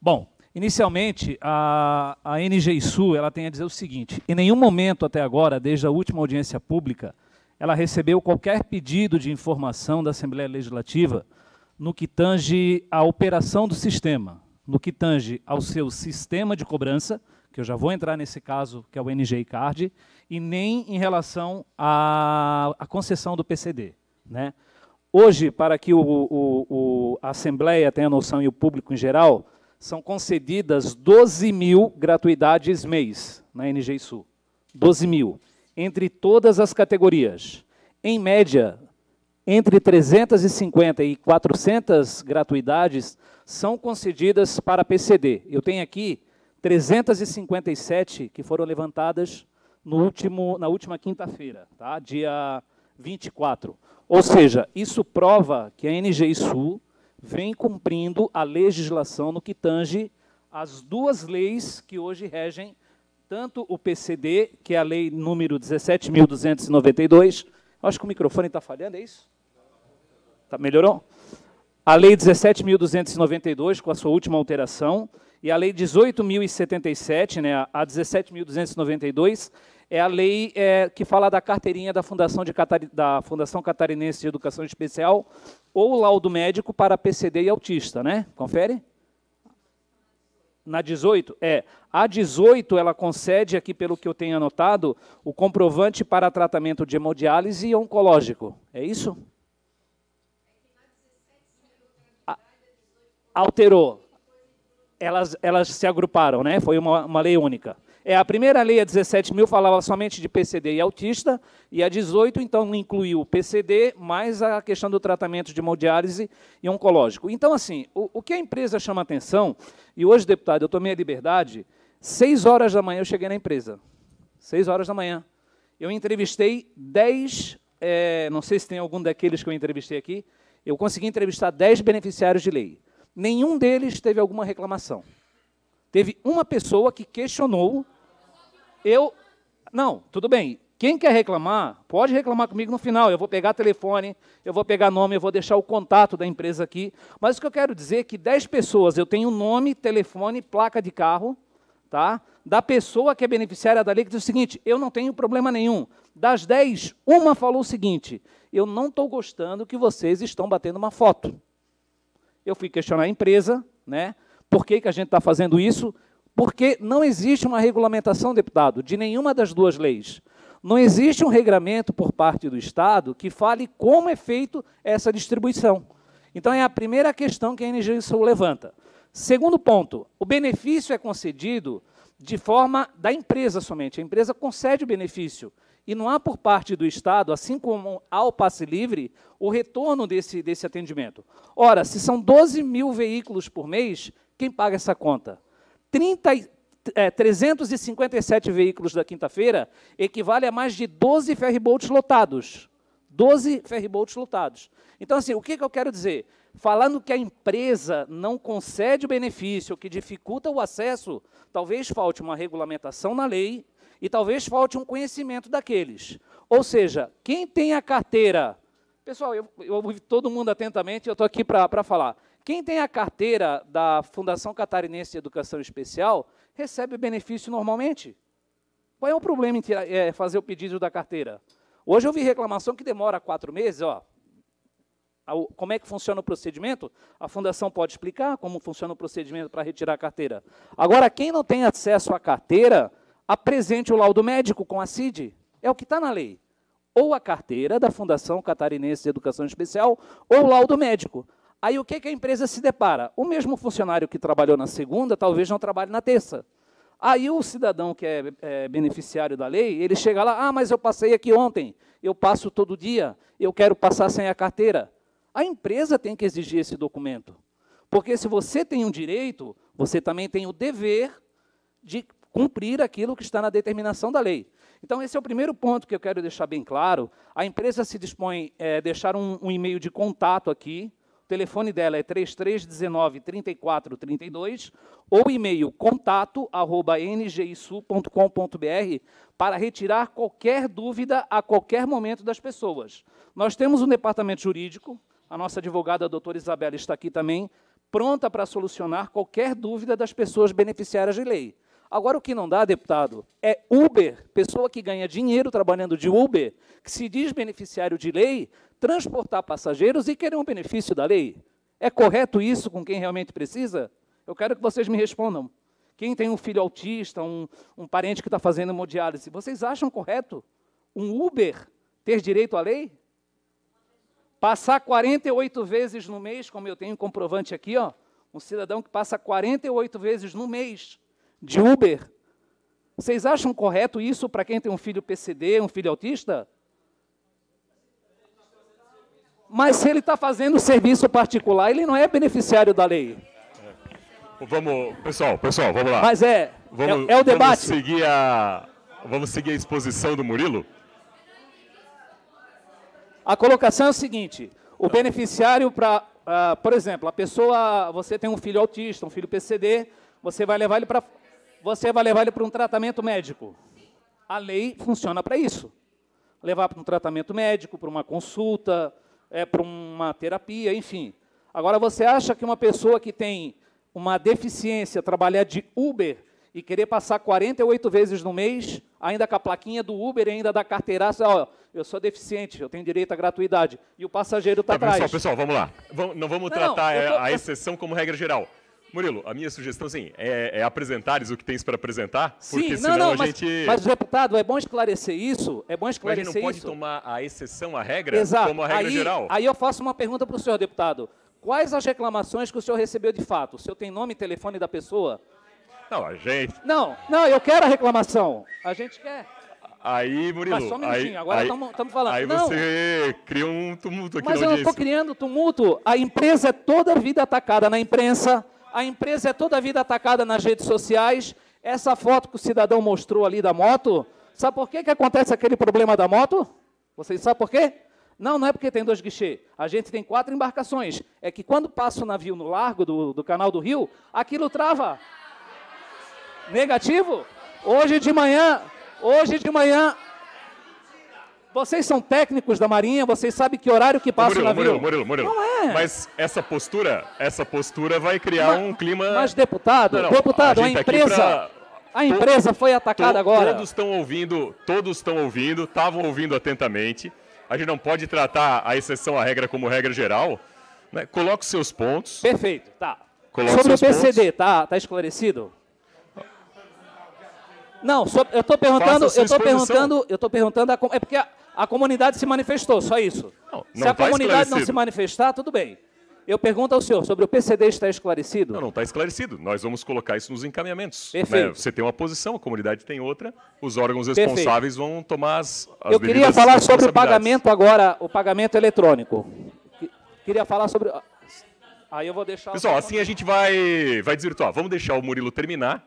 Bom, Inicialmente, a, a NGI-SU ela tem a dizer o seguinte: em nenhum momento até agora, desde a última audiência pública, ela recebeu qualquer pedido de informação da Assembleia Legislativa no que tange à operação do sistema, no que tange ao seu sistema de cobrança, que eu já vou entrar nesse caso, que é o NGI Card, e nem em relação à, à concessão do PCD. Né? Hoje, para que o, o, o, a Assembleia tenha noção e o público em geral, são concedidas 12 mil gratuidades mês na NG Sul. 12 mil. Entre todas as categorias. Em média, entre 350 e 400 gratuidades são concedidas para PCD. Eu tenho aqui 357 que foram levantadas no último, na última quinta-feira, tá? dia 24. Ou seja, isso prova que a NGI Sul vem cumprindo a legislação no que tange as duas leis que hoje regem tanto o PCD, que é a lei número 17.292, acho que o microfone está falhando, é isso? Tá, melhorou? A lei 17.292, com a sua última alteração, e a lei 18.077, né, a 17.292, é a lei é, que fala da carteirinha da Fundação, da Fundação Catarinense de Educação Especial ou laudo médico para PCD e autista, né? Confere? Na 18? É. A 18, ela concede, aqui pelo que eu tenho anotado, o comprovante para tratamento de hemodiálise oncológico. É isso? A... Alterou. Elas, elas se agruparam, né? Foi uma, uma lei única. É, a primeira lei, a 17 mil, falava somente de PCD e autista, e a 18, então, incluiu o PCD mais a questão do tratamento de hemodiálise e oncológico. Então, assim, o, o que a empresa chama atenção, e hoje, deputado, eu tomei a liberdade, seis horas da manhã eu cheguei na empresa. Seis horas da manhã. Eu entrevistei dez, é, não sei se tem algum daqueles que eu entrevistei aqui, eu consegui entrevistar dez beneficiários de lei. Nenhum deles teve alguma reclamação. Teve uma pessoa que questionou eu. Não, tudo bem. Quem quer reclamar, pode reclamar comigo no final. Eu vou pegar telefone, eu vou pegar nome, eu vou deixar o contato da empresa aqui. Mas o que eu quero dizer é que 10 pessoas, eu tenho nome, telefone, placa de carro, tá? Da pessoa que é beneficiária da lei, que diz o seguinte: eu não tenho problema nenhum. Das 10, uma falou o seguinte: eu não estou gostando que vocês estão batendo uma foto. Eu fui questionar a empresa, né? Por que, que a gente está fazendo isso? Porque não existe uma regulamentação, deputado, de nenhuma das duas leis. Não existe um regramento por parte do Estado que fale como é feito essa distribuição. Então é a primeira questão que a Energisul levanta. Segundo ponto, o benefício é concedido de forma da empresa somente. A empresa concede o benefício. E não há por parte do Estado, assim como ao passe livre, o retorno desse, desse atendimento. Ora, se são 12 mil veículos por mês, quem paga essa conta? 30, é, 357 veículos da quinta-feira equivale a mais de 12 ferryboats lotados. 12 ferryboats lotados. Então, assim, o que, que eu quero dizer? Falando que a empresa não concede o benefício, que dificulta o acesso, talvez falte uma regulamentação na lei e talvez falte um conhecimento daqueles. Ou seja, quem tem a carteira. Pessoal, eu, ouvi todo mundo atentamente, eu estou aqui para falar. Quem tem a carteira da Fundação Catarinense de Educação Especial recebe benefício normalmente. Qual é o problema em tirar, é, fazer o pedido da carteira? Hoje eu vi reclamação que demora quatro meses. Ó. Como é que funciona o procedimento? A fundação pode explicar como funciona o procedimento para retirar a carteira. Agora, quem não tem acesso à carteira, apresente o laudo médico com a CID. É o que está na lei. Ou a carteira da Fundação Catarinense de Educação Especial, ou o laudo médico. Aí o que, que a empresa se depara? O mesmo funcionário que trabalhou na segunda, talvez não trabalhe na terça. Aí o cidadão que é, é, beneficiário da lei, ele chega lá, ah, mas eu passei aqui ontem, eu passo todo dia, eu quero passar sem a carteira. A empresa tem que exigir esse documento. Porque se você tem um direito, você também tem o dever de cumprir aquilo que está na determinação da lei. Então, esse é o primeiro ponto que eu quero deixar bem claro. A empresa se dispõe a eh, é, deixar um, um e-mail de contato aqui, o telefone dela é 3319 3432 ou e-mail contato arroba para retirar qualquer dúvida a qualquer momento das pessoas. Nós temos um departamento jurídico, a nossa advogada a doutora Isabela está aqui também, pronta para solucionar qualquer dúvida das pessoas beneficiárias de lei. Agora, o que não dá, deputado, é Uber, pessoa que ganha dinheiro trabalhando de Uber, que se diz beneficiário de lei, transportar passageiros e querer um benefício da lei. É correto isso com quem realmente precisa? Eu quero que vocês me respondam. Quem tem um filho autista, um, um parente que está fazendo hemodiálise, vocês acham correto um Uber ter direito à lei? Passar 48 vezes no mês, como eu tenho um comprovante aqui, ó, um cidadão que passa 48 vezes no mês de Uber. Vocês acham correto isso para quem tem um filho PCD, um filho autista? Mas se ele está fazendo serviço particular, ele não é beneficiário da lei. É. Vamos, pessoal, pessoal, vamos lá. Mas é, é vamos, é, é o debate. Vamos seguir, a, vamos seguir a exposição do Murilo? A colocação é o seguinte: o beneficiário para, uh, ah, por exemplo, a pessoa, você tem um filho autista, um filho PCD, você vai levar ele para você vai levar ele para um tratamento médico. A lei funciona para isso. Levar para um tratamento médico, para uma consulta, é, para uma terapia, enfim. Agora, você acha que uma pessoa que tem uma deficiência, trabalhar de Uber e querer passar 48 vezes no mês, ainda com a plaquinha do Uber, ainda da carteiraça, ó, eu sou deficiente, eu tenho direito à gratuidade. E o passageiro está é, tá, atrás. Pessoal, pessoal, vamos lá. Vamos, não vamos não, tratar tô, a exceção como regra geral. Murilo, a minha sugestão sim, é, é apresentares o que tens para apresentar, sim, porque senão não, a mas, gente. Mas, deputado, é bom esclarecer isso. É bom esclarecer isso. Mas a gente não pode tomar a exceção à regra Exato. como a regra aí, geral. Aí eu faço uma pergunta para o senhor, deputado. Quais as reclamações que o senhor recebeu de fato? O senhor tem nome e telefone da pessoa? Não, a gente. Não, não, eu quero a reclamação. A gente quer. Aí, Murilo. Mas só um minutinho, aí, agora estamos falando. Aí não, você cria um tumulto aqui Mas eu não estou criando tumulto. A empresa é toda a vida atacada na imprensa, a empresa é toda a vida atacada nas redes sociais. Essa foto que o cidadão mostrou ali da moto, sabe por que, que acontece aquele problema da moto? Vocês sabem por quê? Não, não é porque tem dois guichês. A gente tem quatro embarcações. É que quando passa o navio no largo do, do canal do rio, aquilo trava. Negativo? Hoje de manhã, hoje de manhã, vocês são técnicos da Marinha, vocês sabem que horário que passa Murilo, o navio. Murilo, Murilo, Murilo. Não é. Mas essa postura, essa postura vai criar mas, um clima. Mas deputado, não, não, deputado, a, a tá empresa. a empresa foi atacada agora. Todos estão ouvindo, todos estão ouvindo, estavam ouvindo atentamente. A gente não pode tratar a exceção à regra como regra geral. Né? Coloque seus pontos. Perfeito, tá. Coloque Sobre o PCD, tá, tá esclarecido? Não, só, eu estou perguntando, eu estou perguntando, eu estou perguntando a, é porque a, a, comunidade se manifestou, só isso. Não, não se a tá comunidade não se manifestar, tudo bem. Eu pergunto ao senhor sobre o PCD está esclarecido? Não, não está esclarecido. Nós vamos colocar isso nos encaminhamentos. Né? Perfeito. Né? Você tem uma posição, a comunidade tem outra. Os órgãos responsáveis Perfeito. vão tomar as, as Eu queria falar sobre o pagamento agora, o pagamento eletrônico. Queria falar sobre. Ah, aí eu vou deixar. Pessoal, assim a gente vai, vai desvirtuar. Vamos deixar o Murilo terminar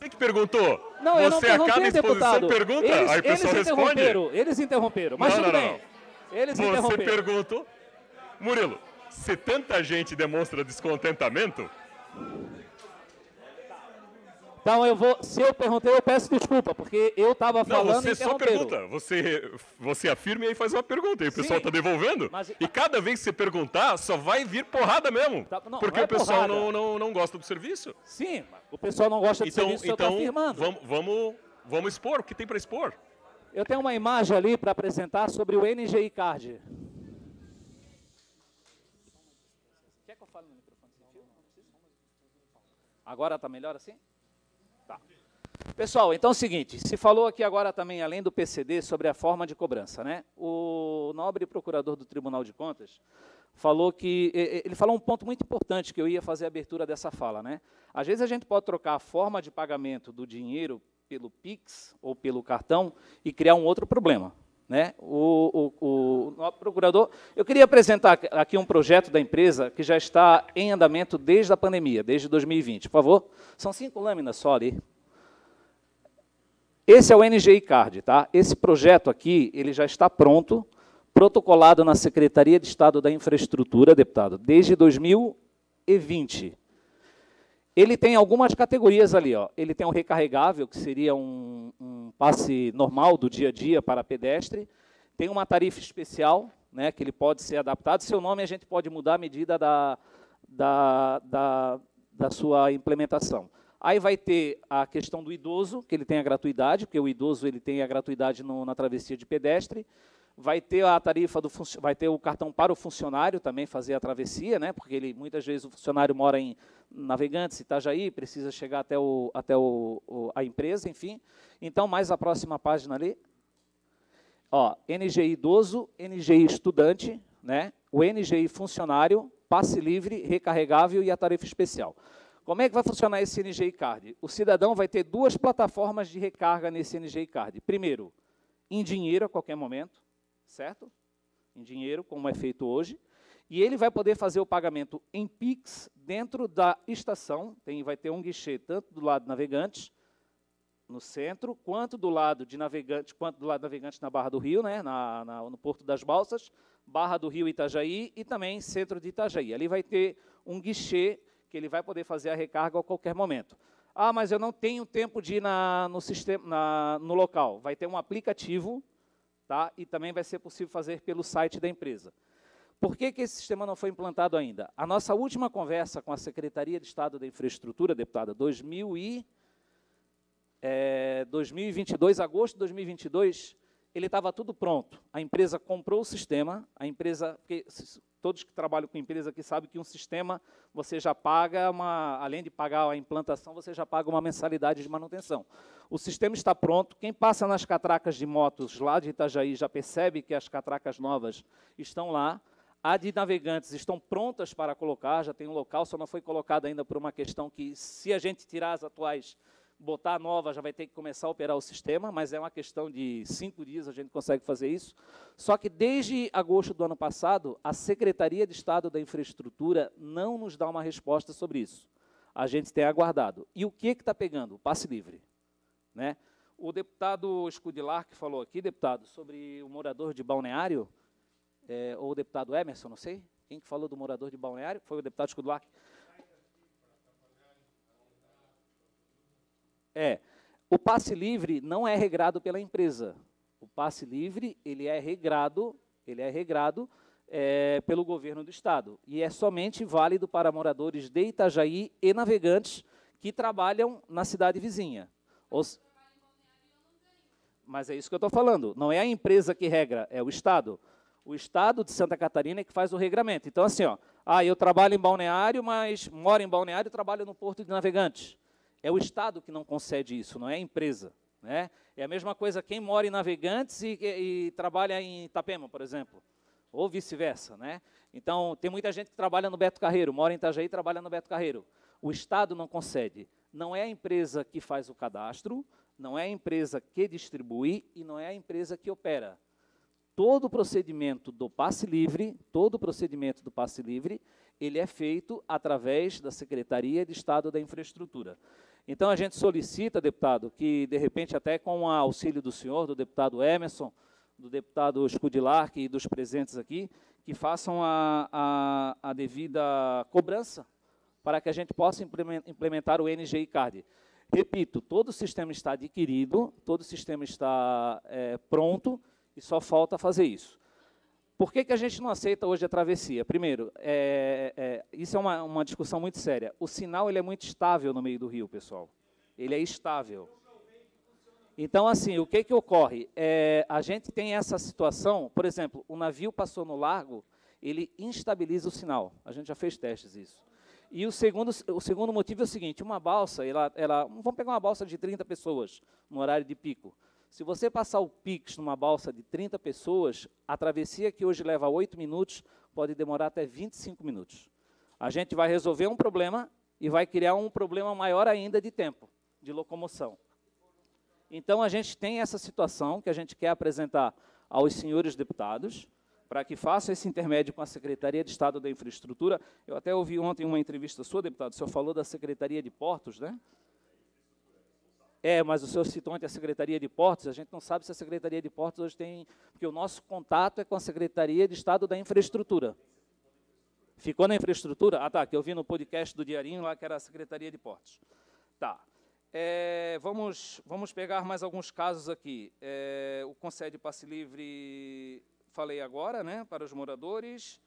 Você que perguntou. Não, você eu não a exposição deputado. pergunta, eles, aí o pessoal eles responde. Eles interromperam, mas não, tudo não, bem. Não. Eles você perguntou. Murilo, se tanta gente demonstra descontentamento, então eu vou. Se eu perguntei, eu peço desculpa, porque eu estava falando. Não, você só pergunta. Você, você afirma e aí faz uma pergunta. E o Sim, pessoal está devolvendo. Mas... E cada vez que você perguntar, só vai vir porrada mesmo. Tá, não, porque não é o pessoal não, não, não gosta do serviço. Sim, o pessoal não gosta do então, serviço, então, eu afirmando. Vamos, vamos, vamos expor o que tem para expor. Eu tenho uma imagem ali para apresentar sobre o NGI Card. Quer que eu fale no microfone? Agora está melhor assim? Tá. Pessoal, então é o seguinte, se falou aqui agora também, além do PCD, sobre a forma de cobrança. Né? O nobre procurador do Tribunal de Contas falou que ele falou um ponto muito importante que eu ia fazer a abertura dessa fala, né? Às vezes a gente pode trocar a forma de pagamento do dinheiro pelo Pix ou pelo cartão e criar um outro problema. Né? O, o, o, procurador, eu queria apresentar aqui um projeto da empresa que já está em andamento desde a pandemia, desde 2020. Por favor, são cinco lâminas só ali. Esse é o NGI Card, tá? Esse projeto aqui, ele já está pronto, protocolado na Secretaria de Estado da Infraestrutura, deputado, desde 2020. Ele tem algumas categorias ali. Ó. Ele tem um recarregável, que seria um, um passe normal do dia a dia para pedestre. Tem uma tarifa especial, né, que ele pode ser adaptado. Seu nome a gente pode mudar à medida da, da, da, da sua implementação. Aí vai ter a questão do idoso, que ele tem a gratuidade, porque o idoso ele tem a gratuidade no, na travessia de pedestre vai ter a tarifa do vai ter o cartão para o funcionário também fazer a travessia, né? Porque ele muitas vezes o funcionário mora em Navegantes, Itajaí, precisa chegar até o até o, o a empresa, enfim. Então, mais a próxima página ali. Ó, NGI idoso, NGI estudante, né? O NGI funcionário, passe livre, recarregável e a tarifa especial. Como é que vai funcionar esse NGI Card? O cidadão vai ter duas plataformas de recarga nesse NGI Card. Primeiro, em dinheiro a qualquer momento certo? Em dinheiro, como é feito hoje. E ele vai poder fazer o pagamento em Pix dentro da estação. Tem, vai ter um guichê tanto do lado navegante, no centro, quanto do lado de navegante, quanto do lado navegante na Barra do Rio, né, na, na, no Porto das Balsas, Barra do Rio Itajaí e também centro de Itajaí. Ali vai ter um guichê que ele vai poder fazer a recarga a qualquer momento. Ah, mas eu não tenho tempo de ir na, no, sistema, na, no local. Vai ter um aplicativo tá? e também vai ser possível fazer pelo site da empresa. Por que, que esse sistema não foi implantado ainda? A nossa última conversa com a Secretaria de Estado da Infraestrutura, deputada, 2000 e, é, 2022, agosto de 2022, ele estava tudo pronto. A empresa comprou o sistema, a empresa, porque todos que trabalham com empresa aqui sabem que um sistema você já paga uma, além de pagar a implantação, você já paga uma mensalidade de manutenção. O sistema está pronto. Quem passa nas catracas de motos lá de Itajaí já percebe que as catracas novas estão lá. A de navegantes estão prontas para colocar, já tem um local, só não foi colocado ainda por uma questão que, se a gente tirar as atuais botar a nova já vai ter que começar a operar o sistema, mas é uma questão de cinco dias a gente consegue fazer isso. Só que desde agosto do ano passado, a Secretaria de Estado da Infraestrutura não nos dá uma resposta sobre isso. A gente tem aguardado. E o que está pegando? passe livre. Né? O deputado Escudilar, que falou aqui, deputado, sobre o morador de balneário, é, ou o deputado Emerson, não sei, quem que falou do morador de balneário? Foi o deputado Escudilar. É, o passe livre não é regrado pela empresa. O passe livre ele é regrado, ele é regrado é, pelo governo do estado e é somente válido para moradores de Itajaí e navegantes que trabalham na cidade vizinha. Os... Mas é isso que eu estou falando. Não é a empresa que regra, é o estado. O estado de Santa Catarina é que faz o regramento. Então assim, ó, ah, eu trabalho em Balneário, mas moro em Balneário e trabalho no porto de navegantes. É o Estado que não concede isso, não é a empresa. Né? É a mesma coisa quem mora em Navegantes e, e, e trabalha em Itapema, por exemplo. Ou vice-versa. Né? Então, tem muita gente que trabalha no Beto Carreiro, mora em Itajaí e trabalha no Beto Carreiro. O Estado não concede. Não é a empresa que faz o cadastro, não é a empresa que distribui e não é a empresa que opera. Todo o procedimento do passe livre, todo o procedimento do passe livre, ele é feito através da Secretaria de Estado da Infraestrutura. Então a gente solicita, deputado, que de repente até com o auxílio do senhor, do deputado Emerson, do deputado Scudilar e é dos presentes aqui, que façam a, a, a, devida cobrança para que a gente possa implementar o NGI Card. Repito, todo o sistema está adquirido, todo o sistema está é, pronto e só falta fazer isso. Por que, que a gente não aceita hoje a travessia? Primeiro, é, é, isso é uma, uma discussão muito séria. O sinal ele é muito estável no meio do rio, pessoal. Ele é estável. Então, assim, o que, que ocorre? É, a gente tem essa situação, por exemplo, o navio passou no largo, ele instabiliza o sinal. A gente já fez testes isso. E o segundo, o segundo motivo é o seguinte, uma balsa, ela, ela, vamos pegar uma balsa de 30 pessoas no horário de pico. Se você passar o Pix numa balsa de 30 pessoas, a travessia que hoje leva 8 minutos pode demorar até 25 minutos. A gente vai resolver um problema e vai criar um problema maior ainda de tempo, de locomoção. Então a gente tem essa situação que a gente quer apresentar aos senhores deputados para que façam esse intermédio com a Secretaria de Estado da Infraestrutura. Eu até ouvi ontem uma entrevista sua, deputado, o senhor falou da Secretaria de Portos, né? É, mas o senhor citou ontem a Secretaria de Portos, a gente não sabe se a Secretaria de Portos hoje tem. Porque o nosso contato é com a Secretaria de Estado da Infraestrutura. Ficou na infraestrutura? Ah, tá, que eu vi no podcast do Diarinho lá que era a Secretaria de Portos. Tá. É, vamos, vamos pegar mais alguns casos aqui. É, o concede passe livre, falei agora, né, para os moradores.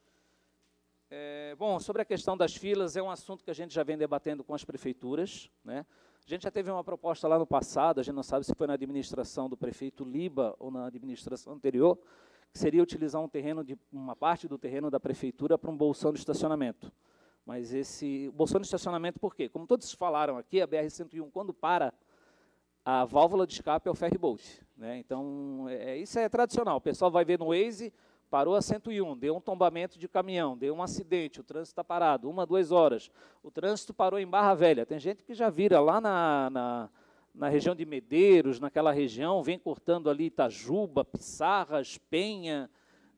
É, bom, sobre a questão das filas, é um assunto que a gente já vem debatendo com as prefeituras. Né? A gente já teve uma proposta lá no passado, a gente não sabe se foi na administração do prefeito Liba ou na administração anterior, que seria utilizar um terreno de uma parte do terreno da prefeitura para um bolsão de estacionamento. Mas esse bolsão de estacionamento por quê? Como todos falaram aqui, a BR 101 quando para a válvula de escape é o ferry bolt, né? Então, é, isso é tradicional. O pessoal vai ver no Waze, Parou a 101, deu um tombamento de caminhão, deu um acidente, o trânsito está parado, uma, duas horas. O trânsito parou em Barra Velha. Tem gente que já vira lá na, na, na região de Medeiros, naquela região, vem cortando ali Itajuba, Pissarras, Penha,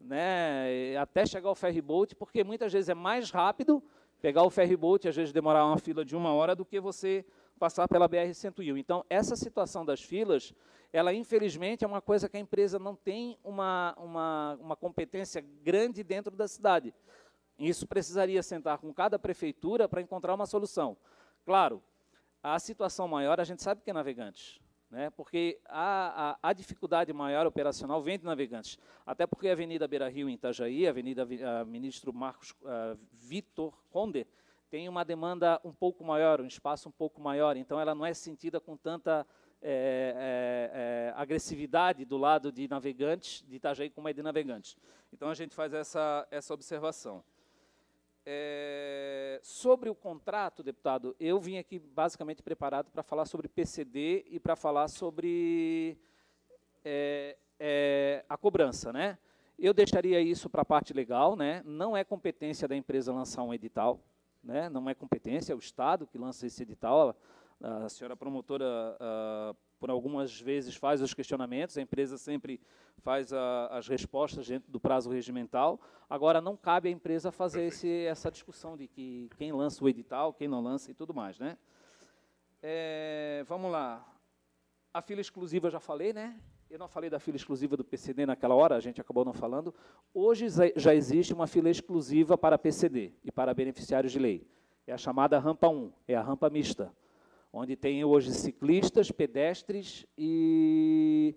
né, até chegar ao ferryboat, porque muitas vezes é mais rápido pegar o ferryboat, às vezes demorar uma fila de uma hora, do que você passar pela BR-101. Então, essa situação das filas, ela infelizmente é uma coisa que a empresa não tem uma, uma, uma competência grande dentro da cidade. Isso precisaria sentar com cada prefeitura para encontrar uma solução. Claro, a situação maior a gente sabe que é navegantes, né? porque a, a, a dificuldade maior operacional vem de navegantes. Até porque a Avenida Beira Rio em Itajaí, a Avenida a Ministro Marcos a, ah, Vitor Conde, tem uma demanda um pouco maior, um espaço um pouco maior, então ela não é sentida com tanta é, é, é, agressividade do lado de navegantes, de Itajaí como é de navegantes. Então a gente faz essa, essa observação. Eh, sobre o contrato, deputado, eu vim aqui basicamente preparado para falar sobre PCD e para falar sobre eh, eh, a cobrança, né? Eu deixaria isso para a parte legal, né? Não é competência da empresa lançar um edital, né? não é competência, é o Estado que lança esse edital. A, a senhora promotora, a, por algumas vezes, faz os questionamentos, a empresa sempre faz a, as respostas dentro do prazo regimental. Agora, não cabe à empresa fazer esse, essa discussão de que quem lança o edital, quem não lança e tudo mais. Né? É, vamos lá. A fila exclusiva já falei, né? Eu não falei da fila exclusiva do PCD naquela hora, a gente acabou não falando. Hoje já existe uma fila exclusiva para PCD e para beneficiários de lei. É a chamada rampa 1, é a rampa mista, onde tem hoje ciclistas, pedestres e,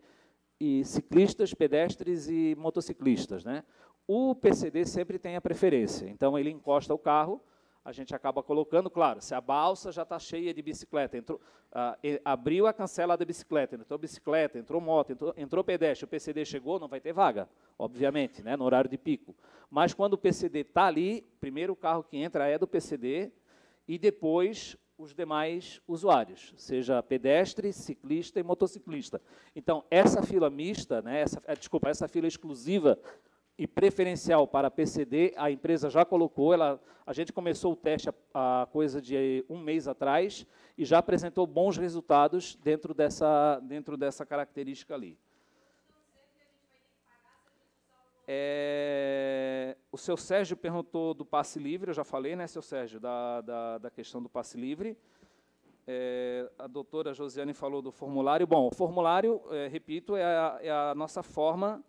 e ciclistas, pedestres e motociclistas, né? O PCD sempre tem a preferência. Então ele encosta o carro, a gente acaba colocando, claro, se a balsa já está cheia de bicicleta, entrou, ah, abriu a cancela da bicicleta, entrou bicicleta, entrou moto, entrou, entrou pedestre, o PCD chegou, não vai ter vaga, obviamente, né, no horário de pico. Mas quando o PCD está ali, primeiro o carro que entra é do PCD e depois os demais usuários, seja pedestre, ciclista e motociclista. Então, essa fila mista, né, essa, eh, desculpa, essa fila exclusiva e preferencial para PCD, a empresa já colocou, ela, a gente começou o teste a, coisa de um mês atrás e já apresentou bons resultados dentro dessa, dentro dessa característica ali. É, o seu Sérgio perguntou do passe livre, eu já falei, né, seu Sérgio, da, da, da questão do passe livre. É, a doutora Josiane falou do formulário. Bom, o formulário, é, repito, é a, é a nossa forma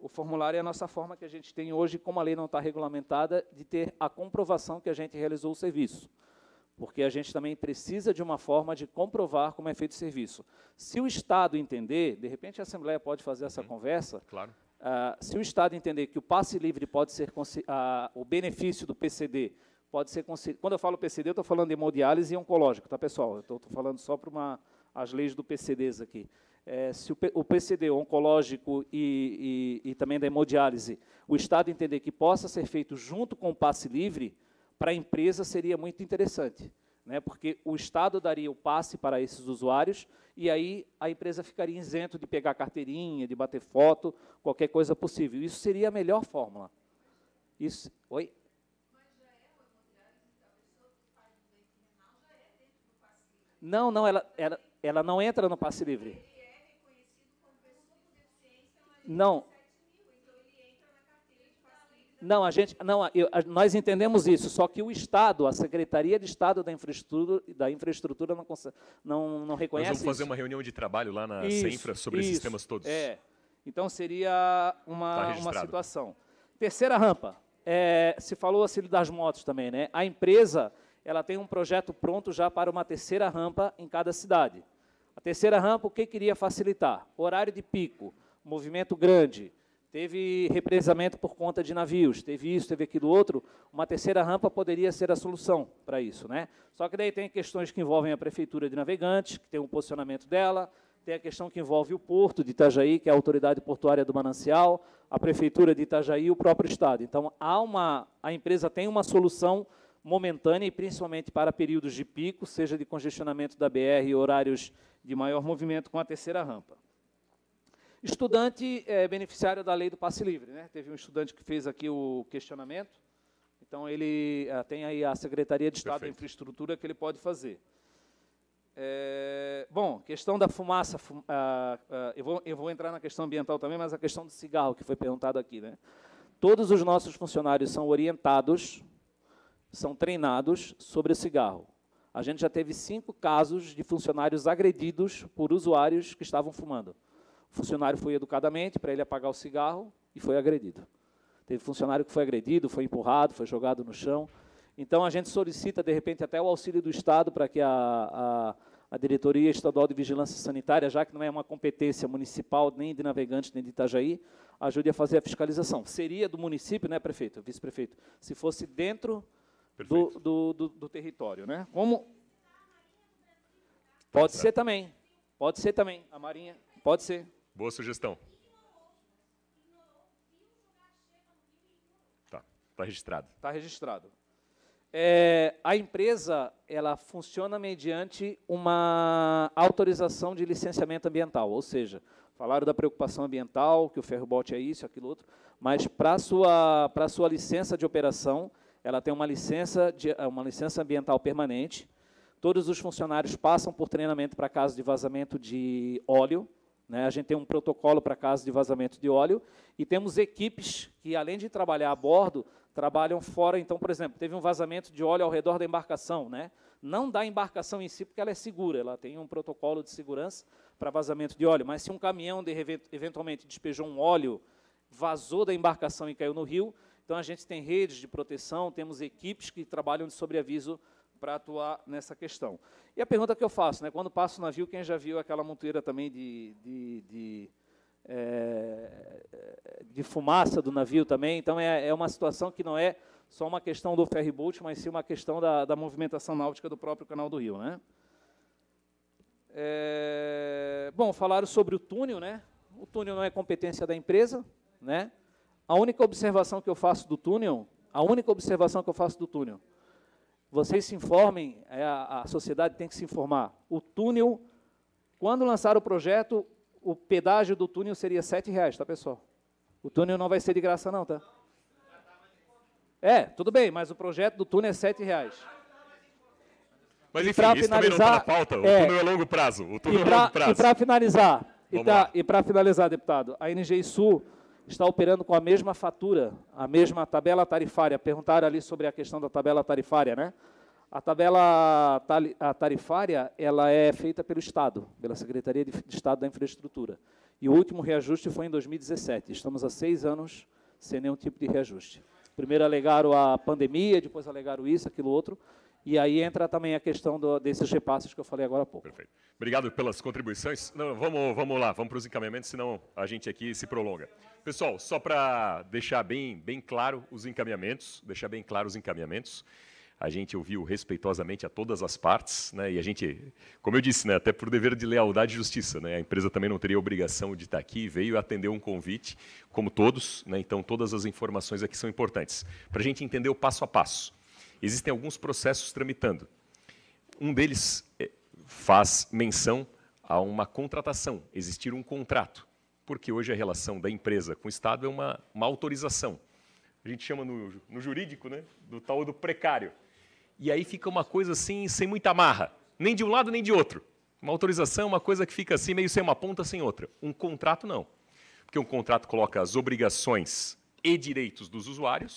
o formulário é a nossa forma que a gente tem hoje, como a lei não está regulamentada, de ter a comprovação que a gente realizou o serviço. Porque a gente também precisa de uma forma de comprovar como é feito o serviço. Se o Estado entender, de repente a Assembleia pode fazer essa uhum. conversa. Claro. Uh, se o Estado entender que o passe livre pode ser uh, o benefício do PCD pode ser quando eu falo PCD eu estou falando de hemodiálise e oncológico, tá pessoal? Eu estou falando só para as leis do PCDs aqui é, se o, o, PCD oncológico e, e, e, também da hemodiálise, o Estado entender que possa ser feito junto com o passe livre, para a empresa seria muito interessante, né? porque o Estado daria o passe para esses usuários e aí a empresa ficaria isento de pegar carteirinha, de bater foto, qualquer coisa possível. Isso seria a melhor fórmula. Isso, oi? Não, não, ela, ela, ela não entra no passe livre. Não. Não, a gente, não, eu, a, nós entendemos isso, só que o Estado, a Secretaria de Estado da Infraestrutura, da infraestrutura não, não, não reconhece. Nós vamos fazer isso. uma reunião de trabalho lá na isso, sobre isso, esses temas todos. É. Então seria uma, tá uma situação. Terceira rampa. É, se falou assim das motos também, né? A empresa ela tem um projeto pronto já para uma terceira rampa em cada cidade. A terceira rampa, o que queria facilitar? Horário de pico movimento grande, teve represamento por conta de navios, teve isso, teve aquilo outro, uma terceira rampa poderia ser a solução para isso. Né? Só que daí tem questões que envolvem a prefeitura de navegantes, que tem um posicionamento dela, tem a questão que envolve o porto de Itajaí, que é a autoridade portuária do Manancial, a prefeitura de Itajaí e o próprio Estado. Então, há uma, a empresa tem uma solução momentânea e principalmente para períodos de pico, seja de congestionamento da BR e horários de maior movimento com a terceira rampa. Estudante é, beneficiário da lei do passe livre. Né? Teve um estudante que fez aqui o questionamento. Então, ele é, tem aí a Secretaria de Estado Perfeito. da Infraestrutura que ele pode fazer. É, bom, questão da fumaça. Ah, ah, eu, vou, eu vou entrar na questão ambiental também, mas a questão do cigarro que foi perguntado aqui. Né? Todos os nossos funcionários são orientados, são treinados sobre o cigarro. A gente já teve cinco casos de funcionários agredidos por usuários que estavam fumando. O funcionário foi educadamente para ele apagar o cigarro e foi agredido. Teve funcionário que foi agredido, foi empurrado, foi jogado no chão. Então a gente solicita, de repente, até o auxílio do Estado para que a, a, a Diretoria Estadual de Vigilância Sanitária, já que não é uma competência municipal, nem de Navegantes, nem de Itajaí, ajude a fazer a fiscalização. Seria do município, né, prefeito, vice-prefeito, se fosse dentro do, do, do, do, território. Né? Como... Pode ser também, pode ser também, a Marinha, pode ser. Boa sugestão. Tá, tá registrado. Tá registrado. É, a empresa ela funciona mediante uma autorização de licenciamento ambiental, ou seja, falaram da preocupação ambiental, que o ferrobote é isso, aquilo outro, mas para sua para sua licença de operação, ela tem uma licença de, uma licença ambiental permanente. Todos os funcionários passam por treinamento para caso de vazamento de óleo né? A gente tem um protocolo para casos de vazamento de óleo e temos equipes que, além de trabalhar a bordo, trabalham fora. Então, por exemplo, teve um vazamento de óleo ao redor da embarcação, né? não da embarcação em si, porque ela é segura, ela tem um protocolo de segurança para vazamento de óleo, mas se um caminhão de, eventualmente despejou um óleo, vazou da embarcação e caiu no rio, então a gente tem redes de proteção, temos equipes que trabalham de sobreaviso para atuar nessa questão. E a pergunta que eu faço, né, quando passa o navio, quem já viu aquela monteira também de, de, de, é, de fumaça do navio também? Então, é, é, uma situação que não é só uma questão do ferryboat, mas sim uma questão da, da movimentação náutica do próprio canal do Rio. Né? É, bom, falaram sobre o túnel. Né? O túnel não é competência da empresa. Né? A única observação que eu faço do túnel, a única observação que eu faço do túnel, vocês se informem, é, a, a sociedade tem que se informar. O túnel, quando lançar o projeto, o pedágio do túnel seria R$ 7,00, tá, pessoal? O túnel não vai ser de graça, não, tá? É, tudo bem, mas o projeto do túnel é R$ 7,00. Mas enfim, finalizar, isso também não está na pauta. O é, túnel é longo prazo. O túnel é longo prazo. E para finalizar, e para finalizar, deputado, a NGI Sul está operando com a mesma fatura, a mesma tabela tarifária. Perguntaram ali sobre a questão da tabela tarifária, né? A tabela tarifária ela é feita pelo Estado, pela Secretaria de Estado da Infraestrutura. E o último reajuste foi em 2017. Estamos há seis anos sem nenhum tipo de reajuste. Primeiro alegaram a pandemia, depois alegaram isso, aquilo outro. E aí entra também a questão do, desses repasses que eu falei agora há pouco. Perfeito. Obrigado pelas contribuições. Não, vamos, vamos lá, vamos para os encaminhamentos, senão a gente aqui se prolonga. Pessoal, só para deixar bem, bem claro os encaminhamentos, deixar bem claro os encaminhamentos, a gente ouviu respeitosamente a todas as partes, né? E a gente, como eu disse, né, até por dever de lealdade e justiça, né? A empresa também não teria obrigação de estar aqui, veio atender um convite, como todos, né? Então todas as informações aqui são importantes para a gente entender o passo a passo existem alguns processos tramitando. Um deles eh, faz menção a uma contratação, existir um contrato, porque hoje a relação da empresa com o Estado é uma, uma autorização. A gente chama no, no jurídico né, do tal do precário. E aí fica uma coisa assim, sem muita marra, nem de um lado nem de outro. Uma autorização é uma coisa que fica assim, meio sem uma ponta, sem outra. Um contrato, não. Porque um contrato coloca as obrigações e direitos dos usuários,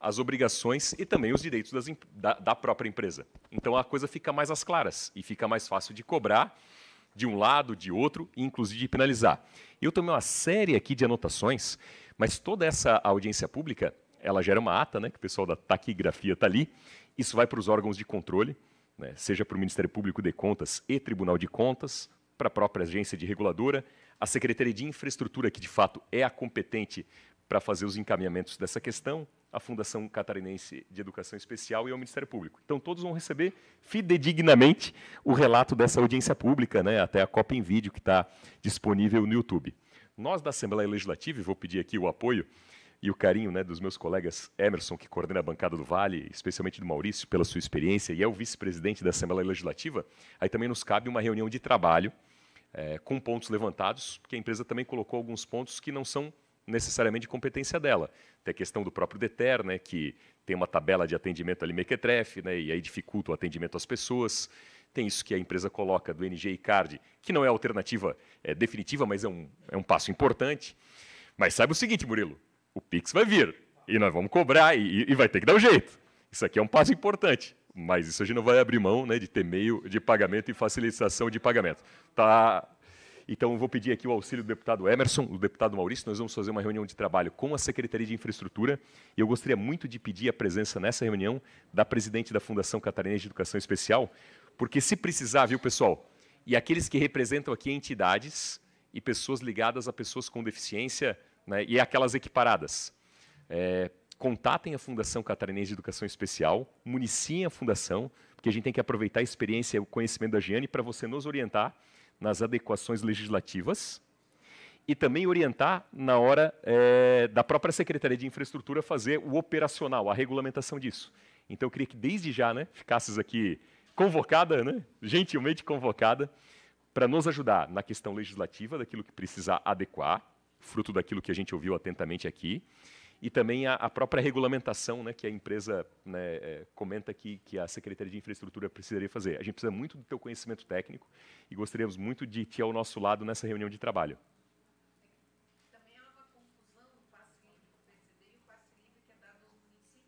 as obrigações e também os direitos das, da, da própria empresa. Então a coisa fica mais às claras e fica mais fácil de cobrar de um lado, de outro, e inclusive de penalizar. Eu tomei uma série aqui de anotações, mas toda essa audiência pública, ela gera uma ata, né, que o pessoal da taquigrafia está ali, isso vai para os órgãos de controle, né, seja para o Ministério Público de Contas e Tribunal de Contas, para a própria agência de reguladora, a Secretaria de Infraestrutura, que de fato é a competente para fazer os encaminhamentos dessa questão, a Fundação Catarinense de Educação Especial e ao Ministério Público. Então, todos vão receber fidedignamente o relato dessa audiência pública, né, até a cópia em Vídeo, que está disponível no YouTube. Nós, da Assembleia Legislativa, e vou pedir aqui o apoio e o carinho né, dos meus colegas Emerson, que coordena a bancada do Vale, especialmente do Maurício, pela sua experiência, e é o vice-presidente da Assembleia Legislativa, aí também nos cabe uma reunião de trabalho é, com pontos levantados, porque a empresa também colocou alguns pontos que não são necessariamente de competência dela. Tem a questão do próprio DETER, né, que tem uma tabela de atendimento ali Mequetref, né, e aí dificulta o atendimento às pessoas. Tem isso que a empresa coloca do NG e Card, que não é alternativa é, definitiva, mas é um, é um passo importante. Mas saiba o seguinte, Murilo, o Pix vai vir, e nós vamos cobrar, e, e vai ter que dar um jeito. Isso aqui é um passo importante mas isso a gente não vai abrir mão né, de ter meio de pagamento e facilitação de pagamento. Está então, vou pedir aqui o auxílio do deputado Emerson, do deputado Maurício. Nós vamos fazer uma reunião de trabalho com a Secretaria de Infraestrutura e eu gostaria muito de pedir a presença nessa reunião da presidente da Fundação Catarinense de Educação Especial, porque se precisar, viu, pessoal, e aqueles que representam aqui entidades e pessoas ligadas a pessoas com deficiência né, e aquelas equiparadas. É, contatem a Fundação Catarinense de Educação Especial, municiem a Fundação, porque a gente tem que aproveitar a experiência e o conhecimento da Giane para você nos orientar nas adequações legislativas e também orientar na hora é, da própria Secretaria de Infraestrutura fazer o operacional, a regulamentação disso. Então, eu queria que desde já né, ficasses aqui convocada, né, gentilmente convocada, para nos ajudar na questão legislativa, daquilo que precisar adequar, fruto daquilo que a gente ouviu atentamente aqui, e também a, a própria regulamentação né, que a empresa né, é, comenta que, que a Secretaria de Infraestrutura precisaria fazer. A gente precisa muito do teu conhecimento técnico e gostaríamos muito de te ao nosso lado nessa reunião de trabalho.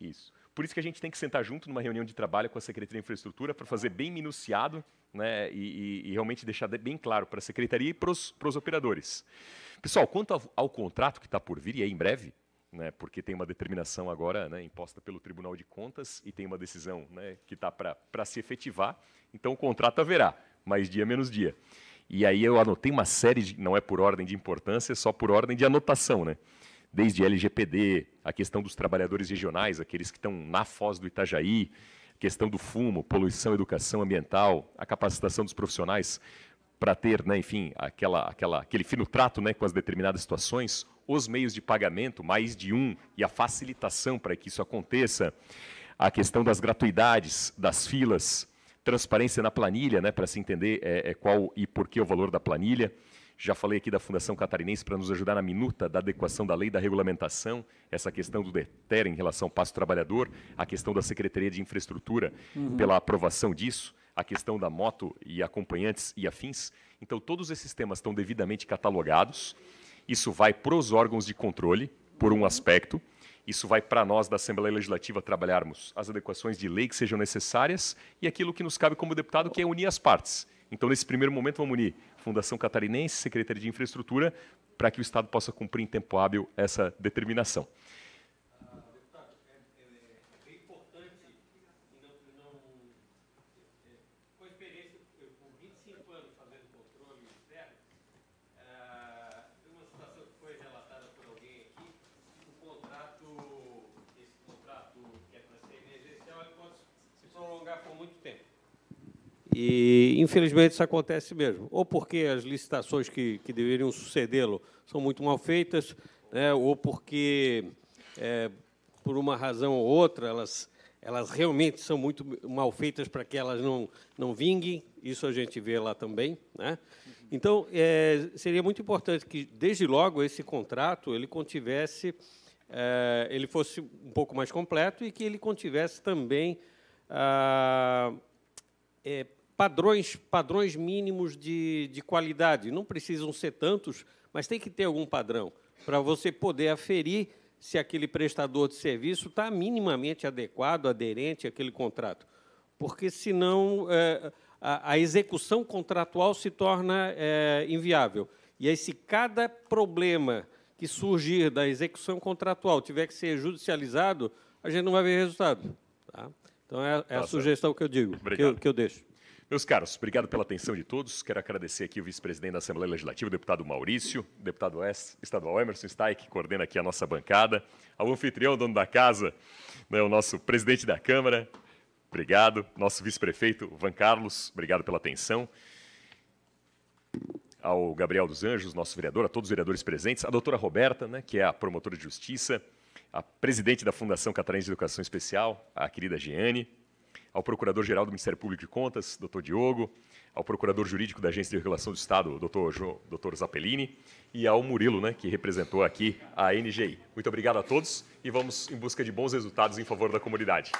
É isso. Por isso que a gente tem que sentar junto numa reunião de trabalho com a Secretaria de Infraestrutura para fazer bem minuciado né, e, e, e realmente deixar bem claro para a Secretaria e para os operadores. Pessoal, quanto ao, ao contrato que está por vir, e é em breve, né, porque tem uma determinação agora né, imposta pelo Tribunal de Contas e tem uma decisão né, que está para se efetivar, então o contrato haverá, mais dia menos dia. E aí eu anotei uma série, de, não é por ordem de importância, é só por ordem de anotação, né? desde LGPD, a questão dos trabalhadores regionais, aqueles que estão na foz do Itajaí, questão do fumo, poluição, educação ambiental, a capacitação dos profissionais para ter, né, enfim, aquela, aquela, aquele fino trato né, com as determinadas situações, os meios de pagamento, mais de um, e a facilitação para que isso aconteça, a questão das gratuidades, das filas, transparência na planilha, né, para se entender é, é qual e por que o valor da planilha. Já falei aqui da Fundação Catarinense para nos ajudar na minuta da adequação da lei da regulamentação, essa questão do DETER em relação ao passo trabalhador, a questão da Secretaria de Infraestrutura uhum. pela aprovação disso, a questão da moto e acompanhantes e afins. Então, todos esses temas estão devidamente catalogados. Isso vai para os órgãos de controle, por um aspecto. Isso vai para nós da Assembleia Legislativa trabalharmos as adequações de lei que sejam necessárias e aquilo que nos cabe como deputado, que é unir as partes. Então, nesse primeiro momento, vamos unir Fundação Catarinense, Secretaria de Infraestrutura, para que o Estado possa cumprir em tempo hábil essa determinação. E, infelizmente, isso acontece mesmo. Ou porque as licitações que, que deveriam sucedê-lo são muito mal feitas, né, ou porque, é, por uma razão ou outra, elas, elas realmente são muito mal feitas para que elas não, não vinguem. Isso a gente vê lá também. Né? Então, é, seria muito importante que, desde logo, esse contrato ele contivesse, é, ele fosse um pouco mais completo e que ele contivesse também... Ah, é, padrões, padrões mínimos de, de qualidade. Não precisam ser tantos, mas tem que ter algum padrão para você poder aferir se aquele prestador de serviço está minimamente adequado, aderente àquele contrato. Porque, senão, é, a, a, execução contratual se torna é, inviável. E aí, se cada problema que surgir da execução contratual tiver que ser judicializado, a gente não vai ver resultado. Tá? Então, é, é a tá sugestão que eu digo, que eu, que eu deixo. Meus caros, obrigado pela atenção de todos. Quero agradecer aqui o vice-presidente da Assembleia Legislativa, deputado Maurício, deputado estadual Emerson Steik, que coordena aqui a nossa bancada, ao anfitrião, dono da casa, né, o nosso presidente da Câmara, obrigado. Nosso vice-prefeito, Van Carlos, obrigado pela atenção. Ao Gabriel dos Anjos, nosso vereador, a todos os vereadores presentes, a doutora Roberta, né, que é a promotora de justiça, a presidente da Fundação Catarinense de Educação Especial, a querida Giane, ao Procurador-Geral do Ministério Público de Contas, doutor Diogo, ao Procurador Jurídico da Agência de Regulação do Estado, doutor, jo, doutor Zappellini, e ao Murilo, né, que representou aqui a NGI. Muito obrigado a todos e vamos em busca de bons resultados em favor da comunidade.